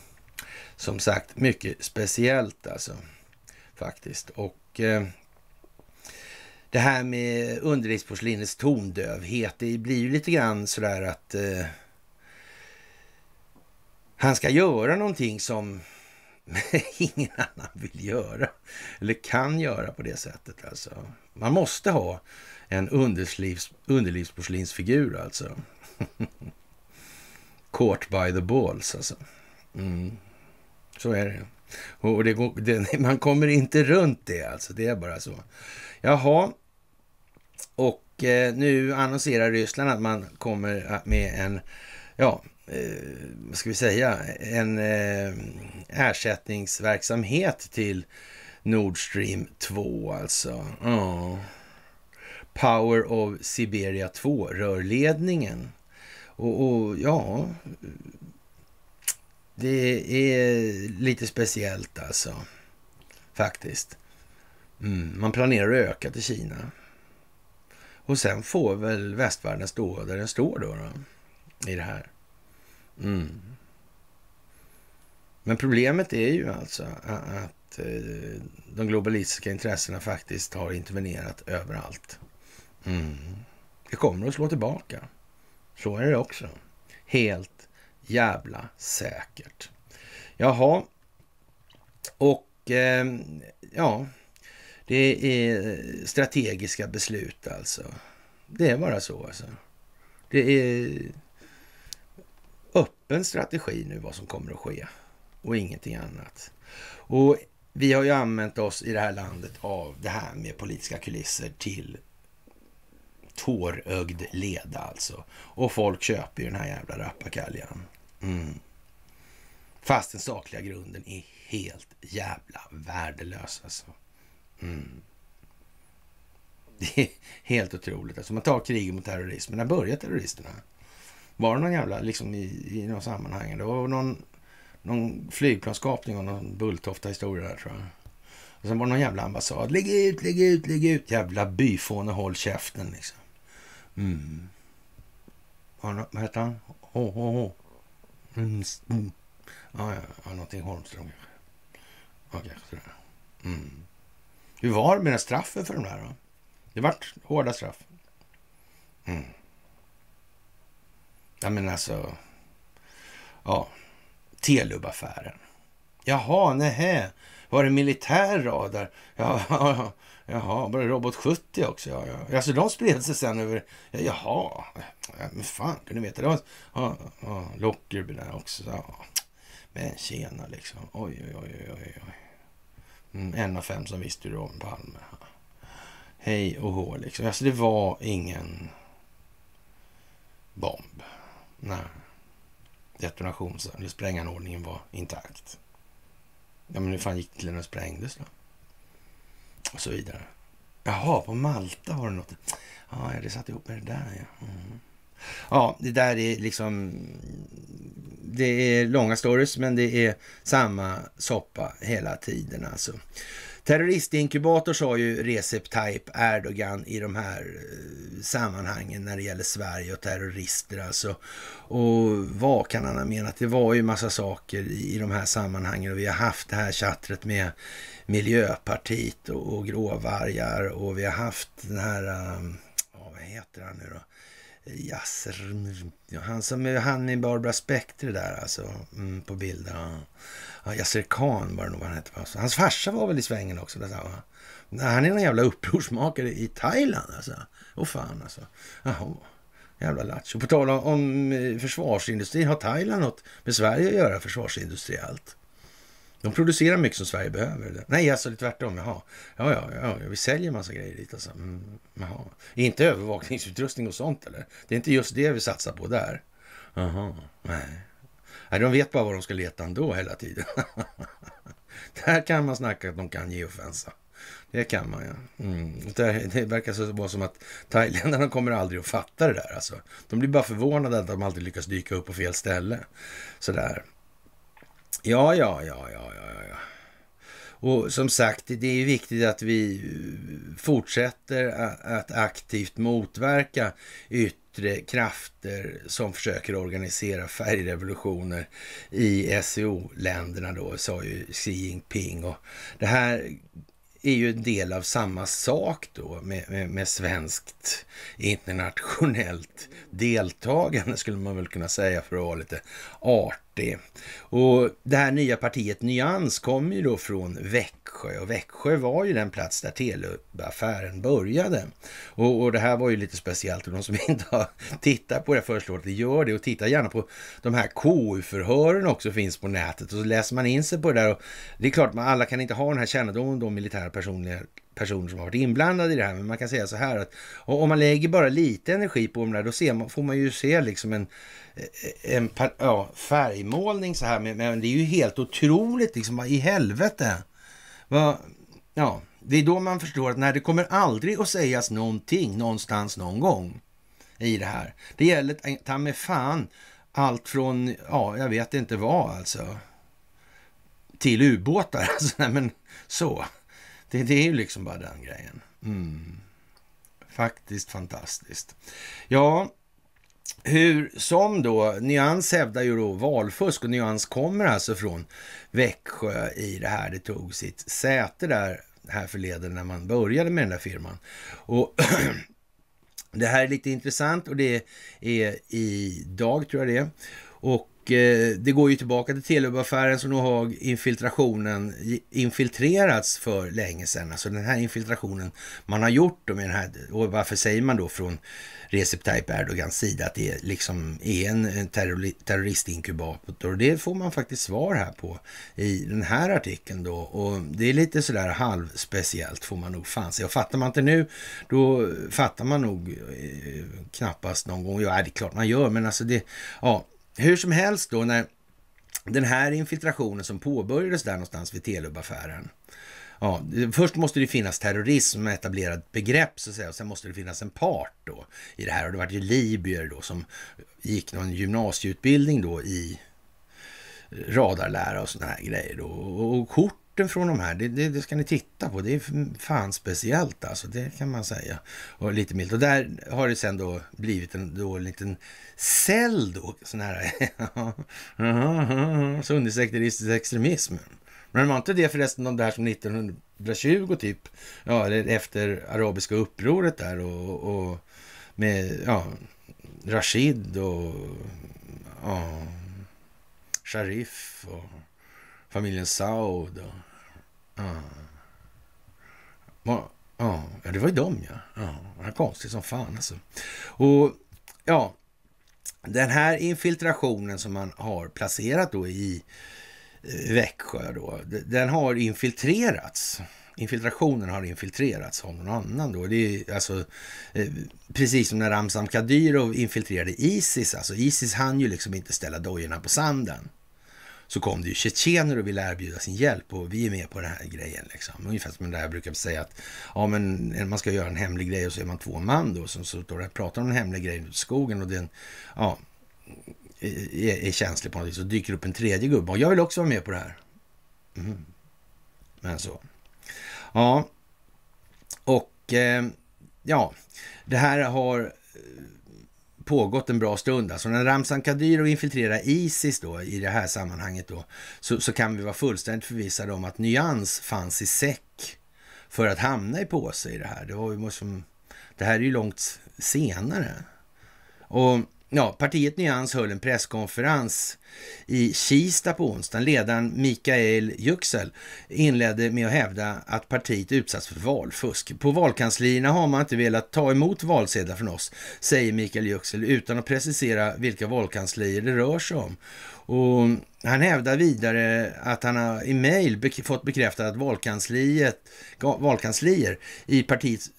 [SPEAKER 1] som sagt, mycket speciellt alltså. Faktiskt. Och... Eh, det här med underlivsporslinets tondövhet, det blir ju lite grann sådär att eh, han ska göra någonting som ingen annan vill göra eller kan göra på det sättet. Alltså. Man måste ha en underlivs, underlivsporslinsfigur alltså. Caught by the balls alltså. Mm. Så är det. Och det, det, man kommer inte runt det alltså. Det är bara så. Jaha. Och eh, nu annonserar Ryssland att man kommer eh, med en ja, Eh, vad ska vi säga, en eh, ersättningsverksamhet till Nord Stream 2 alltså. Oh. Power of Siberia 2, rörledningen. Och, och, ja, det är lite speciellt alltså, faktiskt. Mm, man planerar att öka till Kina. Och sen får väl västvärlden stå där den står då, då i det här. Mm. Men problemet är ju alltså att eh, de globalistiska intressena faktiskt har intervenerat överallt. Mm. Det kommer att slå tillbaka. Så är det också. Helt jävla säkert. Jaha. Och eh, ja, det är strategiska beslut alltså. Det är bara så alltså. Det är en strategi nu vad som kommer att ske och ingenting annat. Och vi har ju använt oss i det här landet av det här med politiska kulisser till tårögd leda alltså. Och folk köper ju den här jävla rappakaljan. Mm. Fast den sakliga grunden är helt jävla värdelös alltså. Mm. Det är helt otroligt. Alltså man tar kriget mot terrorismen. När börjar terroristerna? var det någon jävla, liksom i, i någon sammanhang. Det var någon, någon flygplanskapning och någon Bulltofta-historia där tror jag. Och sen var det någon jävla ambassad. Ligg ut, lägg ut, lägg ut. Jävla byfåne, håll käften liksom. Mm. Vad hette han? HHH? Mm. Mm. Ja, ja, ja, någonting Holmström kanske. Ja, kanske sådär. Mm. Hur var det med straffen för de där då? Det vart hårda straff. Mm. Ja, men alltså... Ja, Telubaffären. Jaha, nähä. Var det militär radar? Ja, ja, jaha, var det Robot 70 också? Ja, ja. Alltså de spred sig sen över... Ja, jaha, ja, men fan kunde veta det? ja, ja, Lockerby där också. Ja. Men tjena liksom. Oj, oj, oj, oj, oj. Mm, en av fem som visste hur det var med Palme. Hej och hå liksom. Alltså det var ingen bomb. Nej. Detonations eller spränganordningen var intakt. Ja, men hur fan gick det när den sprängdes då? Och så vidare. Jaha, på Malta var det något. Ja, det satt ihop med det där ja. Mm. Ja, det där är liksom... Det är långa stories, men det är samma soppa hela tiden alltså. Terroristinkubator sa ju Recep Tayyip Erdogan i de här eh, sammanhangen när det gäller Sverige och terrorister alltså. Och vad kan han ha menat? Det var ju massa saker i, de här sammanhangen och vi har haft det här chattret med Miljöpartiet och, och gråvargar och vi har haft den här, um, vad heter han nu då? Yasser, han som är han i Barbara Spectre där alltså, mm, på bilden. Ja ja, Yasser Khan var det nog han hette. Hans farsa var väl i svängen också. Där, va? Han är någon jävla upprorsmakare i Thailand alltså. Åh fan alltså. Jaha. Jävla lattjo. På tal om eh, försvarsindustrin, har Thailand något med Sverige att göra försvarsindustriellt? De producerar mycket som Sverige behöver. Nej, alltså det är tvärtom. Jaha. Ja, ja, ja, vi säljer massa grejer dit alltså. Mm, jaha. Inte övervakningsutrustning och sånt eller? Det är inte just det vi satsar på där. Jaha, nej. Nej, de vet bara vad de ska leta ändå hela tiden. Där kan man snacka att de kan geofensa. Det kan man ja. Mm. Det, det verkar så, vara som att thailändarna kommer aldrig att fatta det där. Alltså. De blir bara förvånade att de alltid lyckas dyka upp på fel ställe. Sådär. Ja, ja, ja, ja, ja, ja. Och som sagt, det är viktigt att vi fortsätter att aktivt motverka ytterligare yttre krafter som försöker organisera färgrevolutioner i SEO-länderna då, sa ju Xi Jinping. Och det här är ju en del av samma sak då med, med, med, svenskt internationellt deltagande skulle man väl kunna säga för att vara lite art det. Och det här nya partiet Nyans kom ju då från Växjö och Växjö var ju den plats där Telub-affären började. Och, och det här var ju lite speciellt och de som inte har tittat på det föreslår att de gör det och titta gärna på de här KU-förhören också finns på nätet och så läser man in sig på det där. Och det är klart, att alla kan inte ha den här kännedomen om de militära personligheter personer som har varit inblandade i det här. Men man kan säga så här att om man lägger bara lite energi på dem där, då ser man, får man ju se liksom en, eh, en ja, färgmålning så här. Men, det är ju helt otroligt liksom, Vad i helvete. Va, ja, det är då man förstår att nej, det kommer aldrig att sägas någonting någonstans någon gång i det här. Det gäller ta med fan allt från, ja, jag vet inte vad alltså, till ubåtar. Alltså, nej, men så. Det, det är ju liksom bara den grejen. Mm. Faktiskt fantastiskt. Ja, hur som då, Nyans hävdar ju då valfusk och Nyans kommer alltså från Växjö i det här. Det tog sitt säte där här förleden när man började med den där firman. Och det här är lite intressant och det är idag tror jag det Och Eh, det går ju tillbaka till Telub-affären så nu har infiltrationen infiltrerats för länge sedan. Alltså den här infiltrationen man har gjort och, med den här, och varför säger man då från Recep Tayyip Erdogans sida att det liksom är en terroristinkubator? det får man faktiskt svar här på i den här artikeln då. Och det är lite sådär halvspeciellt får man nog fan se. Och fattar man inte nu, då fattar man nog eh, knappast någon gång. Ja, det är klart man gör, men alltså det, ja, hur som helst då när den här infiltrationen som påbörjades där någonstans vid Telub-affären. Ja, först måste det finnas terrorism, etablerat begrepp så att säga, och sen måste det finnas en part då i det här. Och det var ju libyer då som gick någon gymnasieutbildning då i radarlära och sådana här grejer då. och kort rapporten från de här, det, det, det, ska ni titta på. Det är fan speciellt alltså, det kan man säga. Och lite milt. Och där har det sen då blivit en, då, en liten cell då, sån här... Sunnisekteristisk extremism. Men var inte det förresten de där som 1920 typ, ja, eller efter arabiska upproret där och, och med, ja, Rashid och ja, Sharif och familjen Saud och Ja, ja det var ju dem ja. ja. Det var konstigt som fan alltså. Och ja, den här infiltrationen som man har placerat då i eh, Växjö då, den har infiltrerats. Infiltrationen har infiltrerats av någon annan då. Det är alltså eh, precis som när Ramzan Kadyrov infiltrerade Isis. Alltså Isis hann ju liksom inte ställa dojorna på sanden så kom det ju tjetjener och ville erbjuda sin hjälp och vi är med på den här grejen. Liksom. Ungefär som det här jag brukar säga att ja, men man ska göra en hemlig grej och så är man två man då som så och pratar om en hemlig grej ute i skogen och den ja, är, är känslig på något vis. Så dyker upp en tredje gubbe och jag vill också vara med på det här. Mm. Men så. Ja, och eh, ja, det här har eh, pågått en bra stund. Alltså när Ramzan Kadyrov infiltrerar Isis då i det här sammanhanget då, så, så kan vi vara fullständigt förvissade om att nyans fanns i säck för att hamna i påse i det här. Det, var ju som, det här är ju långt senare. Och Ja, partiet Nyans höll en presskonferens i Kista på onsdagen. Ledaren Mikael Yüksel inledde med att hävda att partiet utsatts för valfusk. På valkanslierna har man inte velat ta emot valsedlar från oss, säger Mikael Yüksel utan att precisera vilka valkanslier det rör sig om. Och han hävdar vidare att han har i mejl fått bekräftat att valkansliet, valkanslier i partiets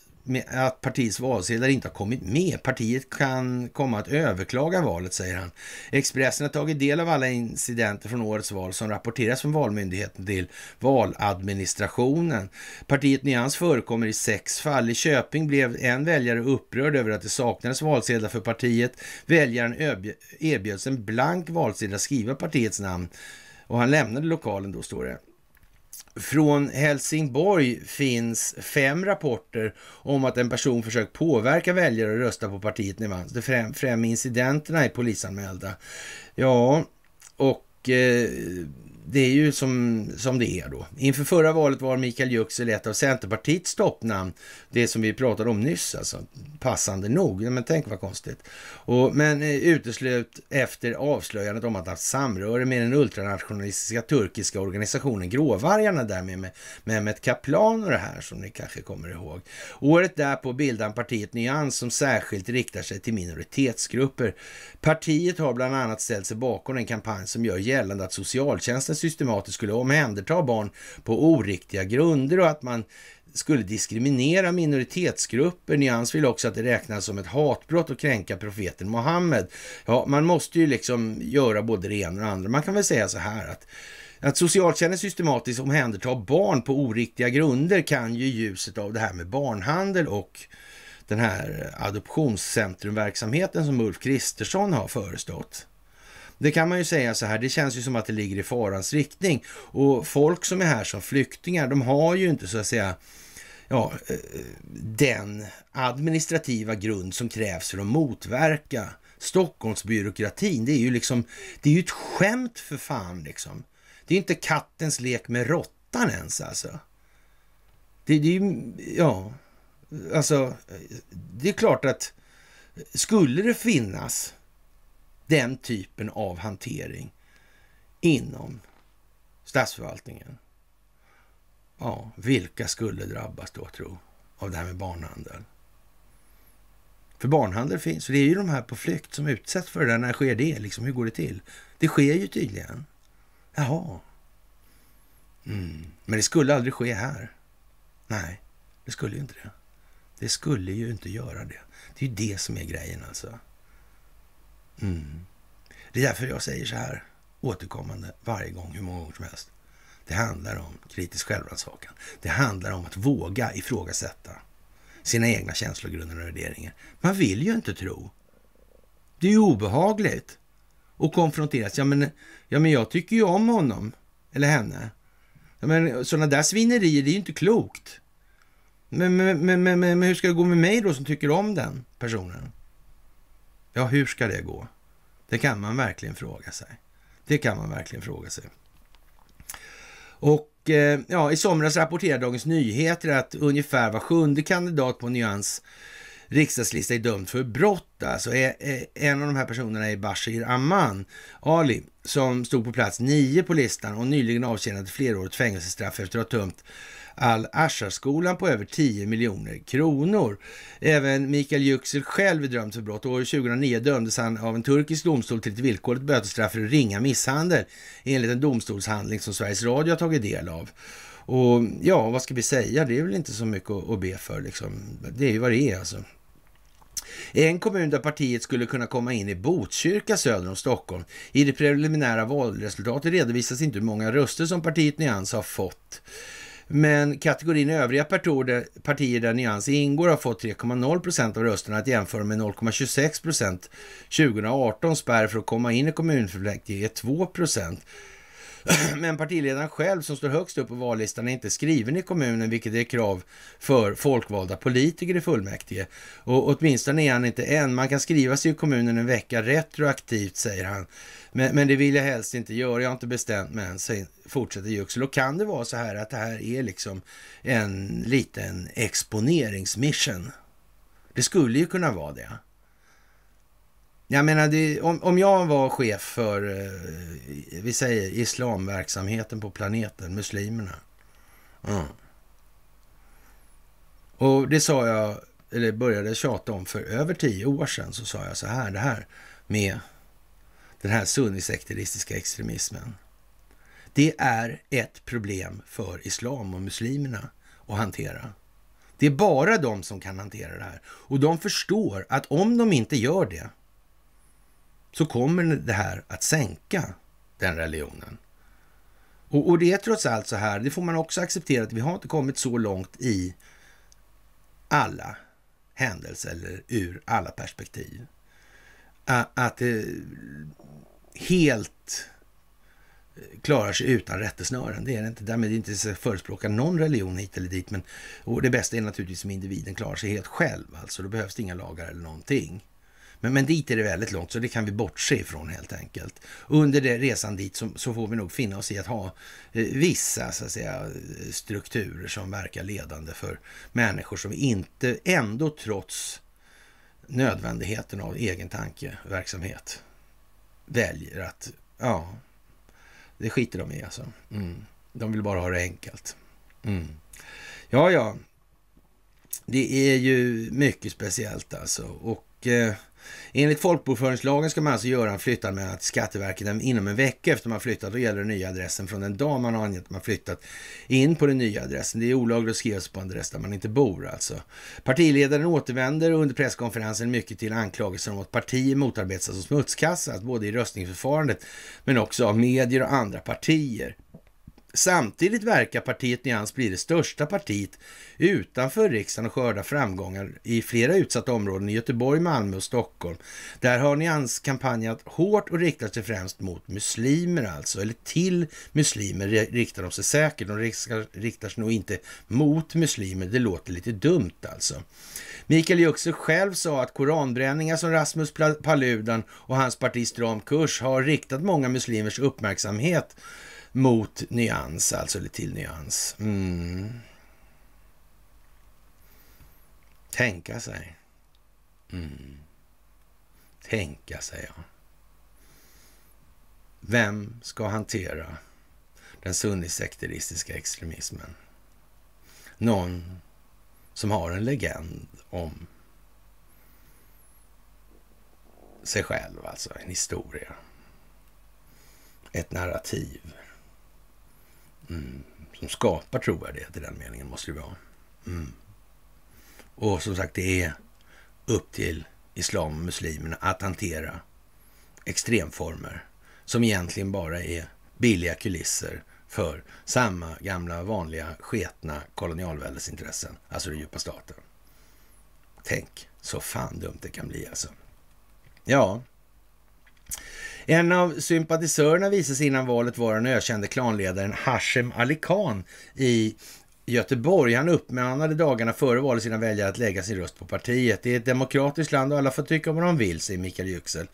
[SPEAKER 1] att partiets valsedlar inte har kommit med. Partiet kan komma att överklaga valet, säger han. Expressen har tagit del av alla incidenter från årets val som rapporteras från Valmyndigheten till valadministrationen. Partiet Nyans förekommer i sex fall. I Köping blev en väljare upprörd över att det saknades valsedlar för partiet. Väljaren erbjöds en blank valsedel att skriva partiets namn och han lämnade lokalen då, står det. Från Helsingborg finns fem rapporter om att en person försökt påverka väljare att rösta på partiet Nevans. De fem, fem incidenterna är polisanmälda. Ja, och eh, det är ju som, som det är då. Inför förra valet var Mikael Yüksel ett av Centerpartiets toppnamn. Det som vi pratade om nyss alltså. Passande nog. Men tänk vad konstigt. Och, men eh, uteslöt efter avslöjandet om att ha samröre med den ultranationalistiska turkiska organisationen Gråvargarna därmed med Mehmet Kaplan och det här som ni kanske kommer ihåg. Året därpå bildade han partiet Nyans som särskilt riktar sig till minoritetsgrupper. Partiet har bland annat ställt sig bakom en kampanj som gör gällande att socialtjänsten polisen systematiskt skulle omhänderta barn på oriktiga grunder och att man skulle diskriminera minoritetsgrupper. Nyans vill också att det räknas som ett hatbrott att kränka profeten Muhammed. Ja, man måste ju liksom göra både det ena och det andra. Man kan väl säga så här att att socialtjänsten systematiskt omhändertar barn på oriktiga grunder kan ju ljuset av det här med barnhandel och den här adoptionscentrumverksamheten som Ulf Kristersson har förestått. Det kan man ju säga så här, det känns ju som att det ligger i farans riktning. Och folk som är här som flyktingar, de har ju inte så att säga ja, eh, den administrativa grund som krävs för att motverka Stockholmsbyråkratin. Det är ju liksom, det är ju ett skämt för fan liksom. Det är ju inte kattens lek med råttan ens alltså. Det, det är ju, ja, alltså, det är klart att skulle det finnas den typen av hantering inom statsförvaltningen. Ja, vilka skulle drabbas då tro av det här med barnhandel? För barnhandel finns, och det är ju de här på flykt som utsätts för det där. När sker det? Liksom, hur går det till? Det sker ju tydligen. Jaha. Mm. Men det skulle aldrig ske här. Nej, det skulle ju inte det. Det skulle ju inte göra det. Det är ju det som är grejen alltså. Mm. Det är därför jag säger så här återkommande varje gång, hur många gånger som helst. Det handlar om kritisk självrannsakan. Det handlar om att våga ifrågasätta sina egna känslogrunder och värderingar. Man vill ju inte tro. Det är ju obehagligt att konfronteras. Ja men, ja, men jag tycker ju om honom eller henne. Ja, men sådana där svinerier, det är ju inte klokt. Men, men, men, men, men hur ska det gå med mig då som tycker om den personen? Ja, hur ska det gå? Det kan man verkligen fråga sig. Det kan man verkligen fråga sig. Och eh, ja, i somras rapporterade Dagens Nyheter att ungefär var sjunde kandidat på Nyans riksdagslista är dömd för brott. Alltså eh, eh, en av de här personerna är Bashir Aman, Ali som stod på plats nio på listan och nyligen avtjänade flerårigt fängelsestraff efter att ha tömt Al-Asharskolan på över 10 miljoner kronor. Även Mikael Yüksel själv är dömd för brott. År 2009 dömdes han av en turkisk domstol till ett villkorligt bötesstraff för ringa misshandel enligt en domstolshandling som Sveriges Radio har tagit del av. Och ja, vad ska vi säga? Det är väl inte så mycket att be för liksom. Det är ju vad det är alltså. En kommun där partiet skulle kunna komma in är Botkyrka söder om Stockholm. I det preliminära valresultatet redovisas inte hur många röster som partiet Nyans har fått. Men kategorin övriga partier där Nyans ingår har fått 3,0 procent av rösterna att jämföra med 0,26 procent 2018. Spärr för att komma in i kommunfullmäktige är 2 procent. Men partiledaren själv som står högst upp på vallistan är inte skriven i kommunen, vilket är krav för folkvalda politiker i fullmäktige. Och åtminstone är han inte än. Man kan skriva sig i kommunen en vecka retroaktivt, säger han. Men, men det vill jag helst inte göra. Jag har inte bestämt mig än, säger, fortsätter Yüksel. Och kan det vara så här att det här är liksom en liten exponeringsmission? Det skulle ju kunna vara det. Jag menar, det, om, om jag var chef för, eh, vi säger islamverksamheten på planeten, muslimerna. Mm. Och det sa jag, eller började tjata om för över tio år sedan, så sa jag så här, det här med den här sunnisekteristiska extremismen. Det är ett problem för islam och muslimerna att hantera. Det är bara de som kan hantera det här. Och de förstår att om de inte gör det, så kommer det här att sänka den religionen. Och, och, det är trots allt så här, det får man också acceptera, att vi har inte kommit så långt i alla händelser eller ur alla perspektiv. Att det eh, helt eh, klarar sig utan rättesnören. Det är det inte. Därmed är inte att förespråka någon religion hit eller dit. Men, och det bästa är naturligtvis om individen klarar sig helt själv. Alltså, då behövs det inga lagar eller någonting. Men, men dit är det väldigt långt, så det kan vi bortse ifrån helt enkelt. Under det, resan dit så, så, får vi nog finna oss i att ha eh, vissa så att säga, strukturer som verkar ledande för människor som inte ändå trots nödvändigheten av egen tankeverksamhet väljer att, ja, det skiter de i alltså. Mm. De vill bara ha det enkelt. Mm. Ja, ja. Det är ju mycket speciellt alltså. Och eh, Enligt folkbokföringslagen ska man alltså göra en flyttanmälan till Skatteverket inom en vecka efter man flyttat. Då gäller den nya adressen från den dag man har angett att man flyttat in på den nya adressen. Det är olagligt att skriva sig på en adress där man inte bor alltså. Partiledaren återvänder under presskonferensen mycket till anklagelser om att partier motarbetas och smutskastas, alltså både i röstningsförfarandet men också av medier och andra partier. Samtidigt verkar partiet Nyans bli det största partiet utanför riksdagen och skördar framgångar i flera utsatta områden i Göteborg, Malmö och Stockholm. Där har Nyans kampanjat hårt och riktat sig främst mot muslimer alltså, eller till muslimer riktar de sig säkert. De riktar sig nog inte mot muslimer, det låter lite dumt alltså. Mikael Juxe själv sa att koranbränningar som Rasmus Paludan och hans parti Stram kurs har riktat många muslimers uppmärksamhet mot nyans, alltså, eller till nyans. Mm. Tänka sig. Mm. Tänka sig, ja. Vem ska hantera den sunnisekteristiska extremismen? Någon som har en legend om sig själv, alltså en historia. Ett narrativ. Mm. Som skapar trovärdighet i den meningen måste det vara. Mm. Och som sagt, det är upp till islam och muslimerna att hantera extremformer som egentligen bara är billiga kulisser för samma gamla vanliga sketna kolonialväldesintressen, alltså den djupa staten. Tänk så fan dumt det kan bli alltså. Ja, en av sympatisörerna visade sig innan valet vara den ökände klanledaren Hashem Ali Khan i Göteborg. Han uppmanade dagarna före valet sina väljare att lägga sin röst på partiet. Det är ett demokratiskt land och alla får tycka vad de vill, säger Mikael Yüksel.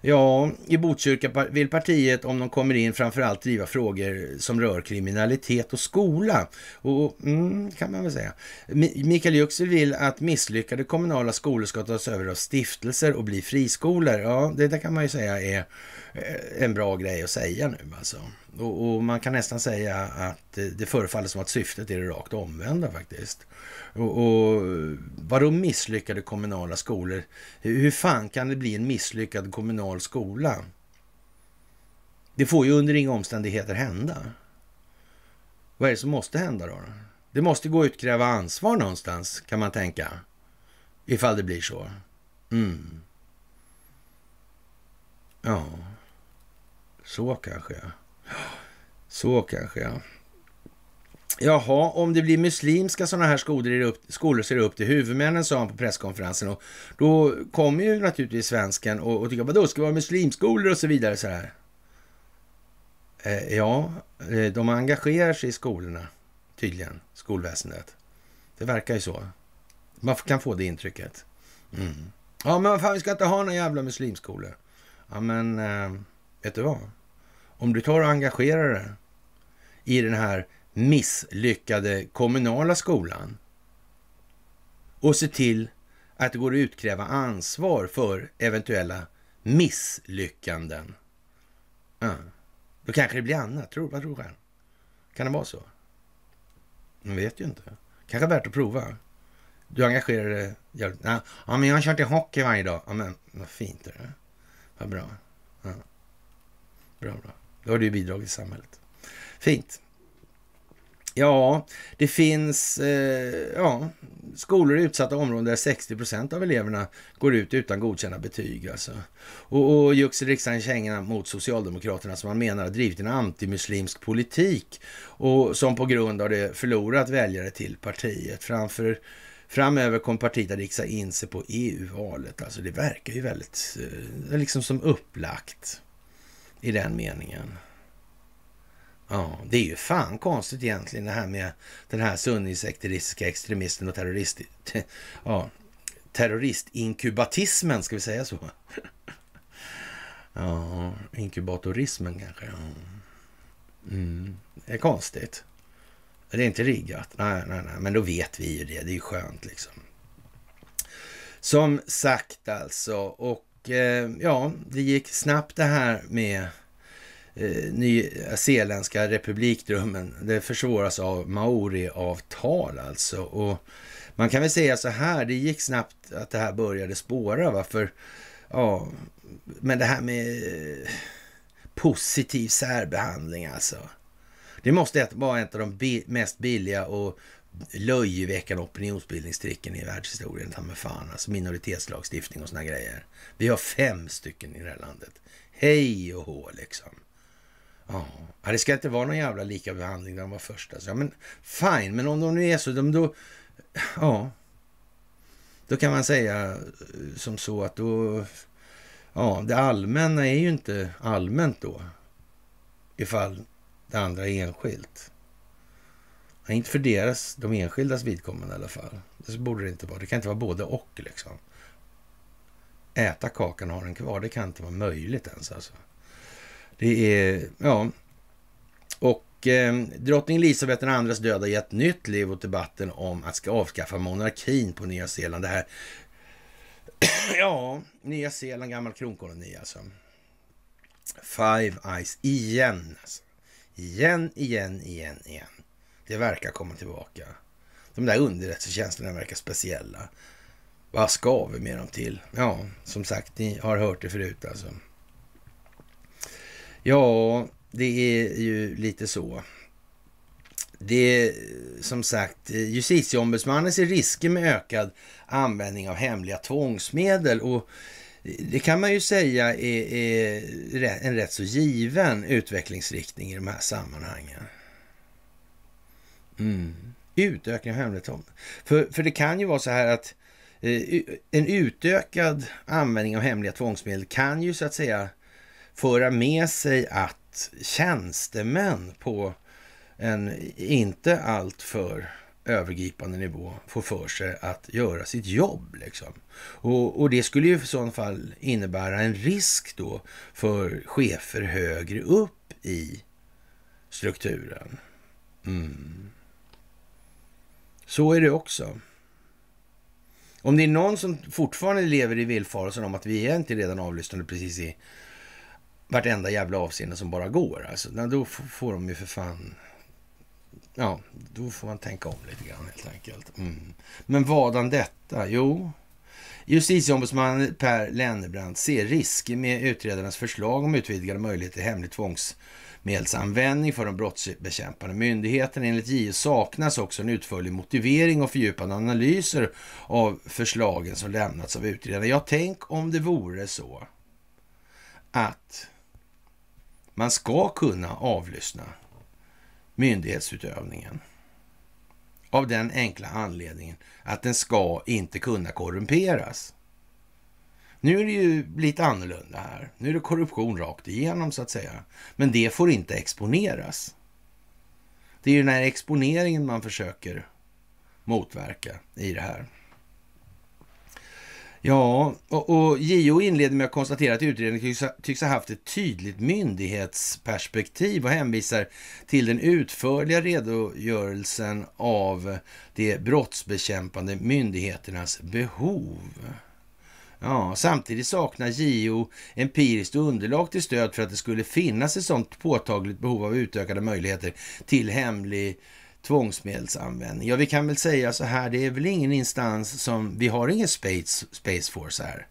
[SPEAKER 1] Ja, i Botkyrka vill partiet, om de kommer in, framförallt driva frågor som rör kriminalitet och skola. Och, mm, kan man väl säga. Mikael Yüksel vill att misslyckade kommunala skolor ska tas över av stiftelser och bli friskolor. Ja, det där kan man ju säga är eh, en bra grej att säga nu alltså. Och, och man kan nästan säga att det förefaller som att syftet är det rakt omvända faktiskt. Och, och vadå misslyckade kommunala skolor? Hur, hur fan kan det bli en misslyckad kommunal kommunal skola. Det får ju under inga omständigheter hända. Vad är det som måste hända då? Det måste gå att utkräva ansvar någonstans, kan man tänka. Ifall det blir så. Mm. Ja, så kanske jag. Så kanske jag. Jaha, om det blir muslimska sådana här skolor, skolor så är det upp till huvudmännen, sa han på presskonferensen. Och då kommer ju naturligtvis svensken och, och tycker, vadå, ska det vara muslimskolor och så vidare så här. Eh, ja, eh, de engagerar sig i skolorna, tydligen, skolväsendet. Det verkar ju så. Man kan få det intrycket. Mm. Ja, men vad fan, vi ska inte ha några jävla muslimskolor. Ja, men eh, vet du vad? Om du tar och engagerar dig i den här misslyckade kommunala skolan och se till att det går att utkräva ansvar för eventuella misslyckanden. Ja. Då kanske det blir annat. Tror, vad tror han? Kan det vara så? Man vet ju inte. Kanske värt att prova. Du engagerar dig jävligt. Ja, men jag har kört i hockey varje dag. Ja, men vad fint det är. Vad bra. Ja. Bra, bra. Då har du bidragit till samhället. Fint. Ja, det finns eh, ja, skolor i utsatta områden där 60 av eleverna går ut utan godkända betyg. Alltså. Och, och Juxi kängorna mot Socialdemokraterna som man menar har drivit en antimuslimsk politik och som på grund av det förlorat väljare till partiet. Framför, framöver kommer partiet att riksa in sig på EU-valet. Alltså det verkar ju väldigt, eh, liksom som upplagt i den meningen. Ja, det är ju fan konstigt egentligen det här med den här sunnisekteristiska extremisten och terrorist... Te, ja, terroristinkubatismen, ska vi säga så? Ja, inkubatorismen kanske. Ja. Mm. Det är konstigt. Det är inte riggat. Nej, nej, nej, men då vet vi ju det. Det är ju skönt liksom. Som sagt alltså, och eh, ja, det gick snabbt det här med eh, nyzeeländska republikdrömmen, det försvåras av Maori-avtal alltså. Och man kan väl säga så här, det gick snabbt att det här började spåra. Va? För, ja, men det här med eh, positiv särbehandling alltså. Det måste vara ett av de bi mest billiga och löjeväckande opinionsbildningstricken i världshistorien. Ta med fan alltså minoritetslagstiftning och såna grejer. Vi har fem stycken i det här landet. Hej och hå liksom. Ja, det ska inte vara någon jävla likabehandling när de var först. Alltså. Ja, men fine, men om de nu är så, de då... Ja. Då kan man säga eh, som så att då... Ja, det allmänna är ju inte allmänt då. Ifall det andra är enskilt. Ja, inte för deras, de enskildas vidkommande i alla fall. Det borde det inte vara. Det kan inte vara både och liksom. Äta kakan och ha den kvar, det kan inte vara möjligt ens alltså. Det är, ja. Och eh, drottning Elisabeth andras död har gett nytt liv åt debatten om att ska avskaffa monarkin på Nya Zeeland. Det här, ja, Nya Zeeland, gammal kronkoloni alltså. Five Eyes igen. Alltså. Igen, igen, igen, igen. Det verkar komma tillbaka. De där underrättelsetjänsterna verkar speciella. Vad ska vi med dem till? Ja, som sagt, ni har hört det förut alltså. Ja, det är ju lite så. Det är som sagt, justitieombudsmannen ser risker med ökad användning av hemliga tvångsmedel och det kan man ju säga är, är en rätt så given utvecklingsriktning i de här sammanhangen. Mm. Utökning av hemliga tvångsmedel. För, för det kan ju vara så här att eh, en utökad användning av hemliga tvångsmedel kan ju så att säga föra med sig att tjänstemän på en inte alltför övergripande nivå får för sig att göra sitt jobb. Liksom. Och, och, det skulle ju i sådant fall innebära en risk då för chefer högre upp i strukturen. Mm. Så är det också. Om det är någon som fortfarande lever i villfarelsen om att vi är inte redan avlyssnade precis i vartenda jävla avseende som bara går. Alltså, då får de ju för fan... Ja, då får man tänka om lite grann helt enkelt. Mm. Men vadan detta? Jo, justitieombudsmannen Per Lennebrant ser risker med utredarnas förslag om utvidgade möjligheter till hemlig tvångsmedelsanvändning för de brottsbekämpande myndigheterna. Enligt JO saknas också en utförlig motivering och fördjupande analyser av förslagen som lämnats av utredarna. Ja, tänk om det vore så att man ska kunna avlyssna myndighetsutövningen. Av den enkla anledningen att den ska inte kunna korrumperas. Nu är det ju lite annorlunda här. Nu är det korruption rakt igenom så att säga. Men det får inte exponeras. Det är ju den här exponeringen man försöker motverka i det här. Ja, och, och JO inleder med att konstatera att utredningen tycks ha, tycks ha haft ett tydligt myndighetsperspektiv och hänvisar till den utförliga redogörelsen av de brottsbekämpande myndigheternas behov. Ja, samtidigt saknar JO empiriskt underlag till stöd för att det skulle finnas ett sådant påtagligt behov av utökade möjligheter till hemlig tvångsmedelsanvändning. Ja, vi kan väl säga så här, det är väl ingen instans som, vi har ingen Space, space Force här,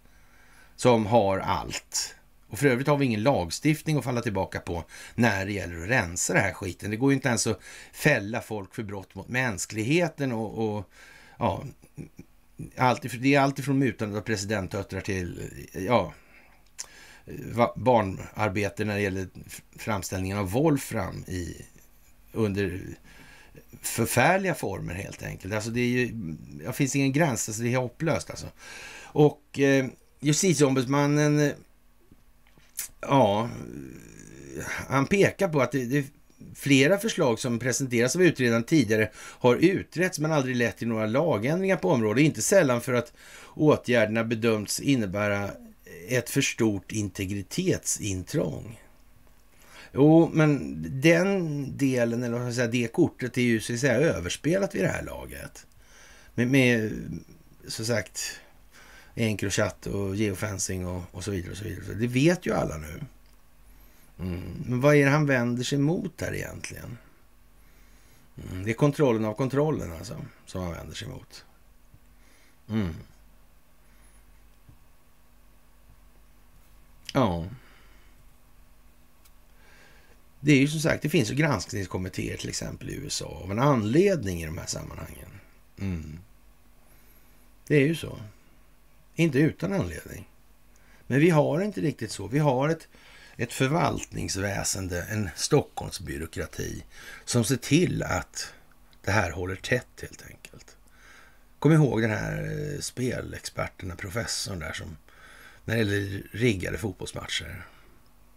[SPEAKER 1] som har allt. Och för övrigt har vi ingen lagstiftning att falla tillbaka på när det gäller att rensa den här skiten. Det går ju inte ens att fälla folk för brott mot mänskligheten och, och ja, allt, det är alltifrån mutandet av presidentdöttrar till, ja, barnarbete när det gäller framställningen av Wolfram i, under förfärliga former helt enkelt. Alltså det, ju, det finns ingen gräns, alltså det är hopplöst alltså. Och eh, justitieombudsmannen, ja, han pekar på att det, det Flera förslag som presenterats av utredaren tidigare har utretts men aldrig lett till några lagändringar på området. Inte sällan för att åtgärderna bedömts innebära ett för stort integritetsintrång. Jo, men den delen, eller vad ska jag säga, det kortet är ju så att säga överspelat vid det här laget. Med, med som sagt, Encrochat och geofencing och, och så vidare. och så vidare. Det vet ju alla nu. Mm. Men vad är det han vänder sig mot här egentligen? Mm. Det är kontrollen av kontrollen alltså, som han vänder sig mot. Mm. Ja. Det är ju som sagt, det finns ju granskningskommittéer till exempel i USA av en anledning i de här sammanhangen. Mm. Det är ju så. Inte utan anledning. Men vi har inte riktigt så. Vi har ett, ett förvaltningsväsende, en Stockholmsbyråkrati som ser till att det här håller tätt helt enkelt. Kom ihåg den här eh, spelexperten, professorn där som när det gäller riggade fotbollsmatcher.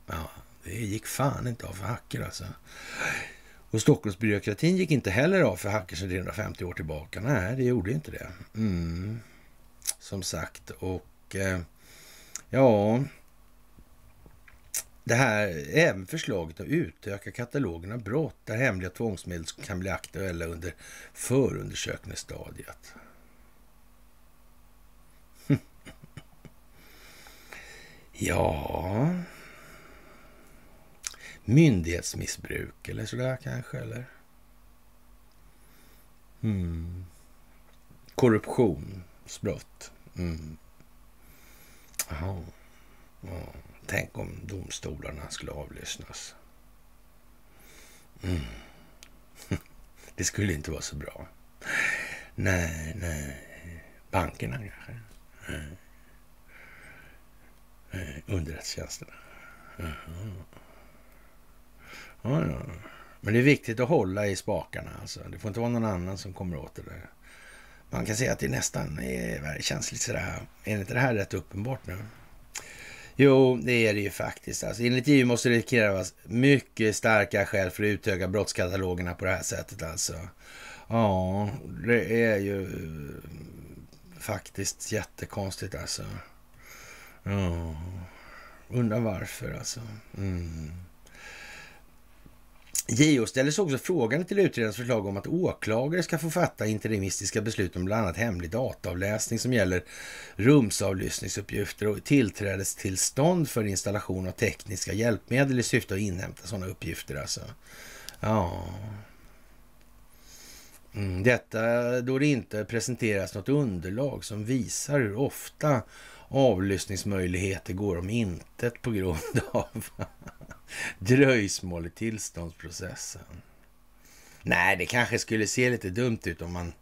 [SPEAKER 1] Ja, det gick fan inte av för hacker alltså. Och Stockholmsbyråkratin gick inte heller av för hacker sedan 350 år tillbaka. Nej, det gjorde inte det. Mm. Som sagt, och eh, ja... Det här, även förslaget att utöka katalogen av brott där hemliga tvångsmedel kan bli aktuella under förundersökningsstadiet. ja myndighetsmissbruk eller sådär kanske. Eller? Mm. Korruptionsbrott. Mm. Ja. Tänk om domstolarna skulle avlyssnas. Mm. Det skulle inte vara så bra. Nej, nej. Bankerna kanske? Nej. Underrättelsetjänsterna? Aha. Ja, ja. Men det är viktigt att hålla i spakarna. Alltså. Det får inte vara någon annan som kommer åt det där. Man kan säga att det nästan är eh, känsligt sådär. Är inte det här rätt uppenbart nu? Jo, det är det ju faktiskt. Alltså, enligt EU måste det krävas mycket starka skäl för att utöka brottskatalogerna på det här sättet. Alltså. Ja, det är ju faktiskt jättekonstigt alltså. Ja, undrar varför alltså. Mm. JO ställer sig också frågan till utredarens förslag om att åklagare ska få fatta interimistiska beslut om bland annat hemlig dataavläsning som gäller rumsavlyssningsuppgifter och tillträdestillstånd för installation av tekniska hjälpmedel i syfte att inhämta sådana uppgifter. Alltså. Ja. Mm, detta då det inte presenteras något underlag som visar hur ofta avlyssningsmöjligheter går om intet på grund av Dröjsmål i tillståndsprocessen. Nej, det kanske skulle se lite dumt ut om man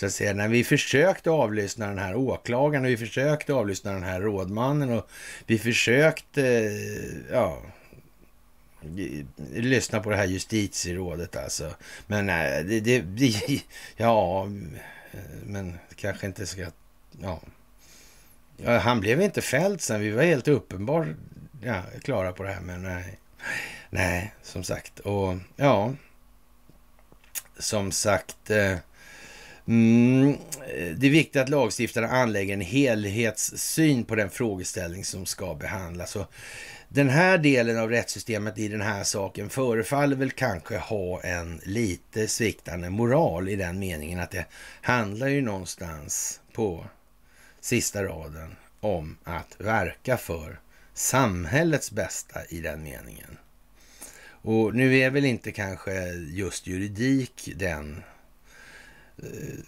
[SPEAKER 1] så att säga, när vi försökte avlyssna den här åklagaren och vi försökte avlyssna den här rådmannen och vi försökte, eh, ja, lyssna på det här justitierådet alltså. Men nej, eh, det, det, ja, men kanske inte ska, ja. Han blev inte fälld sen, vi var helt uppenbart ja, klara på det här, men nej. Nej, som sagt. Och ja, som sagt. Eh, mm, eh, det är viktigt att lagstiftarna anlägger en helhetssyn på den frågeställning som ska behandlas. Och den här delen av rättssystemet i den här saken förefaller väl kanske ha en lite sviktande moral i den meningen att det handlar ju någonstans på sista raden om att verka för samhällets bästa i den meningen. Och nu är väl inte kanske just juridik den eh,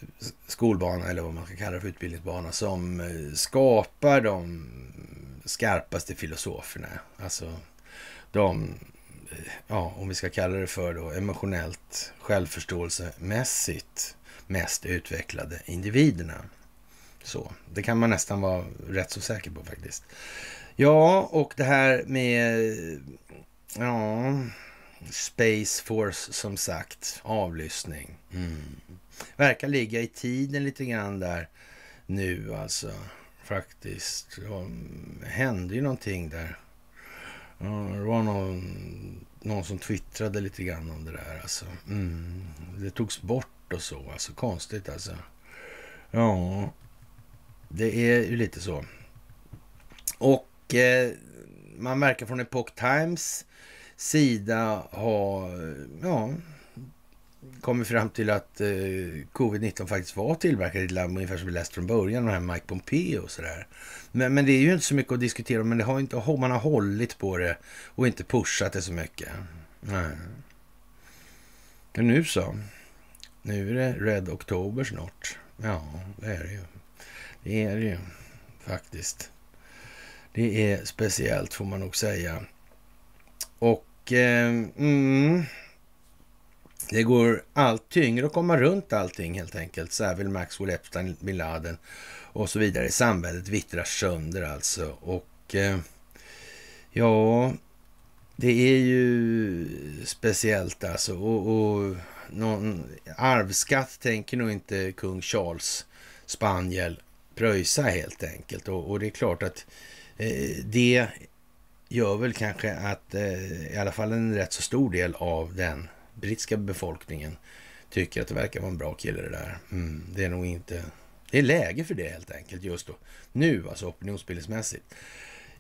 [SPEAKER 1] skolbana eller vad man ska kalla det för utbildningsbana som eh, skapar de skarpaste filosoferna. Alltså de, eh, ja, om vi ska kalla det för då, emotionellt självförståelsemässigt mest utvecklade individerna. Så, det kan man nästan vara rätt så säker på faktiskt. Ja, och det här med ja, Space Force som sagt, avlyssning. Mm. Verkar ligga i tiden lite grann där nu alltså. Faktiskt. Ja, hände ju någonting där. det var någon, någon som twittrade lite grann om det där alltså. Mm. Det togs bort och så alltså. Konstigt alltså. Ja, det är ju lite så. Och och eh, man verkar från Epoch Times sida ha ja, kommit fram till att eh, covid-19 faktiskt var tillverkad i ett labb, ungefär som vi läste från början, med Mike Pompeo och sådär. Men, men det är ju inte så mycket att diskutera men det har inte, man har hållit på det och inte pushat det så mycket. Nej. Men nu så. Nu är det Red October snart. Ja, det är det ju. Det är det ju faktiskt. Det är speciellt får man nog säga. Och eh, mm, det går allt tyngre att komma runt allting helt enkelt. Saville, Maxwell, Epstein, bin Laden och så vidare. Samhället vittrar sönder alltså. Och eh, ja, det är ju speciellt alltså. Och, och någon arvsskatt tänker nog inte kung Charles Spaniel pröjsa helt enkelt. Och, och, det är klart att Eh, det gör väl kanske att eh, i alla fall en rätt så stor del av den brittiska befolkningen tycker att det verkar vara en bra kille det där. Mm, det är nog inte... Det är läge för det helt enkelt just då. Nu alltså opinionsbildningsmässigt.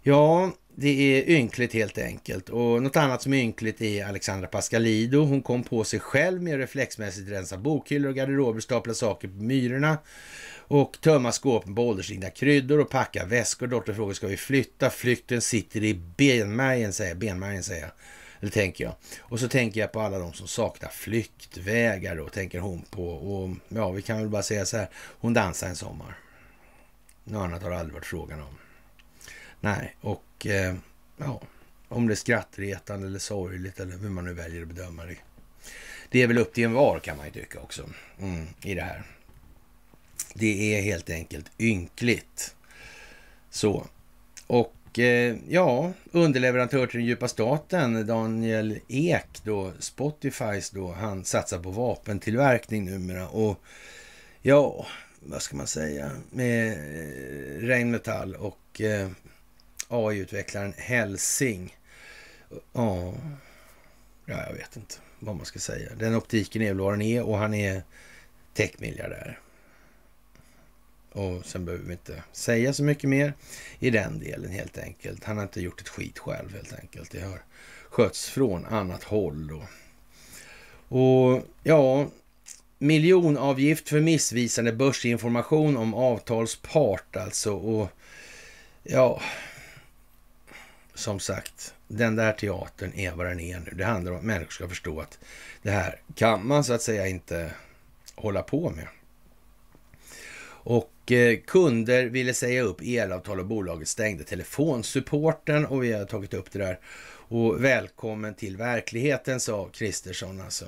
[SPEAKER 1] Ja, det är ynkligt helt enkelt. Och något annat som är ynkligt är Alexandra Pascalido. Hon kom på sig själv med att reflexmässigt rensa bokhyllor och garderober, stapla saker på myrorna och tömma skåpen på ålderstigna kryddor och packa väskor. Dottern frågar, ska vi flytta? Flykten sitter i benmärgen, säger, benmärgen, säger jag. Eller tänker jag. Och så tänker jag på alla de som saknar flyktvägar och tänker hon på. Och ja, vi kan väl bara säga så här, hon dansar en sommar. Något annat har det aldrig varit frågan om. Nej, och eh, ja, om det är skrattretande eller sorgligt eller hur man nu väljer att bedöma det. Det är väl upp till en var kan man ju tycka också mm, i det här. Det är helt enkelt ynkligt. Så. Och eh, ja, underleverantör till den djupa staten, Daniel Ek, då, Spotifys, då, han satsar på vapentillverkning numera. Och ja, vad ska man säga, med eh, Rheinmetall och eh, AI-utvecklaren Helsing. Ja, jag vet inte vad man ska säga. Den optiken är väl vad den är och han är techmiljardär. Och sen behöver vi inte säga så mycket mer i den delen helt enkelt. Han har inte gjort ett skit själv helt enkelt. Det har skötts från annat håll. Då. Och ja, miljonavgift för missvisande börsinformation om avtalspart alltså. Och ja, som sagt, den där teatern är vad den är nu. Det handlar om att människor ska förstå att det här kan man så att säga inte hålla på med. Och eh, kunder ville säga upp elavtal och bolaget stängde telefonsupporten och vi har tagit upp det där. Och välkommen till verkligheten, sa Kristersson alltså.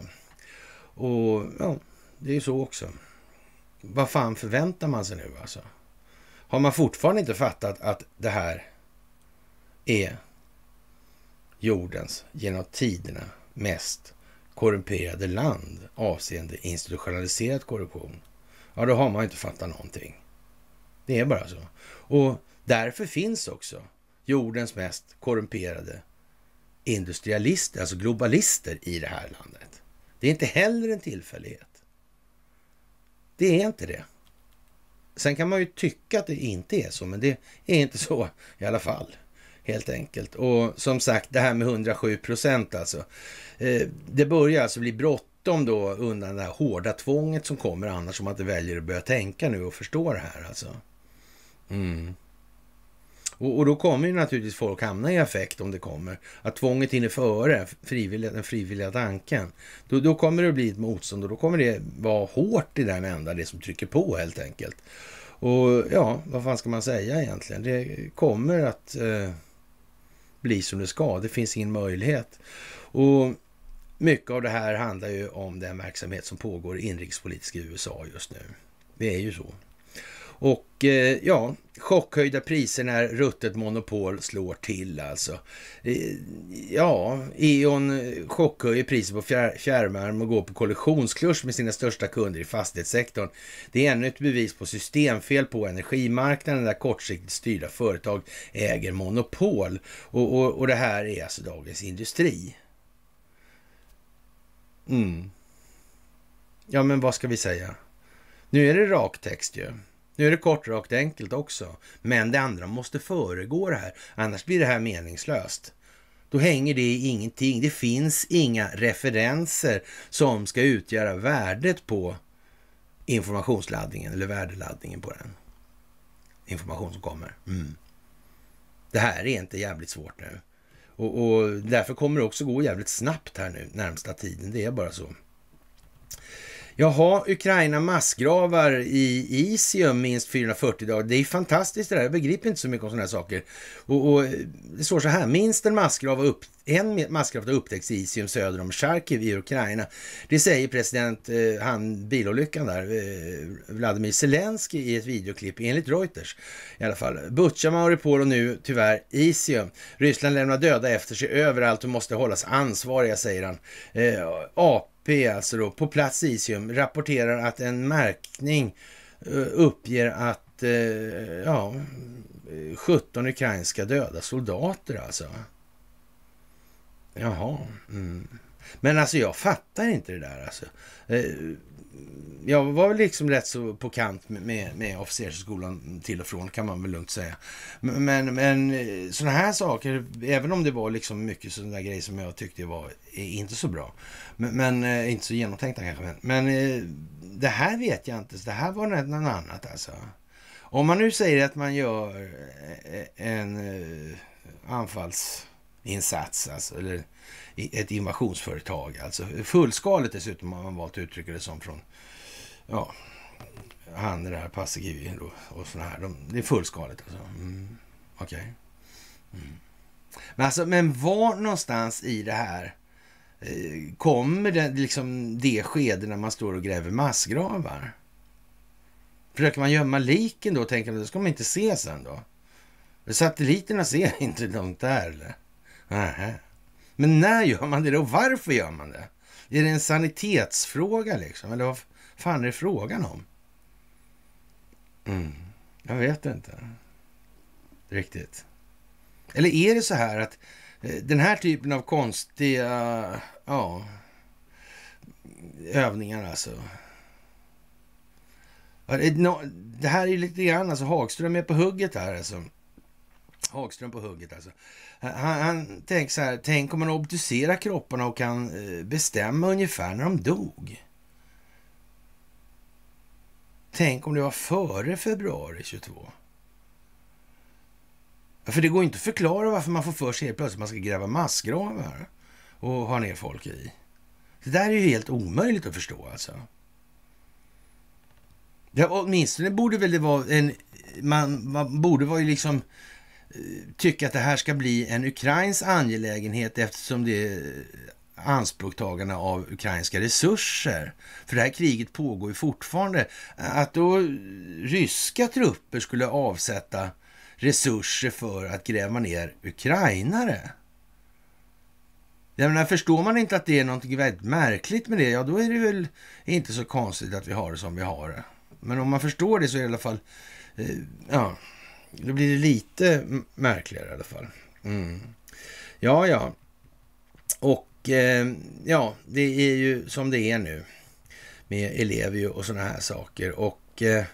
[SPEAKER 1] Och ja, det är ju så också. Vad fan förväntar man sig nu alltså? Har man fortfarande inte fattat att det här är jordens genom tiderna mest korrumperade land avseende institutionaliserad korruption? ja då har man inte fattat någonting. Det är bara så. Och därför finns också jordens mest korrumperade industrialister, alltså globalister i det här landet. Det är inte heller en tillfällighet. Det är inte det. Sen kan man ju tycka att det inte är så, men det är inte så i alla fall. Helt enkelt. Och som sagt, det här med 107 procent alltså. Eh, det börjar alltså bli brott dem då undan det här hårda tvånget som kommer annars om man inte väljer att börja tänka nu och förstå det här alltså. Mm. Och, och, då kommer ju naturligtvis folk hamna i affekt om det kommer. Att tvånget hinner före frivilliga, den frivilliga tanken. Då, då kommer det bli ett motstånd och då kommer det vara hårt i den ända, det som trycker på helt enkelt. Och ja, vad fan ska man säga egentligen? Det kommer att eh, bli som det ska. Det finns ingen möjlighet. Och mycket av det här handlar ju om den verksamhet som pågår inrikespolitiskt i USA just nu. Det är ju så. Och eh, ja, chockhöjda priser när ruttet monopol slår till alltså. Eh, ja, E.ON eh, chockhöjer priser på fjärrvärme och går på kollisionskurs med sina största kunder i fastighetssektorn. Det är ännu ett bevis på systemfel på energimarknaden där kortsiktigt styrda företag äger monopol. Och, och, och det här är alltså Dagens Industri. Mm. Ja, men vad ska vi säga? Nu är det rak text ju. Nu är det kort, rakt, enkelt också. Men det andra måste föregå det här, annars blir det här meningslöst. Då hänger det i ingenting. Det finns inga referenser som ska utgöra värdet på informationsladdningen eller värdeladdningen på den information som kommer. Mm. Det här är inte jävligt svårt nu. Och, och därför kommer det också gå jävligt snabbt här nu närmsta tiden. Det är bara så. Jaha, Ukraina massgravar i Isium minst 440 dagar. Det är fantastiskt det där. Jag begriper inte så mycket om sådana här saker. Och, och, det står så här, minst en massgrav, upp, en massgrav har upptäckts i Isium söder om Charkiv i Ukraina. Det säger president, eh, han bilolyckan där, eh, Vladimir Zelensky i ett videoklipp, enligt Reuters i alla fall. Butja Mauripol och nu tyvärr Isium. Ryssland lämnar döda efter sig överallt och måste hållas ansvariga, säger han. Eh, AP P alltså då, på plats i Isium rapporterar att en märkning eh, uppger att eh, ja, 17 ukrainska döda soldater alltså. Jaha. Mm. Men alltså jag fattar inte det där alltså. Eh, jag var väl liksom rätt så på kant med, med officershögskolan till och från kan man väl lugnt säga. Men, men eh, sådana här saker, även om det var liksom mycket sådana grejer som jag tyckte var eh, inte så bra. Men, men eh, inte så genomtänkta kanske. Men, men det här vet jag inte, så det här var något annat alltså. Om man nu säger att man gör en anfallsinsats, alltså, eller ett invasionsföretag. Alltså fullskaligt dessutom har man valt att uttrycka det som från ja, han där Paasikivi och, och sådana här. De, det är fullskaligt alltså. Mm, Okej. Okay. Mm. Men alltså, men var någonstans i det här eh, kommer det, liksom det skede när man står och gräver massgravar? Försöker man gömma liken då? och Tänker att det ska man inte se sen då? Satelliterna ser inte långt där eller? Nähä. Men när gör man det och Varför gör man det? Är det en sanitetsfråga liksom? Eller vad fan är det frågan om? Mm. Jag vet inte riktigt. Eller är det så här att eh, den här typen av konstiga ja, övningar alltså. Det här är lite grann, alltså Hagström är på hugget här alltså. Hagström på hugget alltså. Han, han tänker så här, tänk om man obducerar kropparna och kan eh, bestämma ungefär när de dog. Tänk om det var före februari 22. Ja, för det går inte att förklara varför man får för sig helt plötsligt att man ska gräva massgravar och ha ner folk i. Det där är ju helt omöjligt att förstå alltså. Ja, åtminstone borde väl det vara en... Man, man borde vara ju liksom tycka att det här ska bli en Ukrains angelägenhet eftersom det är anspråktagarna av ukrainska resurser. För det här kriget pågår ju fortfarande. Att då ryska trupper skulle avsätta resurser för att gräva ner ukrainare. Jag menar, förstår man inte att det är något väldigt märkligt med det, ja då är det väl inte så konstigt att vi har det som vi har det. Men om man förstår det så är det i alla fall, eh, ja, då blir det lite märkligare i alla fall. Mm. Ja, ja. Och eh, ja, det är ju som det är nu med elever och sådana här saker. Och eh,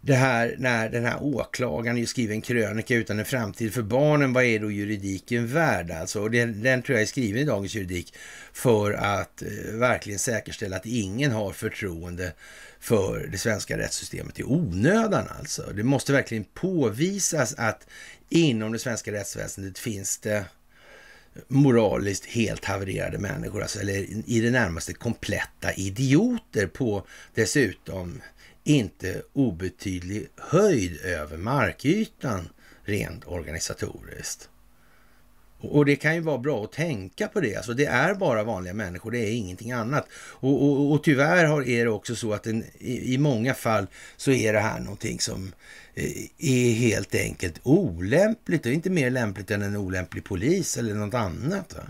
[SPEAKER 1] det här när den här åklagaren skriver en krönika utan en framtid för barnen, vad är då juridiken värd alltså? Och den, den tror jag är skriven i Dagens Juridik för att eh, verkligen säkerställa att ingen har förtroende för det svenska rättssystemet i onödan alltså. Det måste verkligen påvisas att inom det svenska rättsväsendet finns det moraliskt helt havererade människor, alltså, eller i det närmaste kompletta idioter på dessutom inte obetydlig höjd över markytan rent organisatoriskt. Och det kan ju vara bra att tänka på det. Alltså det är bara vanliga människor, det är ingenting annat. Och, och, och tyvärr har, är det också så att en, i, i, många fall så är det här någonting som eh, är helt enkelt olämpligt Det är inte mer lämpligt än en olämplig polis eller något annat. Va?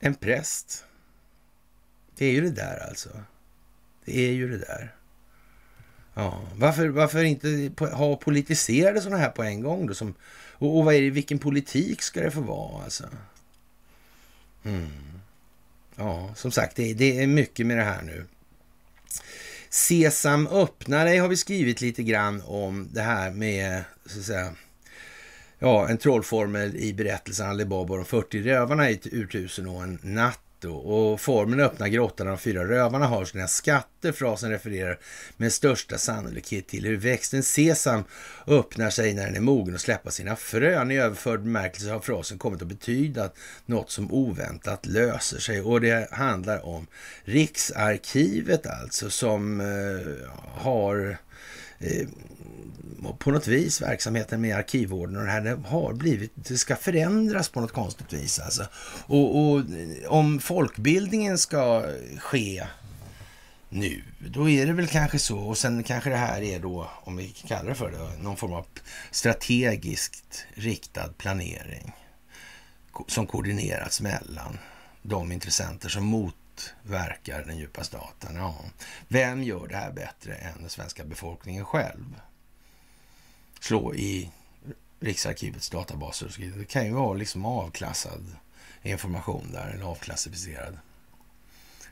[SPEAKER 1] En präst. Det är ju det där alltså. Det är ju det där. Ja, varför, varför inte ha politiserade sådana här på en gång då som och, och vad är det, vilken politik ska det få vara alltså? Mm. Ja, som sagt, det, det är mycket med det här nu. Sesam öppna dig har vi skrivit lite grann om det här med så att säga, ja, en trollformel i berättelsen Alibaba och de 40 rövarna i ett urtusen och en natt och formen öppnar grottan där de fyra rövarna har sina skatter. Frasen refererar med största sannolikhet till hur växten sesam öppnar sig när den är mogen och släpper sina frön. I överförd bemärkelse har frasen kommit att betyda något som oväntat löser sig och det handlar om Riksarkivet alltså som eh, har eh, på något vis verksamheten med arkivvården och det här det har blivit, det ska förändras på något konstigt vis alltså. Och, och om folkbildningen ska ske nu, då är det väl kanske så. Och sen kanske det här är då, om vi kallar det för det, någon form av strategiskt riktad planering som koordineras mellan de intressenter som motverkar den djupa staten. Ja. Vem gör det här bättre än den svenska befolkningen själv? slå i Riksarkivets databaser. det kan ju vara liksom avklassad information där, en avklassificerad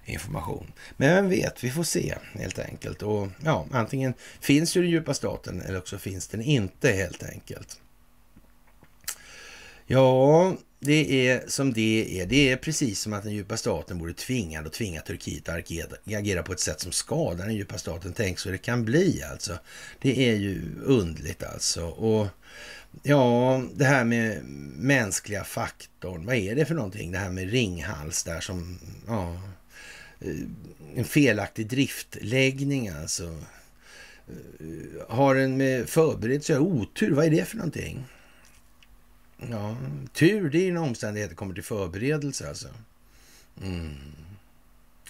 [SPEAKER 1] information. Men vem vet, vi får se helt enkelt. Och ja, antingen finns ju den djupa staten eller också finns den inte helt enkelt. Ja, det är som det är. Det är precis som att den djupa staten vore tvingad att tvinga Turkiet att agera på ett sätt som skadar den djupa staten. Tänk så det kan bli alltså. Det är ju undligt alltså. Och ja, det här med mänskliga faktorn. Vad är det för någonting? Det här med Ringhals där som, ja, eh, en felaktig driftläggning alltså. Eh, har den med förberedelse otur? Vad är det för någonting? Ja, tur det är när omständigheter kommer till förberedelse alltså. Mm.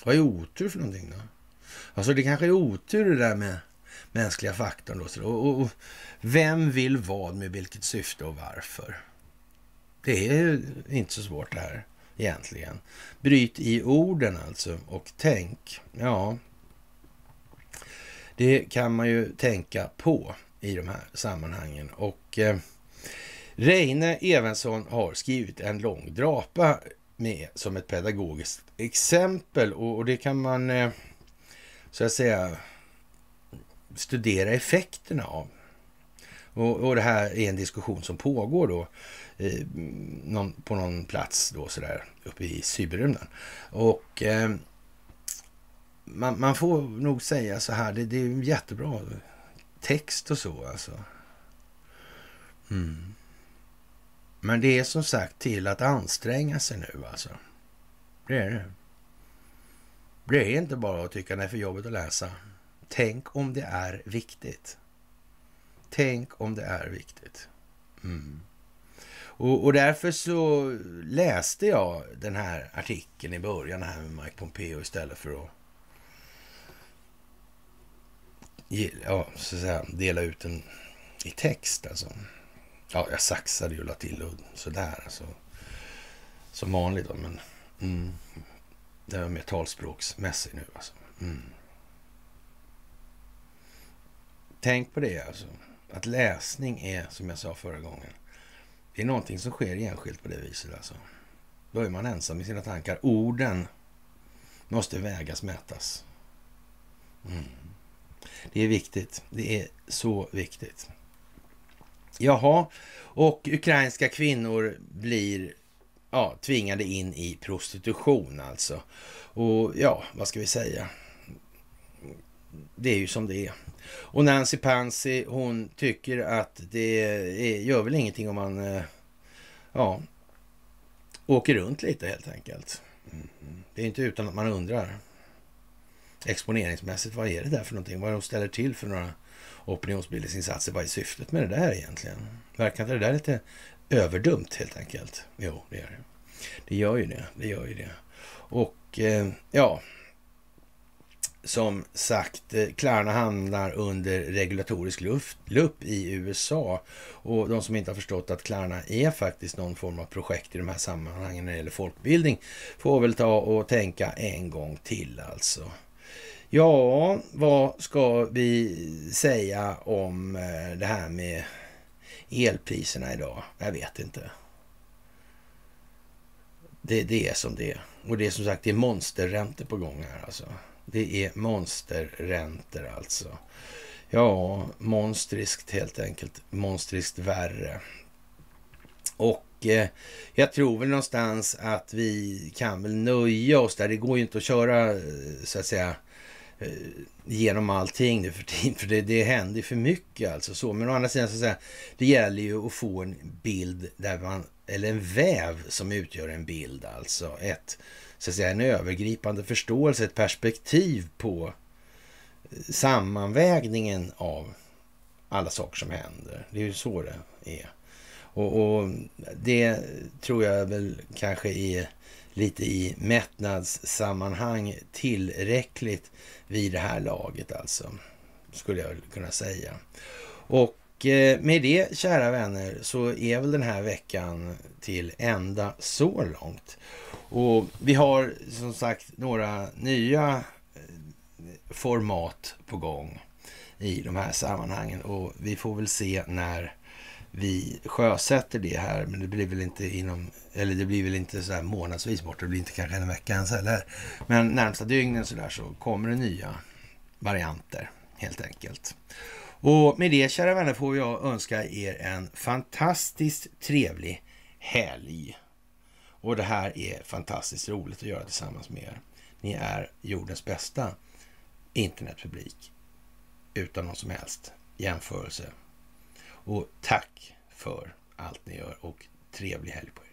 [SPEAKER 1] Vad är otur för någonting då? Alltså det kanske är otur det där med mänskliga faktorn då. Och, och, vem vill vad med vilket syfte och varför? Det är inte så svårt det här egentligen. Bryt i orden alltså och tänk. Ja, det kan man ju tänka på i de här sammanhangen. Och... Eh, Reine Evensson har skrivit en lång drapa med som ett pedagogiskt exempel och, det kan man eh, så att säga studera effekterna av. Och, och det här är en diskussion som pågår då eh, någon, på någon plats då sådär uppe i cyberrymden. Och eh, man, man, får nog säga så här, det, det är jättebra text och så alltså. Mm. Men det är som sagt till att anstränga sig nu alltså. Det är det. Det är inte bara att tycka det är för jobbigt att läsa. Tänk om det är viktigt. Tänk om det är viktigt. Mm. Och, och, därför så läste jag den här artikeln i början här med Mike Pompeo istället för att ja, så att säga, dela ut den i text. Alltså. Ja, jag saxade ju och la till och sådär. Alltså. Som vanligt då, men... Mm. Det var mer talspråksmässigt nu alltså. Mm. Tänk på det alltså. Att läsning är, som jag sa förra gången, det är någonting som sker enskilt på det viset alltså. Då är man ensam i sina tankar. Orden måste vägas, mätas. Mm. Det är viktigt. Det är så viktigt. Jaha, och ukrainska kvinnor blir ja, tvingade in i prostitution alltså. Och ja, vad ska vi säga? Det är ju som det är. Och Nancy Pansy, hon tycker att det är, gör väl ingenting om man eh, ja, åker runt lite helt enkelt. Mm-hmm. Det är inte utan att man undrar exponeringsmässigt, vad är det där för någonting? Vad är de ställer till för några opinionsbildningsinsatser. Vad är syftet med det där egentligen? Verkar inte det där lite överdumt helt enkelt? Jo, det gör det. Det gör ju det. Det gör ju det. Och eh, ja, som sagt, eh, Klarna hamnar under regulatorisk luft, lupp i USA. Och de som inte har förstått att Klarna är faktiskt någon form av projekt i de här sammanhangen när det gäller folkbildning får väl ta och tänka en gång till alltså. Ja, vad ska vi säga om eh, det här med elpriserna idag? Jag vet inte. Det, det är som det är. Och det är som sagt det är monsterräntor på gång här alltså. Det är monsterräntor alltså. Ja, monstriskt helt enkelt. Monstriskt värre. Och eh, jag tror väl någonstans att vi kan väl nöja oss där. Det går ju inte att köra eh, så att säga Eh, genom allting nu för tiden, för det, det händer för mycket alltså. Så. Men å andra sidan så säga, det gäller ju att få en bild där man, eller en väv som utgör en bild alltså. Ett, så att säga, en övergripande förståelse, ett perspektiv på eh, sammanvägningen av alla saker som händer. Det är ju så det är. Och, och det tror jag väl kanske är lite i mättnadssammanhang tillräckligt vid det här laget alltså, skulle jag kunna säga. Och eh, med det, kära vänner, så är väl den här veckan till ända så långt. Och vi har som sagt några nya eh, format på gång i de här sammanhangen och vi får väl se när vi sjösätter det här, men det blir väl inte inom, eller det blir väl inte så här månadsvis bort, det blir inte kanske en vecka ens heller. Men närmsta dygnen så där så kommer det nya varianter helt enkelt. Och med det kära vänner får jag önska er en fantastiskt trevlig helg. Och det här är fantastiskt roligt att göra tillsammans med er. Ni är jordens bästa internetpublik utan någon som helst jämförelse och tack för allt ni gör och trevlig helg på er.